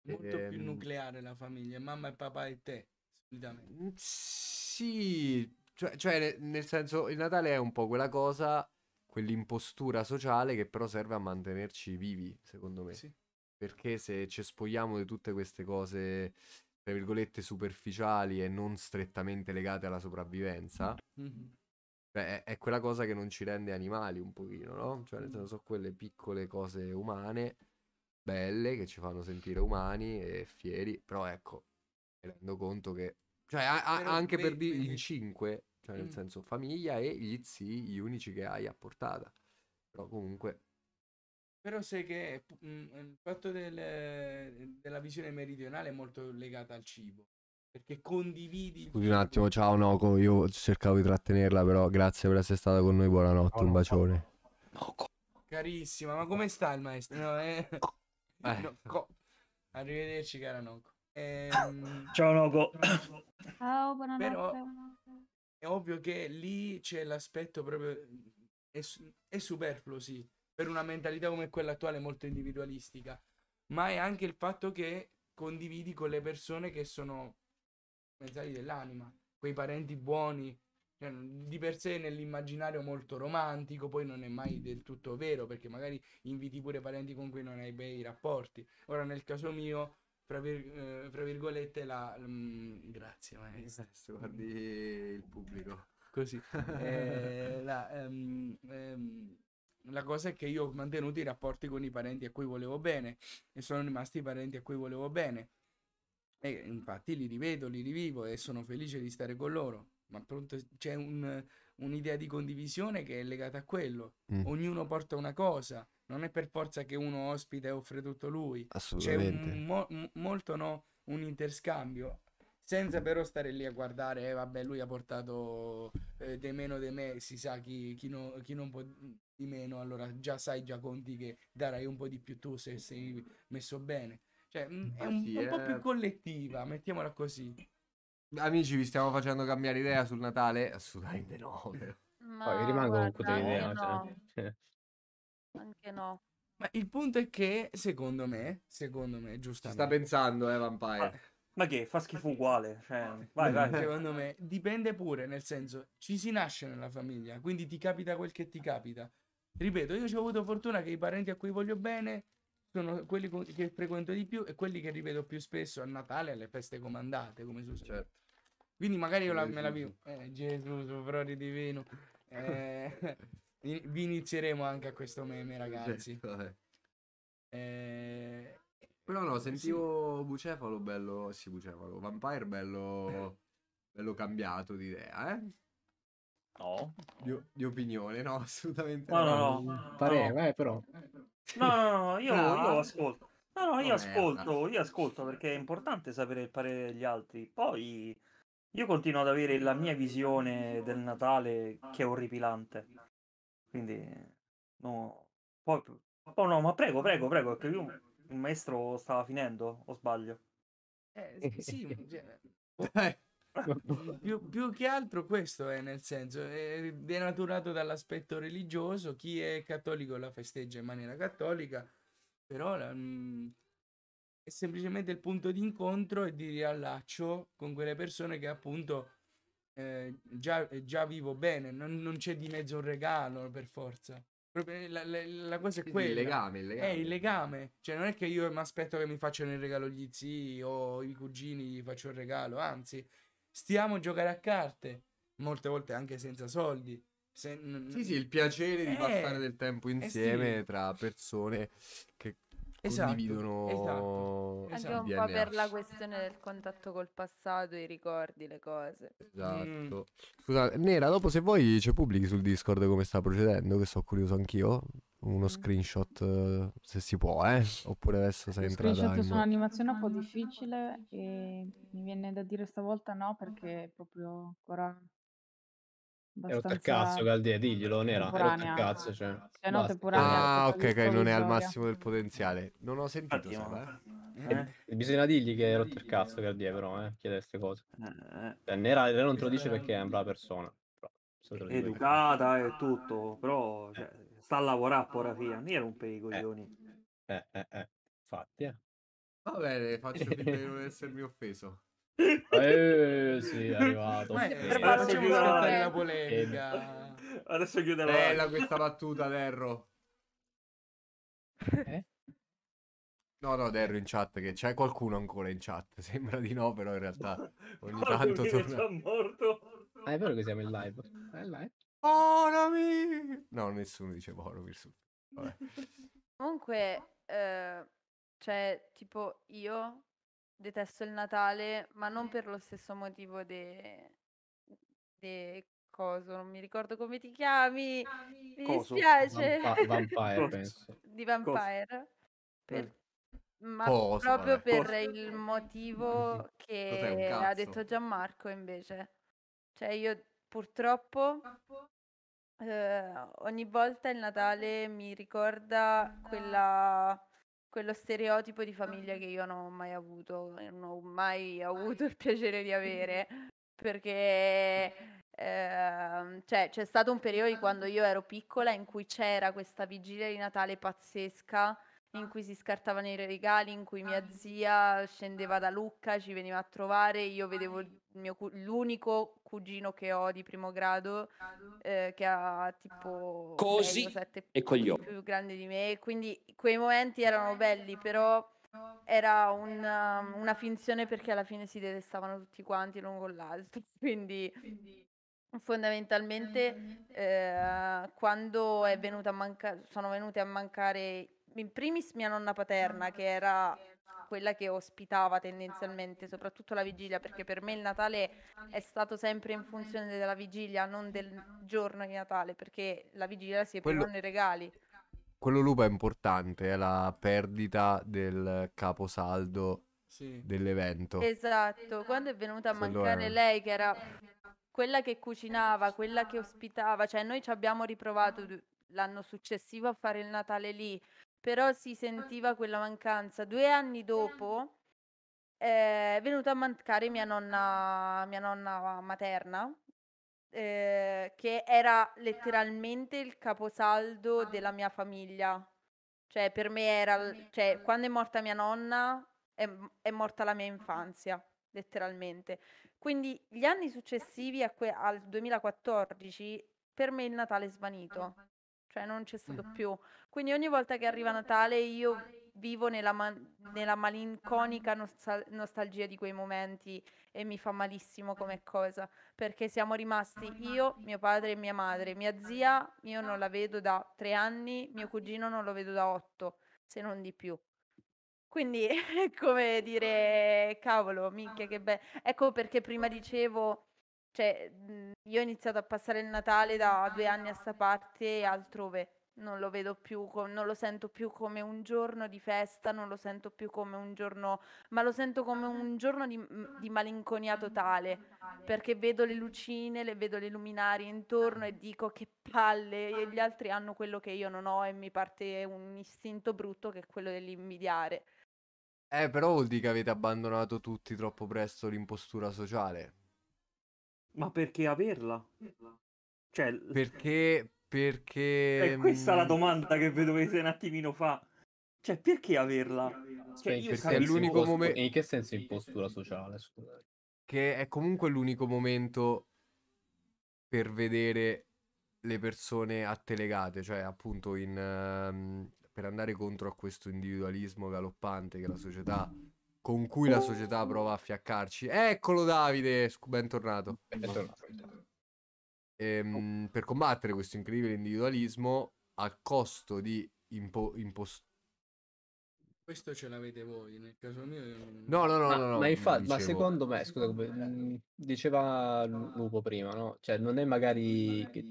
molto ed, più ehm... nucleare la famiglia, mamma e papà e te. Mm, sì, cioè, cioè, nel senso il Natale è un po' quella cosa, quell'impostura sociale che però serve a mantenerci vivi, secondo me. Sì. Perché se ci spogliamo di tutte queste cose, tra virgolette, superficiali e non strettamente legate alla sopravvivenza, mm-hmm. cioè, è, è, quella cosa che non ci rende animali un pochino, no? Cioè, nel senso, sono quelle piccole cose umane, belle, che ci fanno sentire umani e fieri, però ecco, mi rendo conto che... Cioè, a- a- anche per dire in 5, cioè nel mm. senso famiglia e gli zii, gli unici che hai a portata. Però comunque... Però sai che mm, il fatto del, della visione meridionale è molto legata al cibo. Perché condividi. Scusi un attimo, ciao Noco. Io cercavo di trattenerla, però grazie per essere stata con noi. Buonanotte, no, un bacione. Noco. Carissima, ma come sta il maestro? No, eh... Eh. No, co... Arrivederci, cara Noco. Ehm, Ciao Noco. Ciao, buonanotte. Però è ovvio che lì c'è l'aspetto proprio... È, è superfluo, sì, per una mentalità come quella attuale molto individualistica, ma è anche il fatto che condividi con le persone che sono mezzali dell'anima, quei parenti buoni, cioè, di per sé nell'immaginario molto romantico, poi non è mai del tutto vero, perché magari inviti pure parenti con cui non hai bei rapporti. Ora nel caso mio fra, vir- eh, fra virgolette la... Mh, mm, grazie maestro. maestro. Guardi il pubblico. Così. eh, la, um, um, la cosa è che io ho mantenuto i rapporti con i parenti a cui volevo bene e sono rimasti i parenti a cui volevo bene. E infatti li rivedo, li rivivo e sono felice di stare con loro. Ma pronto c'è un, un'idea di condivisione che è legata a quello. Mm. Ognuno porta una cosa non è per forza che uno ospite offre tutto lui. Assolutamente. C'è un, mo, molto no, un interscambio. Senza però stare lì a guardare, eh, vabbè, lui ha portato eh, de meno de me, si sa chi, chi, no, chi non può di meno, allora già sai, già conti che darai un po' di più tu se sei messo bene. Cioè, è un, sì, un eh... po' più eh. collettiva, mettiamola così. Amici, vi stiamo facendo cambiare idea sul Natale? Assolutamente no. Cioè. no Poi rimango guarda, con quell'idea. No. Cioè. Anche no. Ma il punto è che, secondo me, secondo me, giusto. Sta pensando, eh, Vampire. Ah, ma che fa schifo uguale. Cioè, vai, vai. Secondo me dipende pure, nel senso, ci si nasce nella famiglia, quindi ti capita quel che ti capita. Ripeto, io ci ho avuto fortuna che i parenti a cui voglio bene sono quelli che frequento di più e quelli che ripeto più spesso a Natale alle feste comandate, come si Certo. Quindi magari io la, me la vivo. Eh, Gesù, sopra di divino. Eh, vi inizieremo anche a questo meme, ragazzi. Certo, eh, però no, sentivo sì. Bucefalo bello. Sì, Bucefalo. Vampire bello. bello cambiato di idea, eh? No. Di, di opinione, no, assolutamente no. No, no, no. Pareva, no. eh, però. No, no, no, io, no. io ascolto. No, no, io oh, ascolto, merda. io ascolto perché è importante sapere il parere degli altri. Poi io continuo ad avere la mia visione del Natale che è orripilante. Quindi, no, poi, poi no, ma prego, prego, prego, perché io il maestro stava finendo, o sbaglio? Eh, sì, cioè, eh, più, più, che altro questo è nel senso, è denaturato dall'aspetto religioso, chi è cattolico la festeggia in maniera cattolica, però la, mh, mm, è semplicemente il punto di incontro e di riallaccio con quelle persone che appunto eh, già, eh, già, vivo bene, non, non, c'è di mezzo un regalo per forza. Proprio eh, la, la, la cosa è quella. Eh, il legame, il legame. È il legame. Cioè, non è che io mi aspetto che mi facciano il regalo gli zii o i cugini gli faccio il regalo, anzi, stiamo a giocare a carte, molte volte anche senza soldi. Se... Sì, sì, il piacere di passare del tempo insieme eh sì. tra persone che esatto, condividono esatto, esatto. anche un po' per la questione del contatto col passato, i ricordi, le cose. Esatto. Mm. Scusate, Nera, dopo se vuoi ci pubblichi sul Discord come sta procedendo, che sono curioso anch'io. Uno mm. screenshot eh, se si può, eh? Oppure adesso sei entrata. Screenshot in... su un'animazione un po' difficile e mi viene da dire stavolta no perché proprio ancora era per cazzo Caldea, diglielo, nera. Era cazzo, cioè. cioè no, ah, ok, ok, non è al massimo del potenziale. Non ho sentito, Partiamo. Eh. eh. Eh. Bisogna dirgli che ero per cazzo Caldea, però, eh, chiede queste cose. Eh. eh. Cioè, nera, nera non te lo dice eh, perché è una brava persona. Però, educata e tutto, però cioè, sta a lavorare, porra figlia. Non era un pericoglioni. Eh, eh, eh. Infatti, eh. Va bene, faccio finta di non essermi offeso. Eh sì, è arrivato. Beh, eh, adesso chiuderà la polemica. Adesso chiuderà. Bella questa battuta, Derro. Eh? No, no, Derro in chat, che c'è qualcuno ancora in chat. Sembra di no, però in realtà ogni tanto torna... morto. Ah, è vero che siamo in live. È in live. Boromir! No, nessuno dice Boromir. Vabbè. Comunque, eh, cioè, tipo, io Detesto il Natale, ma non per lo stesso motivo de... de coso, non mi ricordo come ti chiami, ah, mi coso. dispiace. Vamp- vampire, penso. Di Vampire. Per... Ma coso, proprio vabbè. per il motivo che ha detto Gianmarco invece. Cioè io purtroppo eh, ogni volta il Natale mi ricorda quella quello stereotipo di famiglia che io non ho mai avuto, non ho mai avuto il piacere di avere, perché eh, cioè, c'è stato un periodo quando io ero piccola in cui c'era questa vigilia di Natale pazzesca in cui si scartavano i regali, in cui mia ah. zia scendeva da Lucca, ci veniva a trovare, io vedevo mio, l'unico cugino che ho di primo grado eh, che ha tipo Così 6 7 e occhi. più grande di me, quindi quei momenti erano belli, però era una, um, una finzione perché alla fine si detestavano tutti quanti l'uno con l'altro, quindi... quindi fondamentalmente eh, quando manca- sono venute a mancare in primis mia nonna paterna, che era quella che ospitava tendenzialmente, soprattutto la vigilia, perché per me il Natale è stato sempre in funzione della vigilia, non del giorno di Natale, perché la vigilia si aprirono Quello... i regali. Quello lupo è importante, è la perdita del caposaldo sì. dell'evento. Esatto, esatto. quando è venuta a mancare lei che era quella che cucinava, quella che ospitava, cioè noi ci abbiamo riprovato l'anno successivo a fare il Natale lì, però si ah. sentiva quella mancanza. Due anni dopo eh, è venuta a mancare mia nonna, mia nonna materna, eh, che era ah. letteralmente il caposaldo ah. della mia famiglia. Cioè, per me era... Cioè, quando è morta mia nonna, è, è morta la mia infanzia, letteralmente. Quindi gli anni successivi que- al 2014, per me il Natale è svanito cioè non c'è stato mm-hmm. più. Quindi ogni volta che arriva Natale io vivo nella, ma- nella malinconica nostal- nostalgia di quei momenti e mi fa malissimo come cosa, perché siamo rimasti io, mio padre e mia madre, mia zia io non la vedo da tre anni, mio cugino non lo vedo da otto, se non di più. Quindi è come dire, cavolo, minchia che bello. Ecco perché prima dicevo cioè, mhmm, io ho iniziato a passare il Natale da due anni a sta parte e altrove. Non lo vedo più, co- non lo sento più come un giorno di festa, non lo sento più come un giorno, ma lo sento come un giorno di, mhmm, di malinconia totale, perché vedo le lucine, le vedo le luminari intorno e dico che palle, e gli altri hanno quello che io non ho e mi parte un istinto brutto che è quello dell'invidiare. Eh, però vuol dire che avete abbandonato tutti troppo presto l'impostura sociale. Ma perché averla? Cioè... Perché... Perché... E questa è la mm, domanda che vi dovete un attimino fa. Cioè, perché averla? Cioè, Beh, perché è l'unico momento... In che senso impostura sociale, scusate? Che è comunque l'unico momento per vedere le persone attelegate, cioè appunto in, uh, per andare contro a questo individualismo galoppante che la società con cui la società prova a fiaccarci. Eccolo Davide, bentornato. Bentornato. Ehm, per combattere questo incredibile individualismo a costo di impo- impostazione questo ce l'avete voi, nel caso mio... Non... No, no, no, ma, no, no, ma, infatti, ma secondo me, scusa, eh, mm, eh, eh. diceva Lupo prima, no? Cioè, non è magari che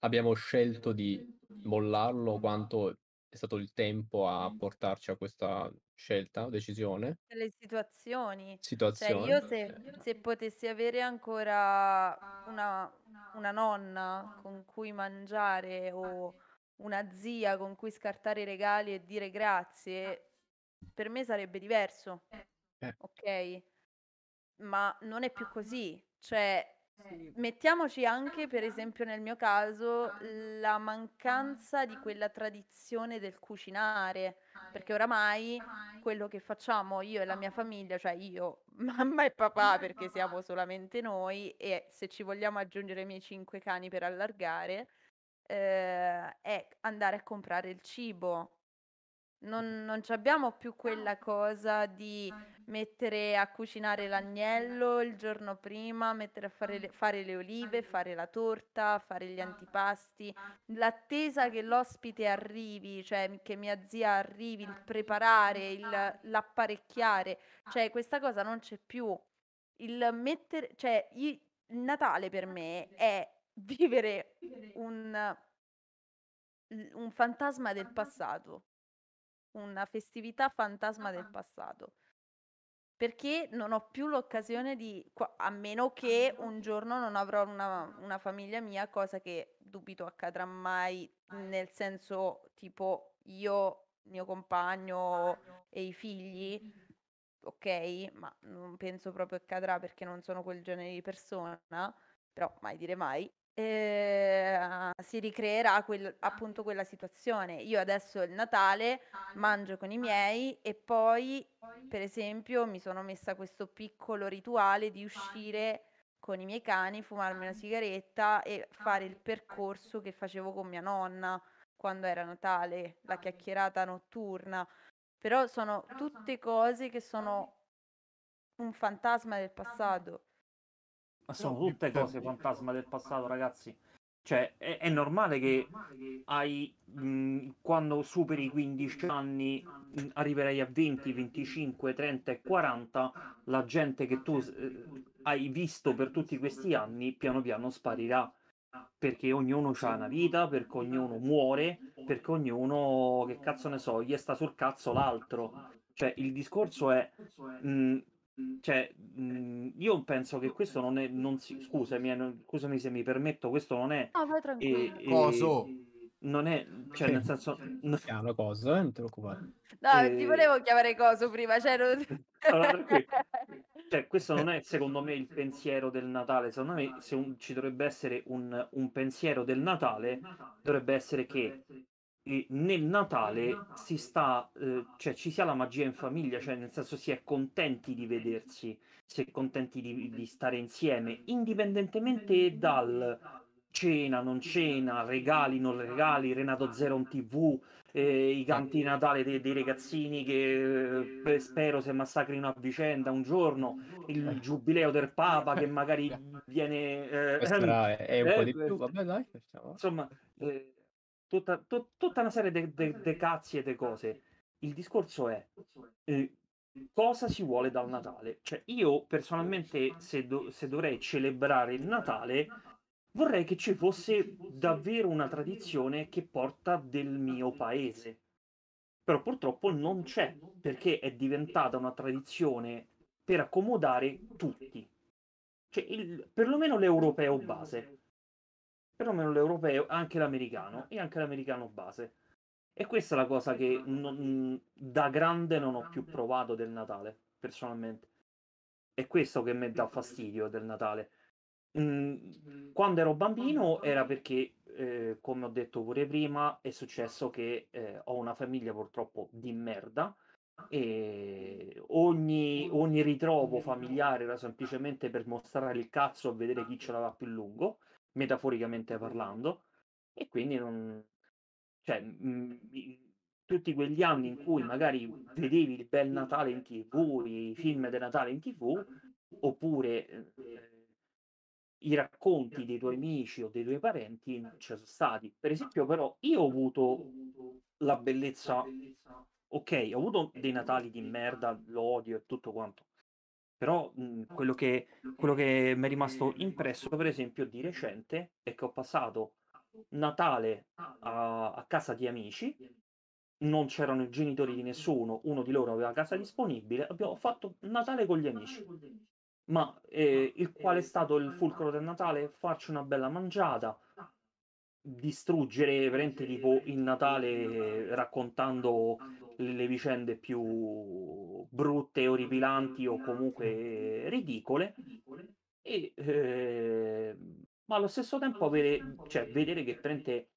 abbiamo scelto di mollarlo quanto è stato il tempo a portarci a questa scelta, decisione? Le situazioni. situazioni. Cioè, io se, eh. se, potessi avere ancora una, una, nonna con cui mangiare o una zia con cui scartare i regali e dire grazie, per me sarebbe diverso. Eh. Ok? Ma non è più così. Cioè, eh, mettiamoci anche, per esempio, nel mio caso, la mancanza di quella tradizione del cucinare, perché oramai quello che facciamo io e la mia famiglia, cioè io, mamma e papà, perché siamo solamente noi, e se ci vogliamo aggiungere i miei cinque cani per allargare, eh, è andare a comprare il cibo. Non, non abbiamo più quella cosa di mettere a cucinare l'agnello il giorno prima, mettere a fare le, fare le olive, fare la torta, fare gli antipasti, l'attesa che l'ospite arrivi, cioè che mia zia arrivi, il preparare, il, l'apparecchiare, cioè questa cosa non c'è più. Il mettere, cioè il Natale per me è vivere un, un fantasma del passato, una festività fantasma del passato perché non ho più l'occasione di, a meno ah, che un giorno non avrò una, una famiglia mia, cosa che dubito accadrà mai, nel senso tipo io, mio compagno e i figli, mm-hmm. ok, ma non penso proprio accadrà perché non sono quel genere di persona, però mai dire mai. Ehm, si ricreerà quel appunto quella situazione. Io adesso il Natale mangio con i miei e poi, per esempio, mi sono messa questo piccolo rituale di uscire con i miei cani, fumarmi una sigaretta e fare il percorso che facevo con mia nonna quando era Natale, la chiacchierata notturna. Però sono tutte cose che sono un fantasma del passato ma sono tutte cose fantasma del passato, ragazzi. Cioè, è, è normale che hai, mh, quando superi i 15 anni, mh, arriverai a 20, 25, 30 e 40, la gente che tu eh, hai visto per tutti questi anni piano piano sparirà perché ognuno ha una vita, perché ognuno muore, perché ognuno, che cazzo ne so, gli sta sul cazzo l'altro. Cioè, il discorso è, mh, cioè, mh, mhmm, io penso che questo non è. Non si, scusami, eh, non, scusami se mi permetto, questo non è. No, vai tranquillo. E, eh, Coso. E, eh, non è, cioè, nel senso. No. Chiama Coso, non ti preoccupare. No, e... ti volevo chiamare Coso prima, cioè. Non... allora, cioè, questo non è secondo me il pensiero del Natale. Secondo me, se un, ci dovrebbe essere un, un pensiero del Natale, dovrebbe essere che e nel Natale si sta, eh, cioè ci sia la magia in famiglia, cioè nel senso si è contenti di vedersi, si è contenti di, di stare insieme, indipendentemente dal cena, non cena, regali, non regali, Renato Zero in tv, eh, i canti di Natale dei, dei ragazzini che eh, spero si massacrino a vicenda un giorno, il giubileo del Papa che magari viene... Eh, eh, è, un eh, po' di più, eh, vabbè dai, facciamo. Insomma... Eh, tutta, to, tutta una serie di cazzi e di cose. Il discorso è eh, cosa si vuole dal Natale. Cioè, io personalmente, se, do, se dovrei celebrare il Natale, vorrei che ci fosse davvero una tradizione che porta del mio paese. Però purtroppo non c'è, perché è diventata una tradizione per accomodare tutti. Cioè, il, perlomeno l'europeo base perlomeno l'europeo, anche l'americano e anche l'americano base. E questa è la cosa che non, da grande non ho più provato del Natale, personalmente. È questo che mi dà fastidio del Natale. Mm, quando ero bambino era perché, eh, come ho detto pure prima, è successo che eh, ho una famiglia purtroppo di merda e ogni, ogni ritrovo familiare era semplicemente per mostrare il cazzo a vedere chi ce l'aveva più lungo metaforicamente parlando, e quindi non... Cioè, mh, tutti quegli anni in cui magari vedevi il bel Natale in tv, i film del Natale in tv, oppure eh, i racconti dei tuoi amici o dei tuoi parenti non ci sono stati. Per esempio, però, io ho avuto la bellezza. Ok, ho avuto dei Natali di merda, l'odio e tutto quanto. Però mh, mhmm, ah, quello, che, quello che mi è rimasto impresso, per esempio, di recente, è che ho passato Natale a, a casa di amici, non c'erano i genitori di nessuno, uno di loro aveva casa disponibile, abbiamo fatto Natale con gli amici. Ma eh, il quale è stato il fulcro del Natale? Farci una bella mangiata, distruggere veramente tipo il Natale raccontando le vicende più brutte, orripilanti o comunque ridicole, e, eh, ma allo stesso tempo avere, cioè, vedere che prende,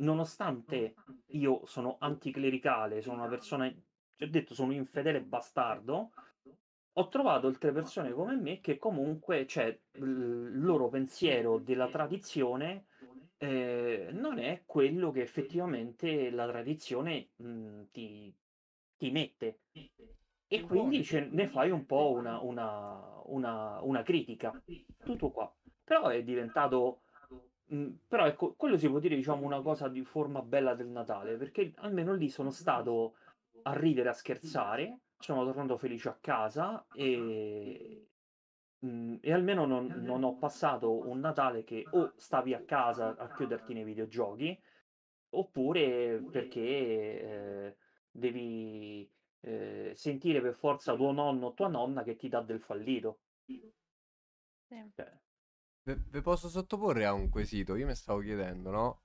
nonostante io sono anticlericale, sono una persona, cioè, ho detto sono un infedele bastardo, ho trovato altre persone come me che comunque cioè, il loro pensiero della tradizione eh, non è quello che effettivamente la tradizione mh, ti, ti mette. E quindi ce ne fai un po' una, una, una, una critica. Tutto qua. Però è diventato... Mm, però ecco, quello si può dire diciamo una cosa di forma bella del Natale, perché almeno lì sono stato a ridere, a scherzare, sono tornato felice a casa e, mm, e almeno non, non, ho passato un Natale che o stavi a casa a chiuderti nei videogiochi, oppure perché... Eh, devi eh, sentire per forza tuo nonno o tua nonna che ti dà del fallito. Sì. Cioè Vi posso sottoporre a un quesito? Io mi stavo chiedendo, no?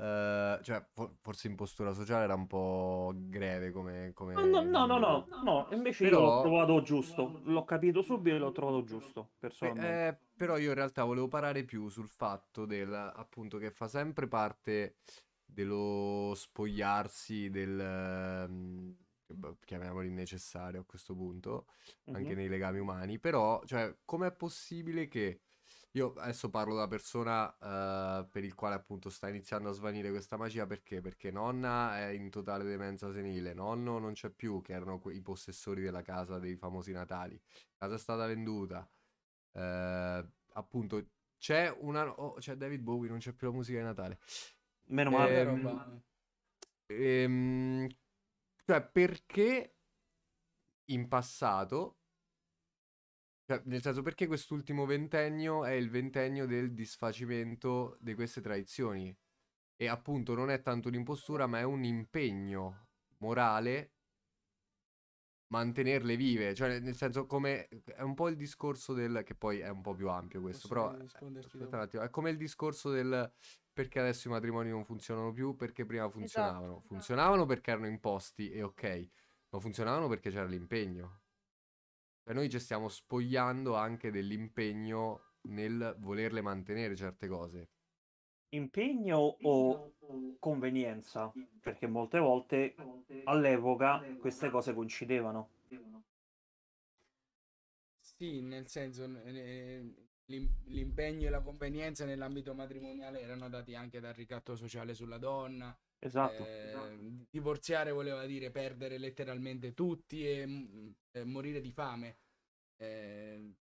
Uh, cioè, for- forse impostura sociale era un po' greve come... come... No, no, no, no, no, mm. invece però... io l'ho trovato giusto, l'ho capito subito e l'ho trovato giusto, personalmente. Eh, però io in realtà volevo parare più sul fatto del, appunto, che fa sempre parte dello spogliarsi, del ehm, boh, chiamiamolo innecessario a questo punto, mm-hmm. anche nei legami umani, però, cioè, com'è possibile che io adesso parlo da persona uh, per il quale appunto sta iniziando a svanire questa magia perché? Perché nonna è in totale demenza senile, nonno non c'è più, che erano i possessori della casa dei famosi Natali, la casa è stata venduta, uh, appunto c'è una... Oh, c'è David Bowie, non c'è più la musica di Natale. Meno male. Ehm, ehm, cioè, perché in passato, cioè, nel senso perché quest'ultimo ventennio è il ventennio del disfacimento di queste tradizioni. E appunto non è tanto un'impostura, ma è un impegno morale mantenerle vive, cioè nel senso come è un po' il discorso del che poi è un po' più ampio questo, Posso però aspetta un attimo, è come il discorso del perché adesso i matrimoni non funzionano più, perché prima funzionavano. Esatto, esatto. funzionavano esatto. perché erano imposti e ok, ma funzionavano perché c'era l'impegno. Cioè noi ci stiamo spogliando anche dell'impegno nel volerle mantenere certe cose. Impegno o convenienza? Perché molte volte all'epoca queste cose coincidevano. Sì, nel senso, eh, l'impegno e la convenienza nell'ambito matrimoniale erano dati anche dal ricatto sociale sulla donna. Esatto, eh, esatto. Divorziare voleva dire perdere letteralmente tutti e, mm, e morire di fame. Eh,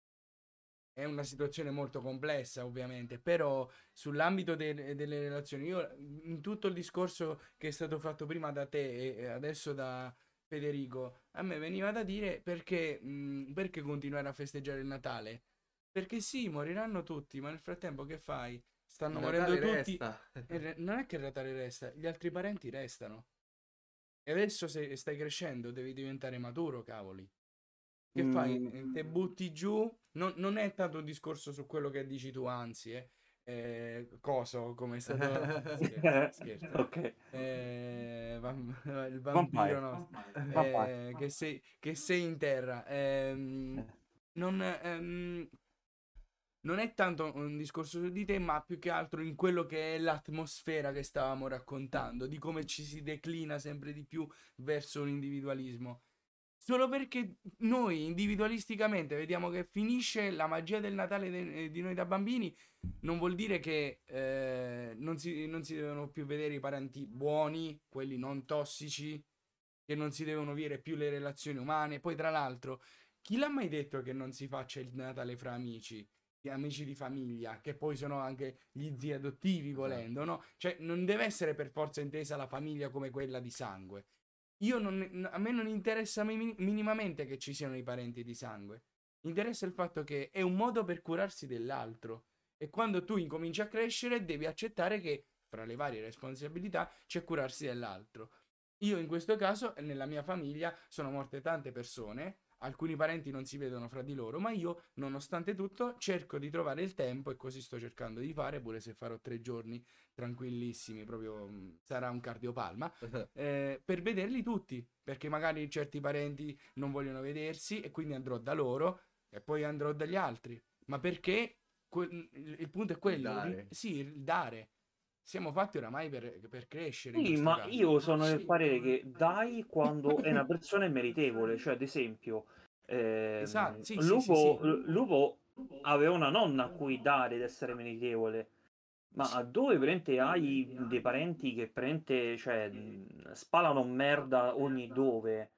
è una situazione molto complessa, ovviamente, però sull'ambito de- delle relazioni, io in tutto il discorso che è stato fatto prima da te e adesso da Federico, a me veniva da dire perché, mh, mm, perché continuare a festeggiare il Natale? Perché sì, moriranno tutti, ma nel frattempo che fai? Stanno morendo tutti. Re... Non è che il Ratale resta, gli altri parenti restano. E adesso se stai crescendo devi diventare maturo, cavoli. Che mm. fai? Eh, te butti giù? Non, non, è tanto un discorso su quello che dici tu, anzi, eh. eh coso, come è stato... scherzo, scherzo. Okay. Eh, vam... il vampiro no. eh, che, sei, che, sei, in terra. Ehm, eh. non... Ehm non è tanto un discorso su di te, ma più che altro in quello che è l'atmosfera che stavamo raccontando, di come ci si declina sempre di più verso l'individualismo. Solo perché noi individualisticamente vediamo che finisce la magia del Natale de- eh, di noi da bambini, non vuol dire che eh, non, si, non si devono più vedere i parenti buoni, quelli non tossici, che non si devono vedere più le relazioni umane. Poi, tra l'altro, chi l'ha mai detto che non si faccia il Natale fra amici? amici di famiglia, che poi sono anche gli zii adottivi esatto. volendo, no? Cioè non deve essere per forza intesa la famiglia come quella di sangue. Io non, a me non interessa minimamente che ci siano i parenti di sangue. Interessa il fatto che è un modo per curarsi dell'altro. E quando tu incominci a crescere devi accettare che fra le varie responsabilità c'è curarsi dell'altro. Io in questo caso, nella mia famiglia, sono morte tante persone, alcuni parenti non si vedono fra di loro, ma io, nonostante tutto, cerco di trovare il tempo e così sto cercando di fare, pure se farò tre giorni tranquillissimi, proprio mm, sarà un cardiopalma, eh, per vederli tutti, perché magari certi parenti non vogliono vedersi e quindi andrò da loro e poi andrò dagli altri, ma perché que- il punto è quello, dare. Ri- sì, il dare siamo fatti oramai per, per crescere. Sì, ma caso. io sono del parere che dai quando è una persona meritevole, cioè ad esempio, ehm, esatto, sì, Lupo, sì, Lupo, aveva una nonna a cui dare ed essere meritevole. Ma dove prende hai dei parenti che prende, cioè, spalano merda ogni dove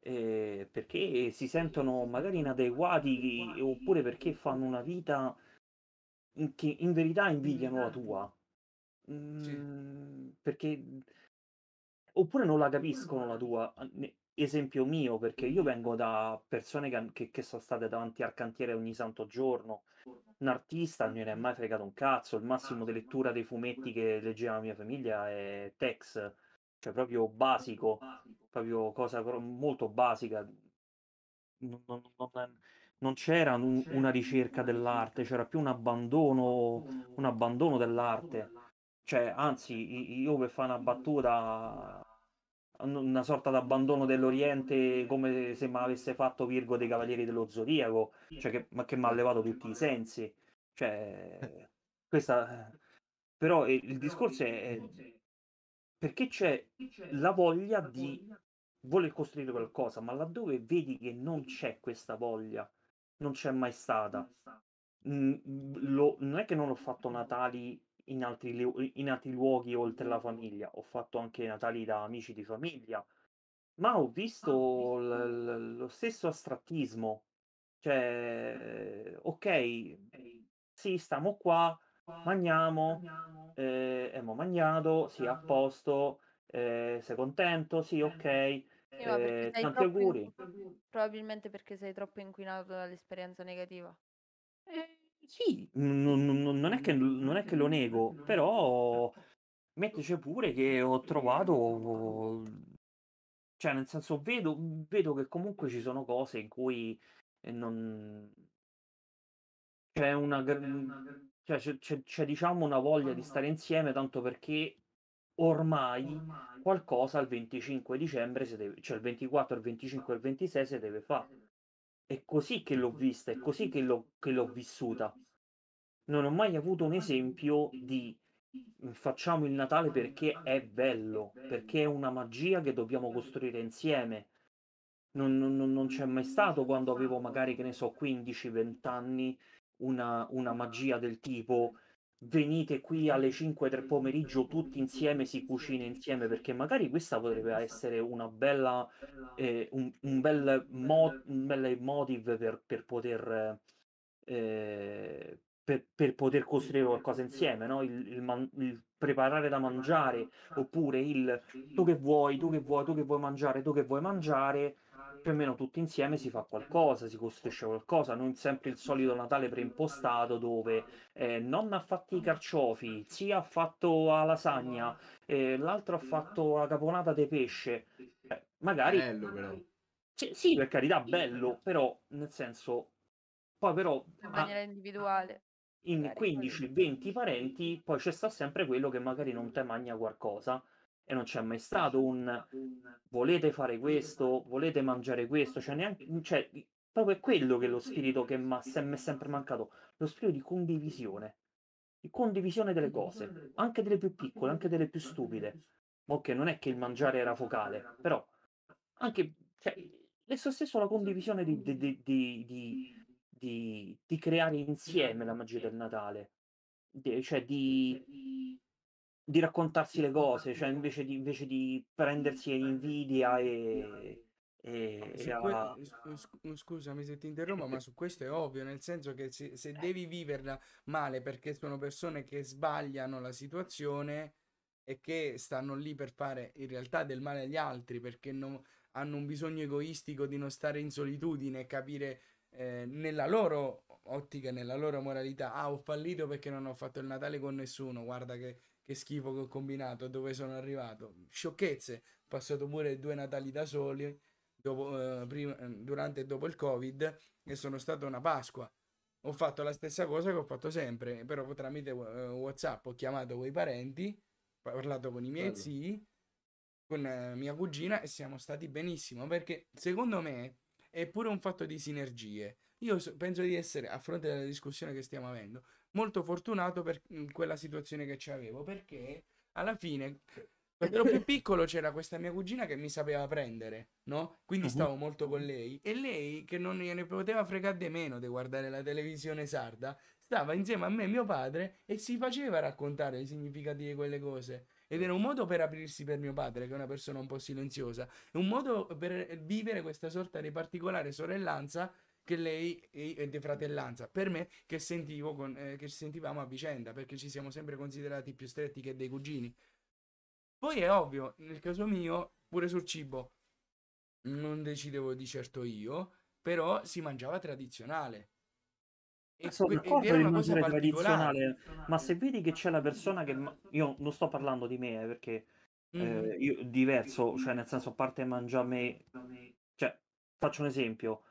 eh, perché si sentono magari inadeguati oppure perché fanno una vita che in verità invidiano la tua? sì. Mhmm, perché... Oppure non la capiscono la tua. Esempio mio, perché io vengo da persone che, che, che sono state davanti al cantiere ogni santo giorno. Un artista non ne è mai fregato un cazzo. Il massimo di lettura dei fumetti che leggeva la mia famiglia è Tex, cioè proprio basico, proprio cosa molto basica. Non, non, non, non c'era un, una ricerca dell'arte, c'era più un abbandono, un abbandono dell'arte cioè, anzi, io per fare una battuta, una sorta d'abbandono dell'Oriente come se mi avesse fatto Virgo dei Cavalieri dello Zodiaco, cioè che, ma che mi ha levato tutti i sensi. Cioè, questa... Però il discorso è perché c'è la voglia di voler costruire qualcosa, ma laddove vedi che non c'è questa voglia, non c'è mai stata. non è che non ho fatto Natali in altri, in altri luoghi oltre la famiglia, ho fatto anche Natali da amici di famiglia, ma ho visto oh, l- lo stesso astrattismo. Cioè, ok, sì, stiamo qua, mangiamo, abbiamo eh, mangiato, sì, a posto, eh, sei contento, sì, eh. ok, eh, tanti auguri. Probabilmente perché sei troppo inquinato dall'esperienza negativa. Eh, sì, non, non, non, è che, non, è che, lo nego, però metteci pure che ho trovato... Cioè, nel senso, vedo, vedo che comunque ci sono cose in cui eh, non... C'è una... Cioè, c'è, c'è, c'è diciamo una voglia di stare insieme tanto perché ormai qualcosa il 25 dicembre si deve, cioè il 24, il 25 e il 26 si deve fare è così che l'ho vista, è così che l'ho, che l'ho vissuta. Non ho mai avuto un esempio di mm, facciamo il Natale perché è bello, perché è una magia che dobbiamo costruire insieme. Non, non, non c'è mai stato quando avevo magari, che ne so, 15-20 anni, una, una magia del tipo venite qui alle 5 del pomeriggio tutti insieme, si cucina insieme, perché magari questa potrebbe essere una bella, eh, un, un, bel mo- un bel motive per, per poter eh, per, per, poter costruire qualcosa insieme, no? il, il, man- il, preparare da mangiare, oppure il tu che vuoi, tu che vuoi, tu che vuoi mangiare, tu che vuoi mangiare, più o meno tutti insieme si fa qualcosa, si costruisce qualcosa, non sempre il solito Natale preimpostato dove eh, nonna ha fatto i carciofi, zia ha fatto la lasagna, eh, l'altro ha fatto la caponata di pesce, eh, magari... Bello però. C- sì, per carità, bello, però nel senso poi però in maniera ah, individuale in 15-20 parenti, poi c'è sta sempre quello che magari non te mangia qualcosa e non c'è mai stato un volete fare questo, volete mangiare questo, cioè neanche cioè, proprio è quello che è lo spirito che mi è sempre mancato, lo spirito di condivisione, di condivisione delle cose, anche delle più piccole, anche delle più stupide. Ok, non è che il mangiare era focale, però anche cioè, esso stesso la condivisione di, di, di, di di, di creare insieme la magia del Natale, cioè di, cioè di, di raccontarsi le cose, cioè invece di, invece di prendersi invidia e... E la... que... Scusami se ti interrompo, ma su questo è ovvio, nel senso che se, se, eh. devi viverla male perché sono persone che sbagliano la situazione e che stanno lì per fare in realtà del male agli altri perché non, hanno un bisogno egoistico di non stare in solitudine e capire eh, nella loro ottica, nella loro moralità, ah ho fallito perché non ho fatto il Natale con nessuno, guarda che, che schifo che ho combinato, dove sono arrivato, sciocchezze, ho passato pure due Natali da soli dopo, eh, prima, eh, durante e dopo il Covid e sono stato una Pasqua. Ho fatto la stessa cosa che ho fatto sempre, però tramite eh, WhatsApp ho chiamato quei parenti, ho parlato con i miei Bello. zii, con eh, mia cugina e siamo stati benissimo perché secondo me è pure un fatto di sinergie. Io penso di essere, a fronte della discussione che stiamo avendo, molto fortunato per quella situazione che ci avevo, perché alla fine, quando ero più piccolo, c'era questa mia cugina che mi sapeva prendere, no? Quindi uh-huh. stavo molto con lei. E lei, che non ne poteva fregare di meno di guardare la televisione sarda, stava insieme a me e mio padre e si faceva raccontare i significati di quelle cose ed era un modo per aprirsi per mio padre, che è una persona un po' silenziosa, un modo per vivere questa sorta di particolare sorellanza che lei e di fratellanza per me che sentivo con, eh, che sentivamo a vicenda perché ci siamo sempre considerati più stretti che dei cugini poi è ovvio nel caso mio pure sul cibo non decidevo di certo io però si mangiava tradizionale sono d'accordo di mangiare tradizionale, ma se vedi che c'è la persona che... io non sto parlando di me, eh, perché mm eh, io diverso, cioè nel senso, a parte mangiarmi... Cioè, faccio un esempio.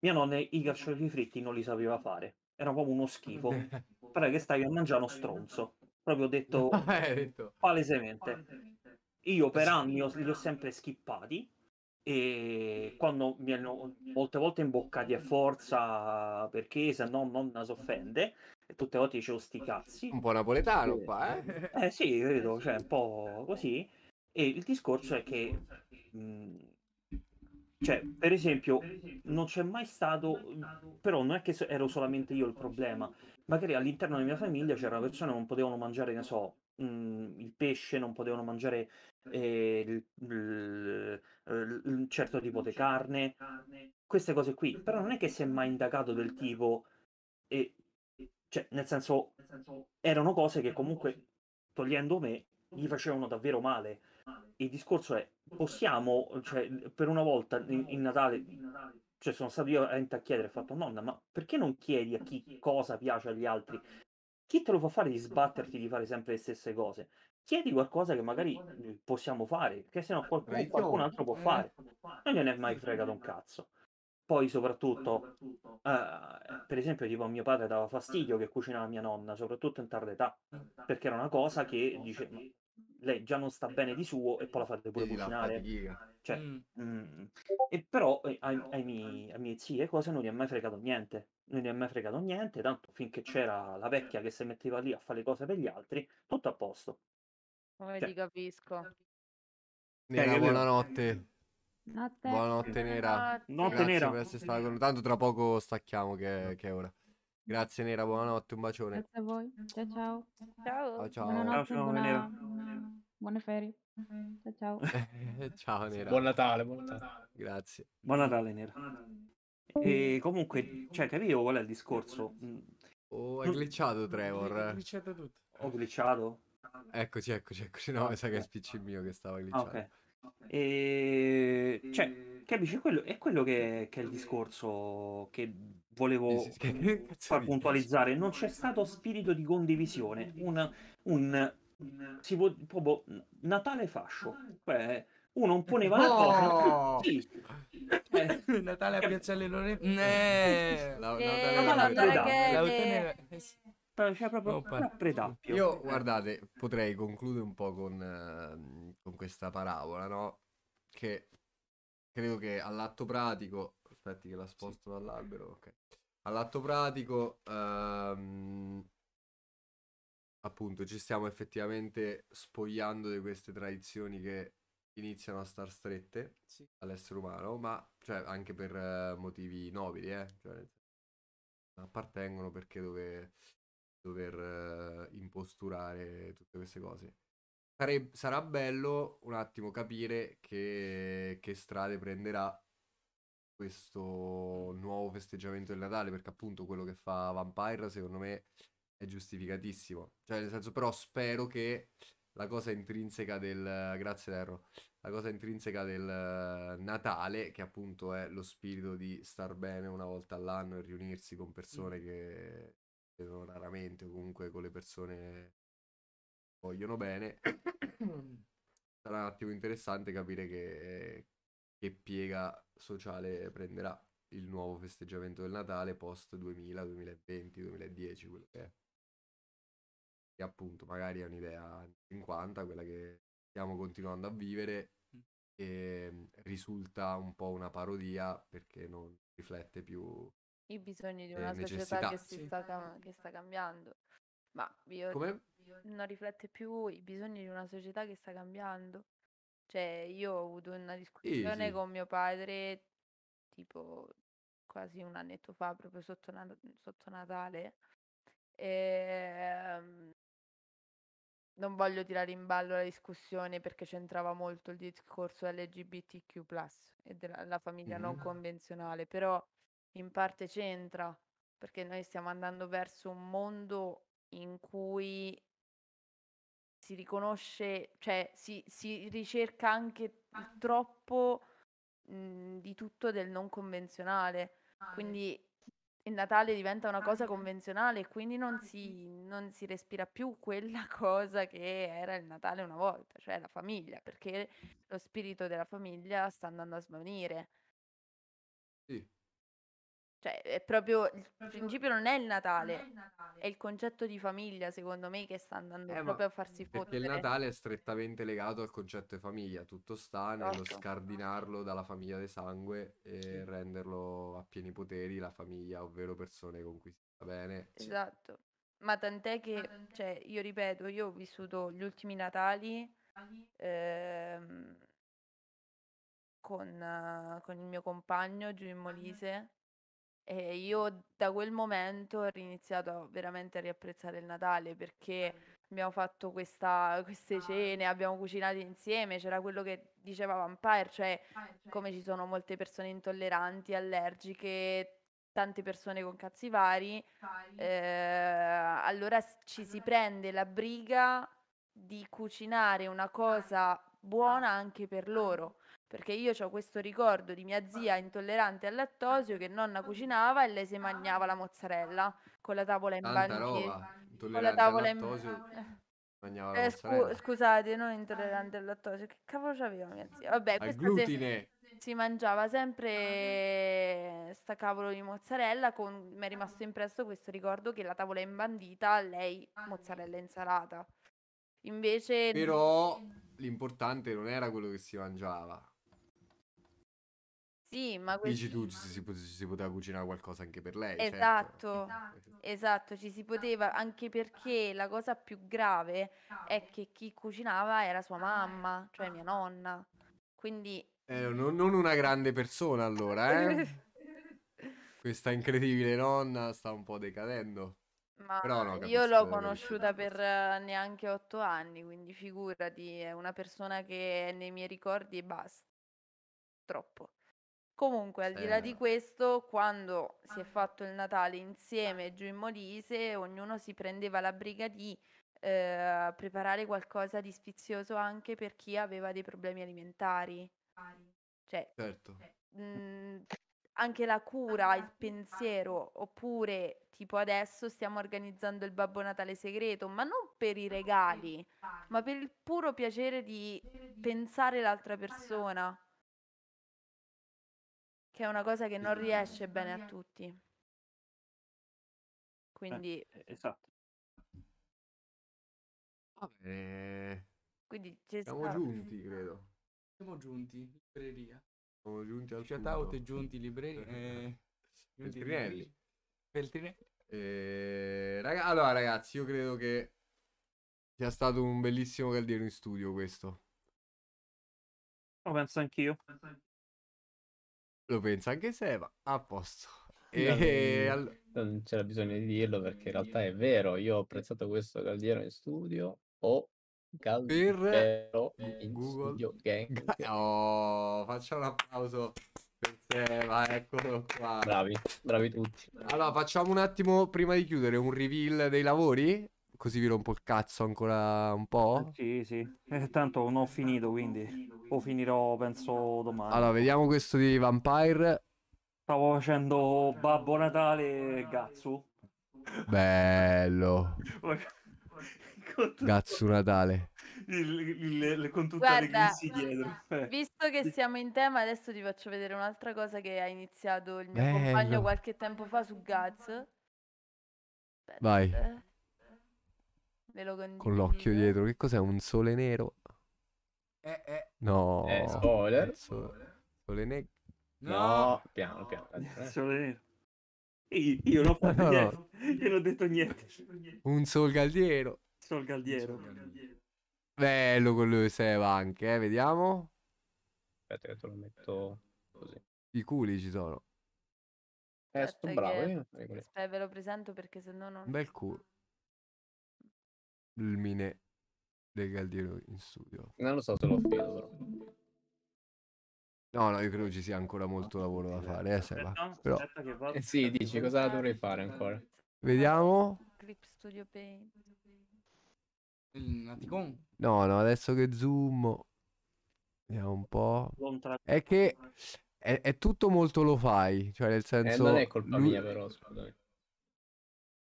Mia nonna i carciofi fritti non li sapeva fare. Era proprio uno schifo. Però che stavi a mangiare uno stronzo. Proprio detto eh, palesemente. Io per anni li ho sempre schippati e quando mi hanno molte volte imboccati a forza perché se no nonna si offende e tutte le volte dicevo sti cazzi un po' napoletano qua eh eh sì credo cioè un po' così e il discorso è che mh, mhmm, cioè per esempio non c'è mai stato però non è che ero solamente io il problema magari all'interno della mia famiglia c'erano persone che non potevano mangiare ne so mh, mhmm, il pesce non potevano mangiare eh, il, il un certo tipo di carne, queste cose qui. Però non è che si è mai indagato del tipo, e, cioè, nel senso, erano cose che comunque, togliendo me, gli facevano davvero male. Il discorso è, possiamo, cioè, ah, per una volta in, in Natale, cioè, sono stato io a chiedere, ho fatto, nonna, ma perché non chiedi a chi cosa piace agli altri? Ah. Chi te lo fa fare di sbatterti di fare sempre le stesse cose? chiedi qualcosa che magari mhmm, possiamo fare, che se no eh, qualcun, qualcun altro può eh. fare. Non gliene è mai fregato un cazzo. Poi soprattutto, eh, per esempio, tipo a mio padre dava fastidio che cucinava mia nonna, soprattutto in tarda età, perché era una cosa che dice, lei già non sta bene di suo e poi la fate pure cucinare. Cioè, mm. Mm. e però eh, ai, ai, miei, ai miei zii e cose non gli è mai fregato niente. Non gli è mai fregato niente, tanto finché c'era la vecchia che si metteva lì a fare le cose per gli altri, tutto a posto. Come cioè ti capisco. Cioè, Nera, buonanotte. Notte. Buonanotte Nera. Notte Grazie Nera. per essere stata con noi. Tanto tra poco stacchiamo che, che, è ora. Grazie Nera, buonanotte, un bacione. Grazie a voi. Ciao ciao. Ciao. ciao. ciao, buona... Nera. Buone ferie. Ciao ciao. ciao Nera. Buon Natale, buon Natale. Grazie. Buon Natale Nera. E comunque, cioè, capivo qual è il discorso. Oh, è glitchato Trevor. Hai glitchato tutto. Ho glitchato? Eccoci, eccoci, eccoci. No, sai che è il PC mio che stava ah, glitchando. Okay. E... Cioè, capisci? Quello, è quello che, che, è il discorso che volevo far puntualizzare. Non c'è stato spirito di condivisione. Un, un si può, proprio Natale fascio. Beh, cioè, uno non poneva la oh! sì. eh. Natale a Piazzale Lorenzo. Eh, eh. eh. Natale, Natale, Natale, Natale, Natale, Natale, Natale, Natale, Natale, c'è cioè, proprio un predappio. Io, guardate, potrei concludere un po' con, uh, con questa parabola, no? Che credo che all'atto pratico, aspetti che la sposto sì. dall'albero, ok. All'atto pratico, ehm, appunto, ci stiamo effettivamente spogliando di queste tradizioni che iniziano a star strette sì. all'essere umano, ma cioè, anche per eh, motivi nobili, eh? Cioè, appartengono perché dove per eh, imposturare tutte queste cose. Sareb- sarà bello un attimo capire che, che strade prenderà questo nuovo festeggiamento del Natale, perché appunto quello che fa Vampire secondo me è giustificatissimo. Cioè, nel senso, però spero che la cosa intrinseca del... Grazie Terro. La cosa intrinseca del eh, Natale, che appunto è lo spirito di star bene una volta all'anno e riunirsi con mm. persone mm. che raramente o comunque con le persone che vogliono bene, sarà un attimo interessante capire che, che piega sociale prenderà il nuovo festeggiamento del Natale post 2000, 2020, 2010, quello che è. E appunto, magari è un'idea 50, quella che stiamo continuando a vivere mm. e ehm, risulta un po' una parodia perché non riflette più i bisogni di una società che, sì. sta cam- che, sta cambiando. Ma io Come? non riflette più i bisogni di una società che sta cambiando. Cioè, io ho avuto una discussione sì, con mio padre, tipo quasi un annetto fa, proprio sotto, na- sotto Natale. E, ehm, non voglio tirare in ballo la discussione perché c'entrava molto il discorso LGBTQ e della famiglia mm. non convenzionale, però in parte c'entra, perché noi stiamo andando verso un mondo in cui si riconosce, cioè si, si ricerca anche ah. troppo mhmm, di tutto del non convenzionale. Quindi il Natale diventa una cosa convenzionale e quindi non si, non si, respira più quella cosa che era il Natale una volta, cioè la famiglia, perché lo spirito della famiglia sta andando a svanire. Sì, cioè, è proprio il principio non è il Natale, è, il Natale. è il concetto di famiglia, secondo me, che sta andando eh, proprio a farsi perché Perché il Natale è strettamente legato al concetto di famiglia, tutto sta nello ecco. scardinarlo dalla famiglia di sangue e sì. renderlo a pieni poteri la famiglia, ovvero persone con cui si sta bene. Esatto. Ma tant'è che, Ma tant'è... Cioè, io ripeto, io ho vissuto gli ultimi Natali ehm, con, uh, con il mio compagno giù in ah. Molise e io da quel momento ho iniziato veramente a riapprezzare il Natale perché abbiamo fatto questa, queste ah. cene, abbiamo cucinato insieme, c'era quello che diceva Vampire, cioè, ah, eh, cioè come ci sono molte persone intolleranti, allergiche, tante persone con cazzi vari, eh, allora ci si prende la briga di cucinare una cosa buona anche per loro. Perché io ho questo ricordo di mia zia intollerante al lattosio che nonna cucinava e lei si mangiava la mozzarella con la tavola in bandiera. Con la tavola in bandiera. Eh, scu- scusate, non intollerante al lattosio. Che cavolo c'aveva mia zia? Vabbè, al glutine. Si, si mangiava sempre sta cavolo di mozzarella. Con... Mi è rimasto impresso questo ricordo che la tavola è imbandita, lei mozzarella insalata. Invece... Però l'importante non era quello che si mangiava, sì, ma Dici tu, ci si, pot- ci si poteva cucinare qualcosa anche per lei, certo. Esatto. esatto, esatto, ci si poteva, anche perché la cosa più grave è che chi cucinava era sua ah, eh, mamma, cioè mia ah. nonna. Quindi Eh, non, non una grande persona allora, eh? Questa incredibile nonna sta un po' decadendo. Ma Però no, io l'ho conosciuta per eh, neanche otto anni, quindi figurati, è una persona che è nei miei ricordi e basta. Troppo. Comunque, al di là di eh. questo, quando si è ah. fatto il Natale insieme giù in Molise, ognuno si prendeva la briga di eh, preparare qualcosa di sfizioso anche per chi aveva dei problemi alimentari. Cioè, certo. mh, mhmm, anche la cura, il pensiero, oppure tipo adesso stiamo organizzando il Babbo Natale segreto, ma non per i regali, ma per il puro piacere di pensare l'altra persona che è una cosa che non riesce bene a tutti. Eh, Quindi... Eh, esatto. Vabbè. Quindi siamo stato. giunti, mm. credo. Siamo giunti, libreria. Siamo giunti al Shout out e giunti, libreria. Eh, eh, eh giunti Peltrinelli. Eh, raga- allora ragazzi, io credo che sia stato un bellissimo caldiero in studio questo. Lo penso anch'io. Penso anch'io lo pensa anche Seba, a posto. E... Non, c'era bisogno di dirlo perché in realtà è vero, io ho apprezzato questo Galdiero in studio o caldiero per in Google. studio gang. Oh, facciamo un applauso per Seba, eccolo qua. Bravi, bravi tutti. Allora, facciamo un attimo prima di chiudere un reveal dei lavori così vi rompo il cazzo ancora un po'? Eh, sì, sì. Eh, tanto non ho finito, quindi o finirò penso domani. Allora, vediamo questo di Vampire. Stavo facendo Babbo Natale e Gatsu. Bello. tutto... Gatsu Natale. Il, il, il, con tutte Guarda, le dietro. Eh. Visto che siamo in tema, adesso ti faccio vedere un'altra cosa che ha iniziato il mio Bello. compagno qualche tempo fa su Gats. Vai. Ve lo condivido. Con l'occhio dietro. Che cos'è? Un sole nero? Eh, eh. No. Eh, spoiler. Sole, sole nero. No. Piano, piano. Eh, eh. Sole nero. Io, io non ho fatto no, niente. No. Io non ho detto niente. Un sol galdiero. Sol galdiero. Bello quello che Seva anche, eh. Vediamo. Aspetta che te lo metto così. I culi ci sono. Eh, sto bravo. Che... Aspetta, ve lo presento perché se no non... Bel culo fulmine del Galdiero in studio. Non lo so se lo finito però. No, no, io credo ci sia ancora molto lavoro da fare. Eh, Seba, però... eh sì, dici cosa dovrei fare ancora? Vediamo. Clip Studio Paint. No, no, adesso che zoom. Vediamo un po'. È che è, è tutto molto lo fai. Cioè, nel senso. Eh, non è colpa lui... mia, però, scusami.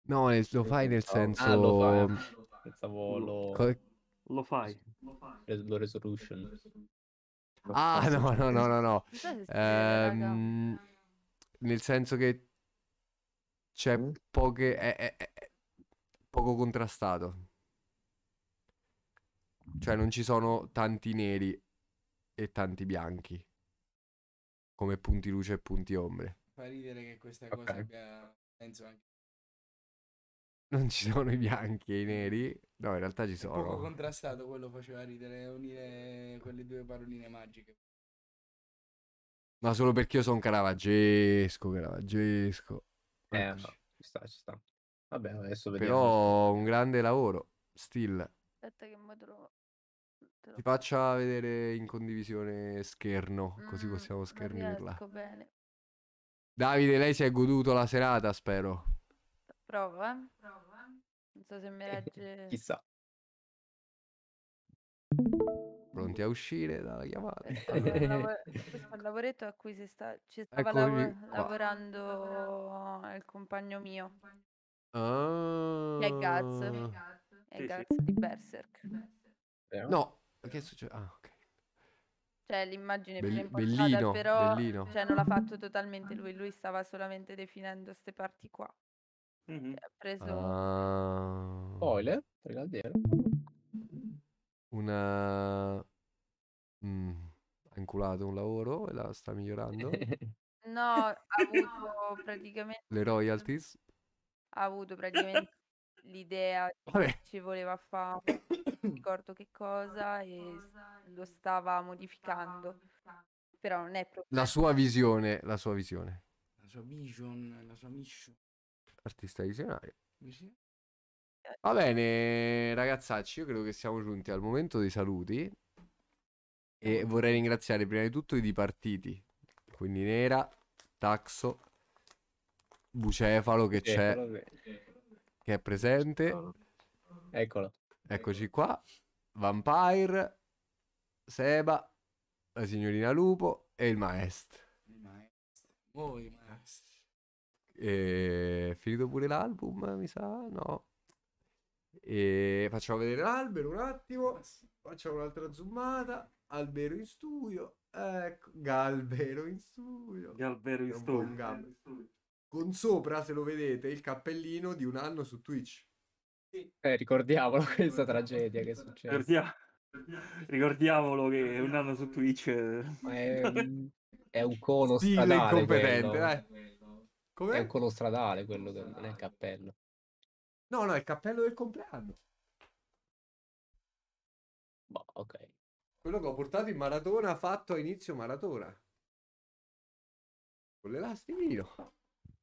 No, nel, lo fai nel senso. Ah, ah. Pensavo lo... Co- lo fai. Lo Resolution. Ah, no, no, no, no, no. Ehm, nel senso che c'è mm. poche... È, è, è poco contrastato. Cioè non ci sono tanti neri e tanti bianchi. Come punti luce e punti ombre. Fa ridere che questa cosa okay. abbia senso anche non ci sono i bianchi e i neri. No, in realtà ci sono. Poco contrastato quello faceva ridere, unire quelle due paroline magiche. Ma solo perché io sono caravagesco, caravagesco. Eh, ci sta, ci sta. Vabbè, adesso vediamo. Però un grande lavoro, still. Aspetta che mo te lo... Ti faccia vedere in condivisione scherno, mm, così possiamo schernirla. Davide, lei si è goduto la serata, spero. Eh. Prova. eh. Non so se mi eh, regge. Chissà. Pronti a uscire dalla chiamata. Questo è un, questo è un lavoretto a cui si sta... ci stava ecco, lav- lavorando il compagno mio. Ah. Che è Gaz. È Gaz di Berserk. Eh, no, oh. che succede? Ah, ok. Cioè l'immagine Be- più importante, bellino, però bellino. Cioè, non l'ha fatto totalmente lui, lui stava solamente definendo queste parti qua. Mm-hmm. Cioè, ha preso... Uh... Spoiler, Regaldiero. Una... Mm. Ha inculato un lavoro e la sta migliorando. no, ha avuto praticamente... Le royalties? Ha avuto praticamente l'idea che ci voleva fare, non ricordo che cosa, e lo stava modificando. Però non è proprio... La sua visione, la sua visione. La sua vision, la sua mission. Artista visionario. Eh, Va cioè bene, ragazzacci, io credo che siamo giunti al momento dei saluti. E ecco. vorrei ringraziare prima di tutto i dipartiti. Quindi Nera, Taxo, Bucefalo che c'è, che è presente. Eccolo. Eccoci qua. Vampire, Seba, la signorina Lupo e il maestro. Il maestro. Voi, e... Finito pure l'album, mi sa? No. E facciamo vedere l'albero un attimo. Facciamo un'altra zoomata. Albero in studio. Ecco, Galbero in studio. Galbero in studio. Galbero. Con sopra, se lo vedete, il cappellino di un anno su Twitch. Eh, ricordiamolo questa tragedia che è successa. Ricordia... Ricordiamolo che un anno su Twitch eh. è, un, è un cono Stile stradale. incompetente, eh. Com'è? È quello stradale quello, che non è il cappello. No, no, è il cappello del compleanno. Boh, ok. Quello che ho portato in maratona, fatto a inizio maratona. Con l'elastichino.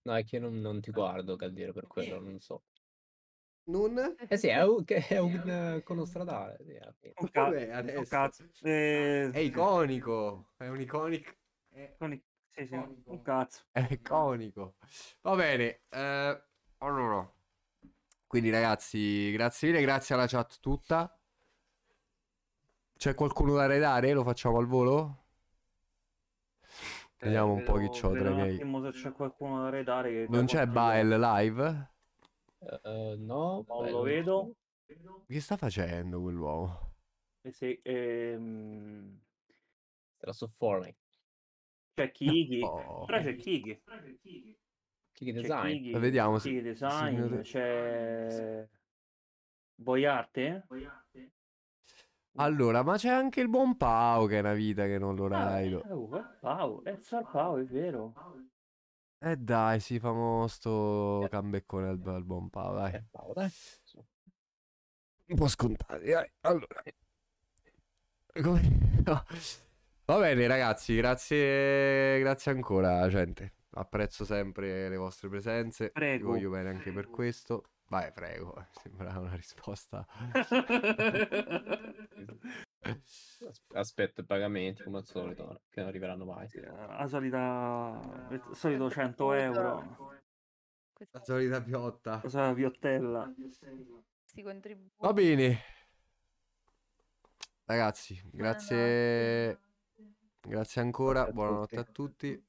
No, è che non, non ti eh. guardo, Caldiero, per quello, eh. non so. Non? Eh sì, è un, è un eh, cono stradale. Sì, è. Un, ca- cazzo. Eh... È iconico. È un iconic. È... Sì, sì, un cazzo. È eh, conico. Va bene, eh, allora. Quindi ragazzi, grazie mille, grazie alla chat tutta. C'è qualcuno da redare? Lo facciamo al volo? Eh, Vediamo un po' chi c'ho tra i miei. se c'è qualcuno da redare. Che non c'è Bael live? Uh, no, non lo vedo. Che sta facendo quell'uomo? Eh sì, ehm... Era su Fortnite. C'è Kiki, oh. però c'è Kiki. Kiki Design. C'è Kiki, eh, Vediamo se... Design, signore... c'è... Boiarte? Boiarte? Allora, ma c'è anche il buon Pau che è una vita che non lo ah, raido. Ah, Pau, è Sar Pau, è vero. Eh dai, si fa sto eh. cambeccone al, al buon Pau, dai. Eh, Pau, dai. Un po' scontati, dai. Allora. Come... No. Va bene ragazzi, grazie, grazie ancora gente. Apprezzo sempre le vostre presenze. Prego. Ti voglio bene anche per questo. Vai, prego. Sembra una risposta. Aspetto i pagamenti come al solito, che non arriveranno mai. La solita... Il solito 100 euro. La solita piotta. La solita piottella. Va bene. Ragazzi, grazie. Grazie ancora, buonanotte a tutti.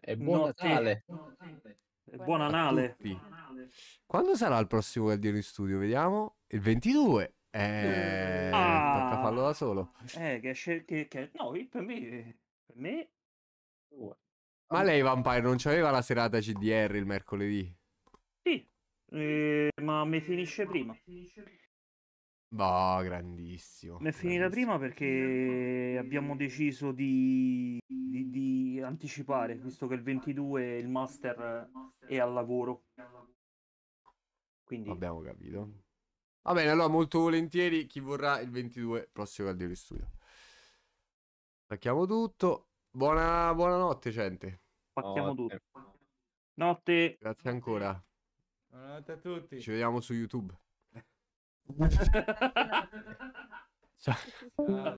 E buon Notte. Natale. Buon anale. Quando sarà il prossimo Gaddino in studio? Vediamo. Il 22. Eh, ah. Tocca farlo da solo. Eh, che scelte, Che... No, per me... Per me... Ma lei, Vampire, non c'aveva la serata CDR il mercoledì? Sì, eh, ma mi finisce prima. Mi finisce prima. Boh, grandissimo. Mi è finita prima perché abbiamo deciso di, di, di, anticipare, visto che il 22 il master è al lavoro. Quindi... Abbiamo capito. Va bene, allora molto volentieri chi vorrà il 22 prossimo Caldio di Studio. Pacchiamo tutto. Buona, buonanotte, gente. Pacchiamo oh, tutto. Notte. Grazie ancora. Buonanotte a tutti. Ci vediamo su YouTube. 자. 아.